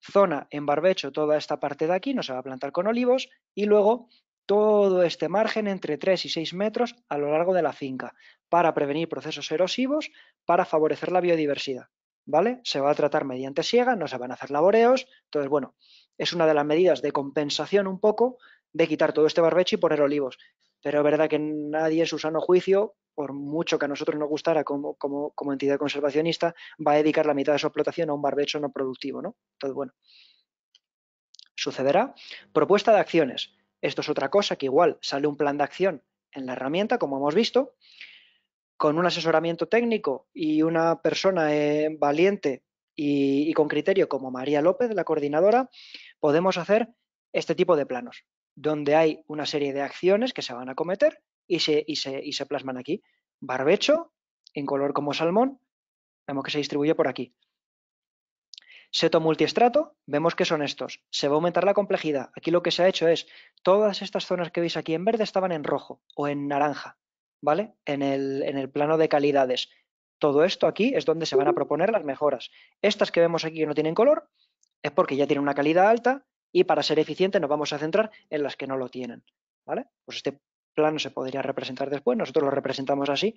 zona en barbecho, toda esta parte de aquí no se va a plantar con olivos y luego todo este margen entre 3 y 6 metros a lo largo de la finca para prevenir procesos erosivos, para favorecer la biodiversidad. ¿Vale? Se va a tratar mediante siega, no se van a hacer laboreos. Entonces, bueno, es una de las medidas de compensación un poco de quitar todo este barbecho y poner olivos. Pero es verdad que nadie en su sano juicio, por mucho que a nosotros nos gustara como, como, entidad conservacionista, va a dedicar la mitad de su explotación a un barbecho no productivo. ¿no? Entonces, bueno, sucederá. Propuesta de acciones. Esto es otra cosa que igual sale un plan de acción en la herramienta, como hemos visto, con un asesoramiento técnico y una persona eh, valiente y, con criterio como María López, la coordinadora, podemos hacer este tipo de planos, donde hay una serie de acciones que se van a cometer y se, plasman aquí. Barbecho, en color como salmón, vemos que se distribuye por aquí. Seto multiestrato, vemos que son estos. Se va a aumentar la complejidad. Aquí lo que se ha hecho es, todas estas zonas que veis aquí en verde estaban en rojo o en naranja, ¿vale? En el, en el plano de calidades. Todo esto aquí es donde se van a proponer las mejoras. Estas que vemos aquí que no tienen color es porque ya tiene una calidad alta y para ser eficiente nos vamos a centrar en las que no lo tienen. ¿vale? Pues este plano se podría representar después, nosotros lo representamos así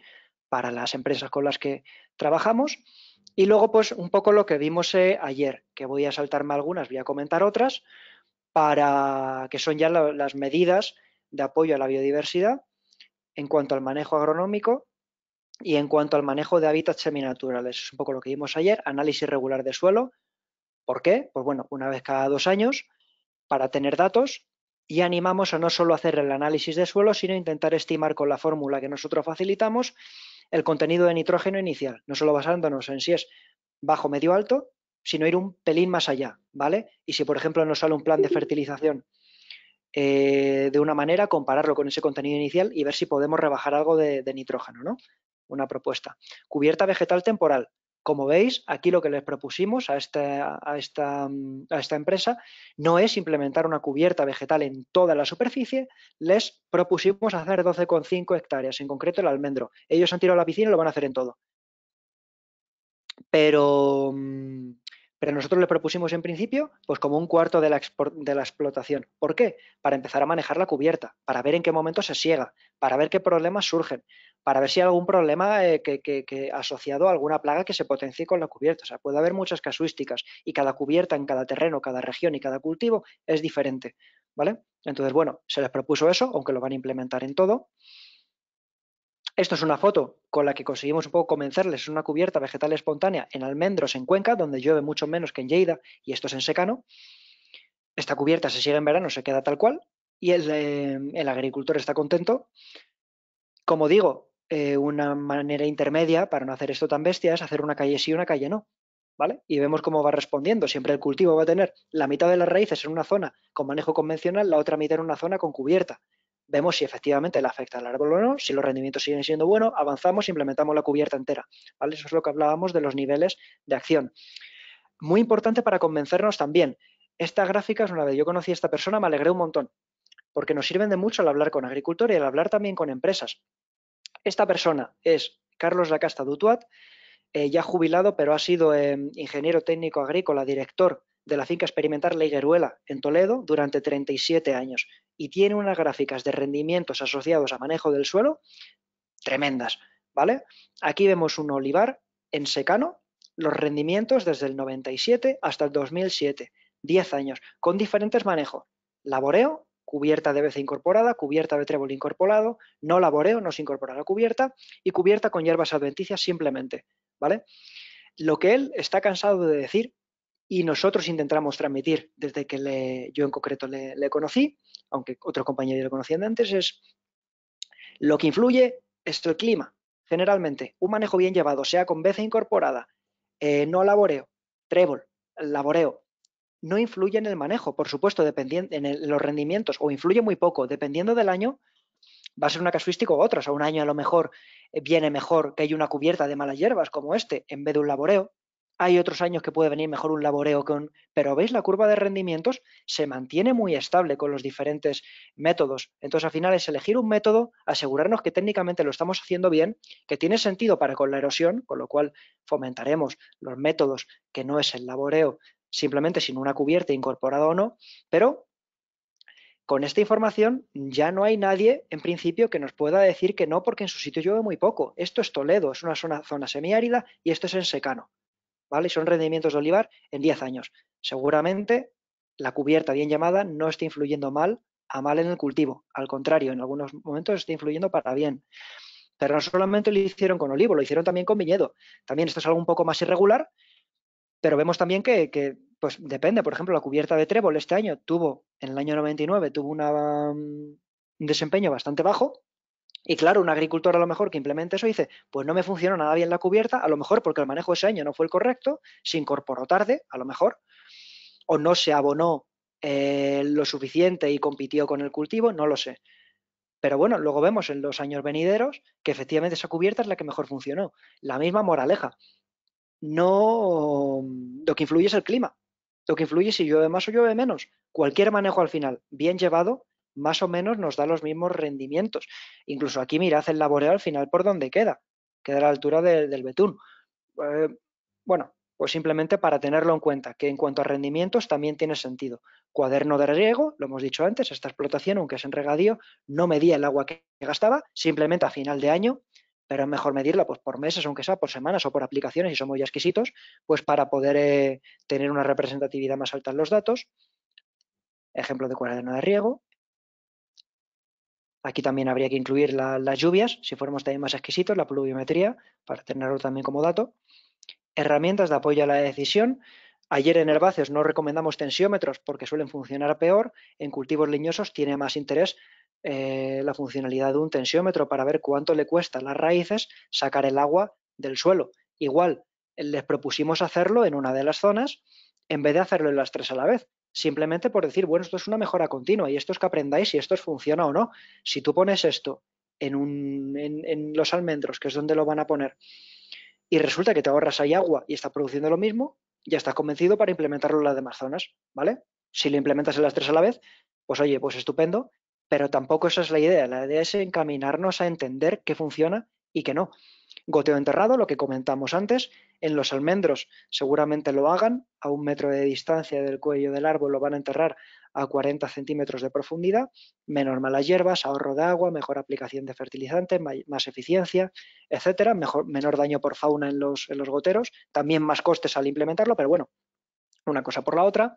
para las empresas con las que trabajamos. Y luego, pues, un poco lo que vimos eh, ayer, que voy a saltarme algunas, voy a comentar otras, para que son ya las medidas de apoyo a la biodiversidad en cuanto al manejo agronómico y en cuanto al manejo de hábitats seminaturales. Es un poco lo que vimos ayer, análisis regular de suelo, ¿Por qué? Pues bueno, una vez cada dos años para tener datos y animamos a no solo hacer el análisis de suelo, sino intentar estimar con la fórmula que nosotros facilitamos el contenido de nitrógeno inicial, no solo basándonos en si es bajo, medio, alto, sino ir un pelín más allá, ¿vale? Y si, por ejemplo, nos sale un plan de fertilización eh, de una manera, compararlo con ese contenido inicial y ver si podemos rebajar algo de, de nitrógeno, ¿no? Una propuesta. Cubierta vegetal temporal. Como veis, aquí lo que les propusimos a esta, empresa no es implementar una cubierta vegetal en toda la superficie, les propusimos hacer 12,5 hectáreas, en concreto el almendro. Ellos han tirado la piscina y lo van a hacer en todo. Mm, pero, nosotros les propusimos en principio pues como un cuarto de la, de la, explotación. ¿Por qué? Para empezar a manejar la cubierta, para ver en qué momento se siega, para ver qué problemas surgen, para ver si hay algún problema eh, que, asociado a alguna plaga que se potencie con la cubierta. O sea, puede haber muchas casuísticas y cada cubierta en cada terreno, cada región y cada cultivo es diferente, ¿vale? Entonces, bueno, se les propuso eso, aunque lo van a implementar en todo. Esto es una foto con la que conseguimos un poco convencerles. Es una cubierta vegetal espontánea en Almendros, en Cuenca, donde llueve mucho menos que en Lleida y esto es en secano. Esta cubierta se sigue en verano, se queda tal cual y el, eh, el agricultor está contento. Como digo, eh, una manera intermedia para no hacer esto tan bestia es hacer una calle sí y una calle no. ¿Vale? Y vemos cómo va respondiendo. Siempre el cultivo va a tener la mitad de las raíces en una zona con manejo convencional, la otra mitad en una zona con cubierta. Vemos si efectivamente le afecta al árbol o no, si los rendimientos siguen siendo buenos, avanzamos, implementamos la cubierta entera. ¿Vale? Eso es lo que hablábamos de los niveles de acción. Muy importante para convencernos también. Esta gráfica es una vez yo conocí a esta persona, me alegré un montón, porque nos sirven de mucho al hablar con agricultores y al hablar también con empresas. Esta persona es Carlos Lacasta Dutuat, eh, ya jubilado, pero ha sido em, ingeniero técnico agrícola, director de la finca experimental La en Toledo durante 37 años y tiene unas gráficas de rendimientos asociados a manejo del suelo tremendas, ¿vale? Aquí vemos un olivar en secano, los rendimientos desde el 97 hasta el 2007, 10 años, con diferentes manejos, laboreo cubierta de beza incorporada, cubierta de trébol incorporado, no laboreo, no se incorpora la cubierta, y cubierta con hierbas adventicias simplemente, ¿vale? Lo que él está cansado de decir y nosotros intentamos transmitir desde que yo en concreto le, conocí, aunque otros compañeros lo conocían antes, es lo que influye es el clima, generalmente. Un manejo bien llevado, sea con beza incorporada, eh, no laboreo, trébol, laboreo, no influye en el manejo, por supuesto, dependiendo en, los rendimientos, o influye muy poco, dependiendo del año, va a ser una casuística u otra. O un año a lo mejor eh, viene mejor que hay una cubierta de malas hierbas como este en vez de un laboreo. Hay otros años que puede venir mejor un laboreo que un... Pero veis, la curva de rendimientos se mantiene muy estable con los diferentes métodos. Entonces, al final es elegir un método, asegurarnos que técnicamente lo estamos haciendo bien, que tiene sentido para con la erosión, con lo cual fomentaremos los métodos que no es el laboreo, simplemente sin una cubierta incorporada o no, pero con esta información ya no hay nadie, en principio, que nos pueda decir que no, porque en su sitio llueve muy poco. Esto es Toledo, es una zona, zona semiárida y esto es en secano. ¿vale? Son rendimientos de olivar en 10 años. Seguramente la cubierta bien llamada no está influyendo mal a mal en el cultivo. Al contrario, en algunos momentos está influyendo para bien. Pero no solamente lo hicieron con olivo, lo hicieron también con viñedo. También esto es algo un poco más irregular, pero vemos también que, que pues depende, por ejemplo, la cubierta de trébol este año tuvo, en el año 99, tuvo una, mm, un desempeño bastante bajo. Y claro, un agricultor a lo mejor que implemente eso dice, pues no me funcionó nada bien la cubierta, a lo mejor porque el manejo ese año no fue el correcto, se incorporó tarde, a lo mejor, o no se abonó eh, lo suficiente y compitió con el cultivo, no lo sé. Pero bueno, luego vemos en los años venideros que efectivamente esa cubierta es la que mejor funcionó. La misma moraleja. No, lo que influye es el clima. Lo que influye si llueve más o llueve menos. Cualquier manejo al final, bien llevado, más o menos nos da los mismos rendimientos. Incluso aquí mirad el laboreo al final por donde queda. Queda a la altura del betún. Eh, bueno, pues simplemente para tenerlo en cuenta, que en cuanto a rendimientos también tiene sentido. Cuaderno de riego, lo hemos dicho antes, esta explotación, aunque es en regadío, no medía el agua que gastaba, simplemente a final de año pero es mejor medirla pues, por meses, aunque sea por semanas o por aplicaciones, y son muy exquisitos, pues para poder eh, tener una representatividad más alta en los datos. Ejemplo de cuaderno de riego. Aquí también habría que incluir las lluvias, si fuéramos también más exquisitos, la pluviometría, para tenerlo también como dato. Herramientas de apoyo a la decisión. Ayer en herbáceos no recomendamos tensiómetros porque suelen funcionar peor. En cultivos leñosos tiene más interés eh, la funcionalidad de un tensiómetro para ver cuánto le cuesta a las raíces sacar el agua del suelo. Igual, les propusimos hacerlo en una de las zonas en vez de hacerlo en las tres a la vez. Simplemente por decir, bueno, esto es una mejora continua y esto es que aprendáis si esto funciona o no. Si tú pones esto en, los almendros, que es donde lo van a poner, y resulta que te ahorras ahí agua y estás produciendo lo mismo, ya estás convencido para implementarlo en las demás zonas, ¿vale? Si lo implementas en las tres a la vez, pues oye, pues estupendo, pero tampoco esa es la idea. La idea es encaminarnos a entender qué funciona y qué no. Goteo enterrado, lo que comentamos antes, en los almendros seguramente lo hagan, a un metro de distancia del cuello del árbol lo van a enterrar a 40 centímetros de profundidad, menos malas hierbas, ahorro de agua, mejor aplicación de fertilizantes, más eficiencia, etcétera, mejor, menor daño por fauna en los, en los goteros, también más costes al implementarlo, pero bueno, una cosa por la otra.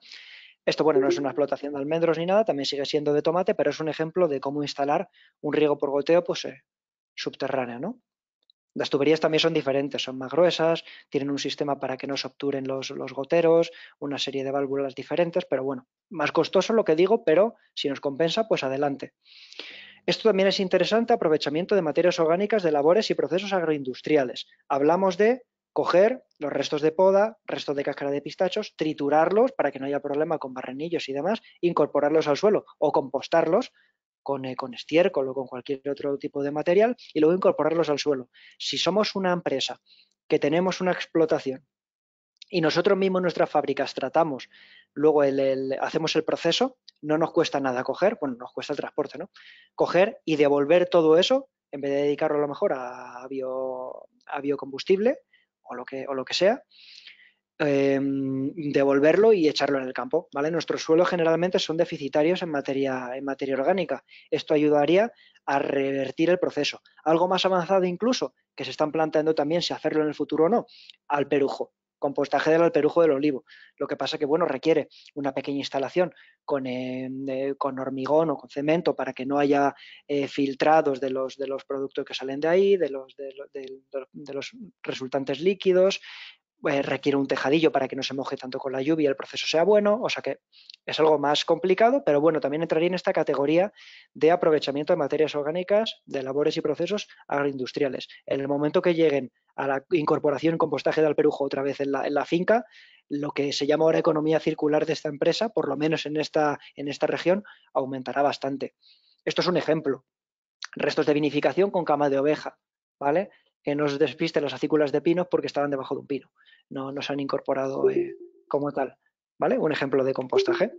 Esto, bueno, no es una explotación de almendros ni nada, también sigue siendo de tomate, pero es un ejemplo de cómo instalar un riego por goteo pues, eh, subterráneo, ¿no? Las tuberías también son diferentes, son más gruesas, tienen un sistema para que no se obturen los, los, goteros, una serie de válvulas diferentes, pero bueno, más costoso lo que digo, pero si nos compensa, pues adelante. Esto también es interesante, aprovechamiento de materias orgánicas de labores y procesos agroindustriales. Hablamos de coger los restos de poda, restos de cáscara de pistachos, triturarlos para que no haya problema con barrenillos y demás, incorporarlos al suelo o compostarlos con, eh, estiércol o con cualquier otro tipo de material y luego incorporarlos al suelo. Si somos una empresa que tenemos una explotación y nosotros mismos nuestras fábricas tratamos, luego hacemos el proceso, no nos cuesta nada coger, bueno, nos cuesta el transporte, ¿no? Coger y devolver todo eso, en vez de dedicarlo a lo mejor a, a biocombustible, o lo que, sea, em, devolverlo y echarlo en el campo. ¿vale? Nuestros suelos generalmente son deficitarios en materia, en materia orgánica. Esto ayudaría a revertir el proceso. Algo más avanzado incluso, que se están planteando también si hacerlo en el futuro o no, al perujo compostaje del alperujo del olivo. Lo que pasa que, bueno, requiere una pequeña instalación con, eh, con hormigón o con cemento para que no haya eh, filtrados de los, de los productos que salen de ahí, de los, de, de los resultantes líquidos, eh, requiere un tejadillo para que no se moje tanto con la lluvia y el proceso sea bueno, o sea que es algo más complicado, pero bueno, también entraría en esta categoría de aprovechamiento de materias orgánicas de labores y procesos agroindustriales. En el momento que lleguen a la incorporación y compostaje del perujo otra vez en la, en la, finca, lo que se llama ahora economía circular de esta empresa, por lo menos en esta, en esta región, aumentará bastante. Esto es un ejemplo. Restos de vinificación con cama de oveja, ¿vale? que nos despiste despisten las acículas de pinos porque estaban debajo de un pino. No, se han incorporado eh, como tal. ¿Vale? Un ejemplo de compostaje.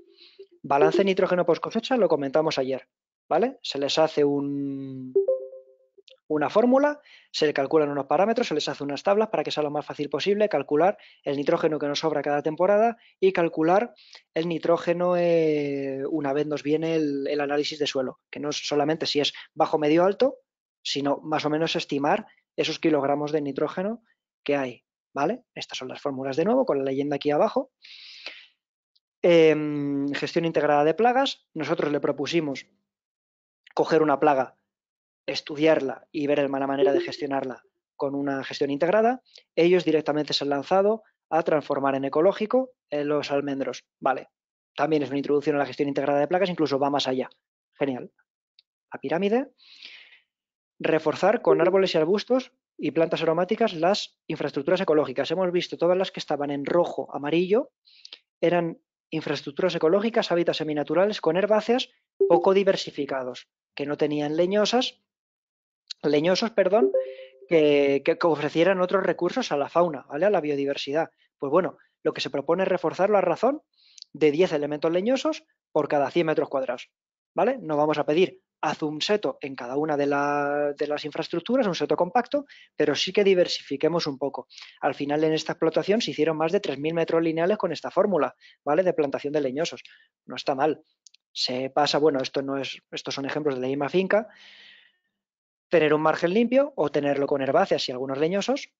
Balance nitrógeno post cosecha lo comentamos ayer. ¿Vale? Se les hace un, una fórmula, se le calculan unos parámetros, se les hace unas tablas para que sea lo más fácil posible calcular el nitrógeno que nos sobra cada temporada y calcular el nitrógeno eh, una vez nos viene el, el análisis de suelo, que no es solamente si es bajo, medio, alto, sino más o menos estimar esos kilogramos de nitrógeno que hay, ¿vale? Estas son las fórmulas de nuevo, con la leyenda aquí abajo. Em, gestión integrada de plagas, nosotros le propusimos coger una plaga, estudiarla y ver la manera de gestionarla con una gestión integrada, ellos directamente se han lanzado a transformar en ecológico eh, los almendros. Vale, también es una introducción a la gestión integrada de plagas, incluso va más allá. Genial. A pirámide reforzar con árboles y arbustos y plantas aromáticas las infraestructuras ecológicas. Hemos visto todas las que estaban en rojo, amarillo, eran infraestructuras ecológicas, hábitats seminaturales con herbáceas poco diversificados, que no tenían leñosas, leñosos, perdón, que, ofrecieran otros recursos a la fauna, ¿vale? a la biodiversidad. Pues bueno, lo que se propone es reforzar la razón de 10 elementos leñosos por cada 100 metros cuadrados. ¿vale? No vamos a pedir haz un seto en cada una de, las infraestructuras, un seto compacto, pero sí que diversifiquemos un poco. Al final en esta explotación se hicieron más de 3.000 metros lineales con esta fórmula, ¿vale? De plantación de leñosos. No está mal. Se pasa, bueno, esto no es, estos son ejemplos de la misma finca, tener un margen limpio o tenerlo con herbáceas y algunos leñosos,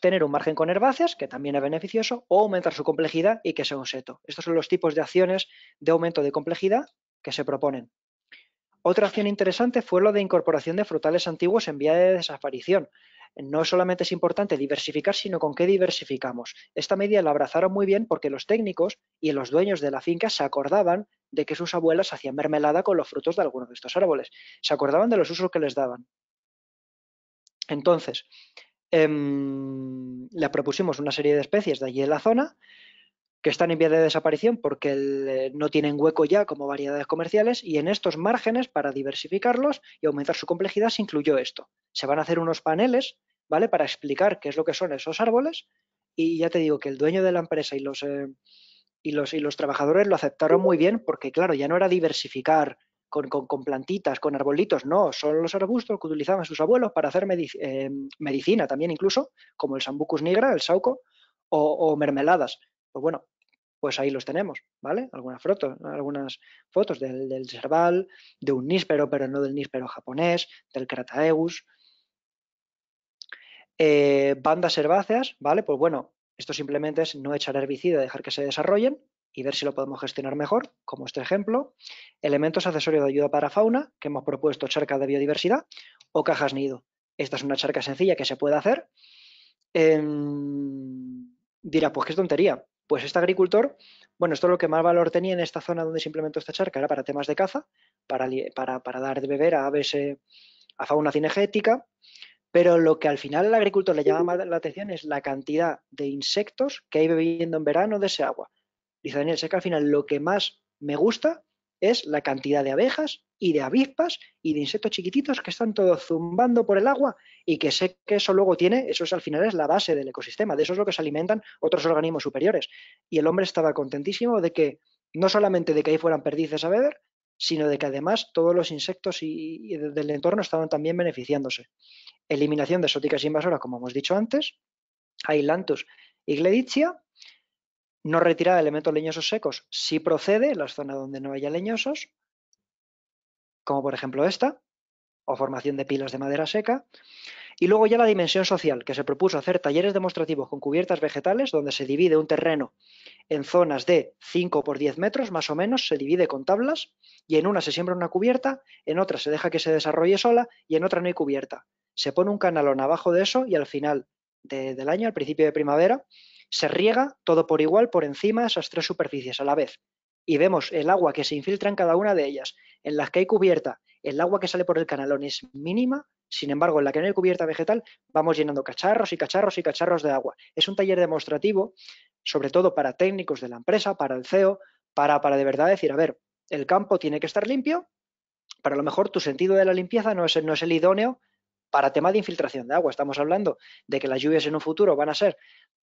tener un margen con herbáceas, que también es beneficioso, o aumentar su complejidad y que sea un seto. Estos son los tipos de acciones de aumento de complejidad que se proponen otra acción interesante fue la de incorporación de frutales antiguos en vía de desaparición. No solamente es importante diversificar, sino con qué diversificamos. Esta medida la abrazaron muy bien porque los técnicos y los dueños de la finca se acordaban de que sus abuelas hacían mermelada con los frutos de algunos de estos árboles. Se acordaban de los usos que les daban. Entonces, em, le propusimos una serie de especies de allí en la zona que están en vía de desaparición porque eh, no tienen hueco ya como variedades comerciales y en estos márgenes, para diversificarlos y aumentar su complejidad, se incluyó esto. Se van a hacer unos paneles, ¿vale? Para explicar qué es lo que son esos árboles y ya te digo que el dueño de la empresa y los, eh, los, y los trabajadores lo aceptaron muy bien porque, claro, ya no era diversificar con, plantitas, con arbolitos, no, son los arbustos que utilizaban sus abuelos para hacer eh, medicina también incluso, como el sambucus nigra, el sauco, o, o mermeladas. Pues bueno, pues ahí los tenemos, ¿vale? Algunas fotos, algunas fotos del, del de un níspero, pero no del níspero japonés, del Crataegus. Eh, bandas herbáceas, ¿vale? Pues bueno, esto simplemente es no echar herbicida, dejar que se desarrollen y ver si lo podemos gestionar mejor, como este ejemplo. Elementos accesorios de ayuda para fauna, que hemos propuesto charcas de biodiversidad o cajas nido. Esta es una charca sencilla que se puede hacer. Em, dirá, pues qué tontería. Pues este agricultor, bueno, esto es lo que más valor tenía en esta zona donde se implementó esta charca, era para temas de caza, para, dar de beber a aves, eh, a fauna cinegética, pero lo que al final al agricultor le llama más la atención es la cantidad de insectos que hay bebiendo en verano de ese agua. Dice Daniel, sé que al final lo que más me gusta es la cantidad de abejas y de avispas y de insectos chiquititos que están todos zumbando por el agua y que sé que eso luego tiene, eso es al final es la base del ecosistema, de eso es lo que se alimentan otros organismos superiores. Y el hombre estaba contentísimo de que no solamente de que ahí fueran perdices a beber, sino de que además todos los insectos y, del entorno estaban también beneficiándose. Eliminación de exóticas invasoras, como hemos dicho antes, Ailantus y no retirar elementos leñosos secos sí procede, en las zonas donde no haya leñosos, como por ejemplo esta, o formación de pilas de madera seca. Y luego ya la dimensión social, que se propuso hacer talleres demostrativos con cubiertas vegetales, donde se divide un terreno en zonas de 5 por 10 metros, más o menos, se divide con tablas, y en una se siembra una cubierta, en otra se deja que se desarrolle sola, y en otra no hay cubierta. Se pone un canalón abajo de eso y al final del año, al principio de primavera, se riega todo por igual por encima de esas tres superficies a la vez y vemos el agua que se infiltra en cada una de ellas, en las que hay cubierta, el agua que sale por el canalón es mínima, sin embargo, en la que no hay cubierta vegetal, vamos llenando cacharros y cacharros y cacharros de agua. Es un taller demostrativo, sobre todo para técnicos de la empresa, para el CEO, para, para de verdad decir, a ver, el campo tiene que estar limpio, para a lo mejor tu sentido de la limpieza no es, no es el idóneo para tema de infiltración de agua. Estamos hablando de que las lluvias en un futuro van a ser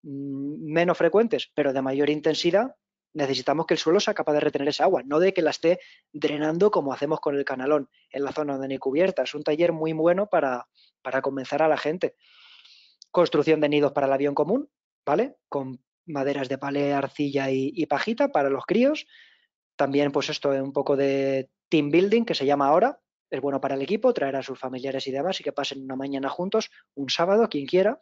mm, menos frecuentes, pero de mayor intensidad. Necesitamos que el suelo sea capaz de retener esa agua, no de que la esté drenando como hacemos con el canalón en la zona de cubierta. Es un taller muy bueno para, para convencer a la gente. Construcción de nidos para el avión común, ¿vale? Con maderas de pale, arcilla y, y, pajita para los críos. También, pues esto es un poco de team building que se llama ahora, es bueno para el equipo traer a sus familiares y demás y que pasen una mañana juntos, un sábado, quien quiera.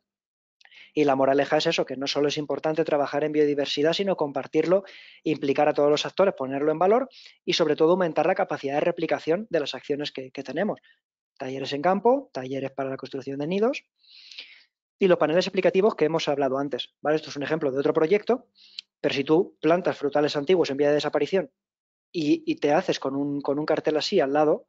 Y la moraleja es eso, que no solo es importante trabajar en biodiversidad, sino compartirlo, implicar a todos los actores, ponerlo en valor y sobre todo aumentar la capacidad de replicación de las acciones que, tenemos. Talleres en campo, talleres para la construcción de nidos y los paneles explicativos que hemos hablado antes. ¿vale? Esto es un ejemplo de otro proyecto, pero si tú plantas frutales antiguos en vía de desaparición y, te haces con un, con un cartel así al lado,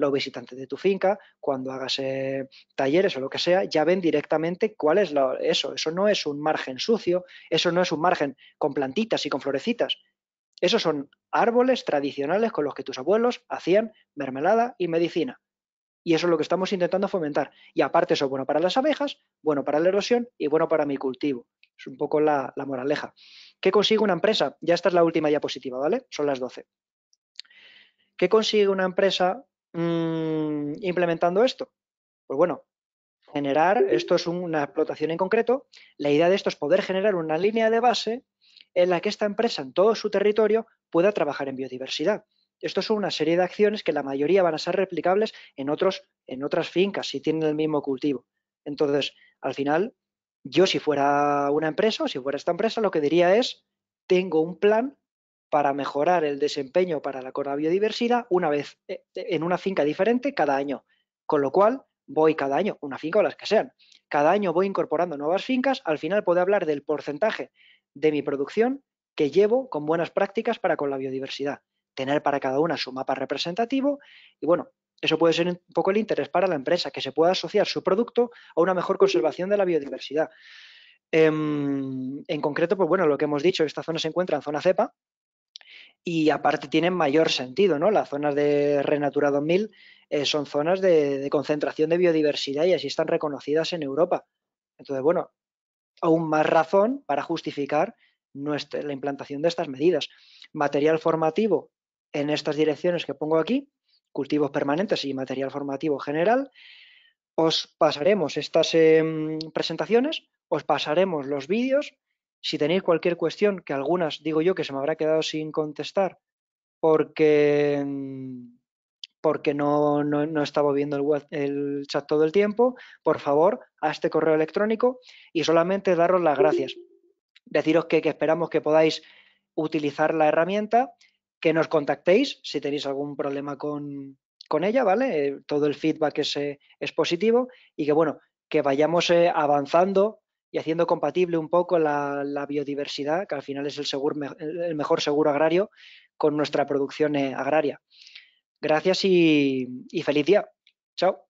los visitantes de tu finca, cuando hagas eh, talleres o lo que sea, ya ven directamente cuál es eso. Eso no es un margen sucio, eso no es un margen con plantitas y con florecitas. Esos son árboles tradicionales con los que tus abuelos hacían mermelada y medicina. Y eso es lo que estamos intentando fomentar. Y aparte eso es bueno para las abejas, bueno para la erosión y bueno para mi cultivo. Es un poco la, la moraleja. ¿Qué consigue una empresa? Ya esta es la última diapositiva, ¿vale? Son las 12. ¿Qué consigue una empresa Mm, implementando esto? Pues bueno, generar, esto es una explotación en concreto, la idea de esto es poder generar una línea de base en la que esta empresa en todo su territorio pueda trabajar en biodiversidad. Esto son una serie de acciones que la mayoría van a ser replicables en, otros, en otras fincas si tienen el mismo cultivo. Entonces, al final, yo si fuera una empresa o si fuera esta empresa, lo que diría es, tengo un plan para mejorar el desempeño para la corda biodiversidad una vez eh, en una finca diferente cada año. Con lo cual, voy cada año, una finca o las que sean, cada año voy incorporando nuevas fincas, al final puedo hablar del porcentaje de mi producción que llevo con buenas prácticas para con la biodiversidad. Tener para cada una su mapa representativo y bueno, eso puede ser un poco el interés para la empresa, que se pueda asociar su producto a una mejor conservación de la biodiversidad. Em, en concreto, pues bueno, lo que hemos dicho, esta zona se encuentra en zona cepa, y aparte tienen mayor sentido, ¿no? Las zonas de Renatura 2000 eh, son zonas de, concentración de biodiversidad y así están reconocidas en Europa. Entonces, bueno, aún más razón para justificar nuestra, la implantación de estas medidas. Material formativo en estas direcciones que pongo aquí, cultivos permanentes y material formativo general. Os pasaremos estas em, presentaciones, os pasaremos los vídeos si tenéis cualquier cuestión, que algunas digo yo que se me habrá quedado sin contestar porque, mm, porque no, no, estaba viendo el, chat todo el tiempo, por favor, a este correo electrónico y solamente daros las gracias. Deciros que, esperamos que podáis utilizar la herramienta, que nos contactéis si tenéis algún problema con, con ella, ¿vale? Eh, todo el feedback es, es positivo y que, bueno, que vayamos eh, avanzando y haciendo compatible un poco la, biodiversidad, que al final es el, seguro, el mejor seguro agrario, con nuestra producción eh, agraria. Gracias y, y feliz día. Chao.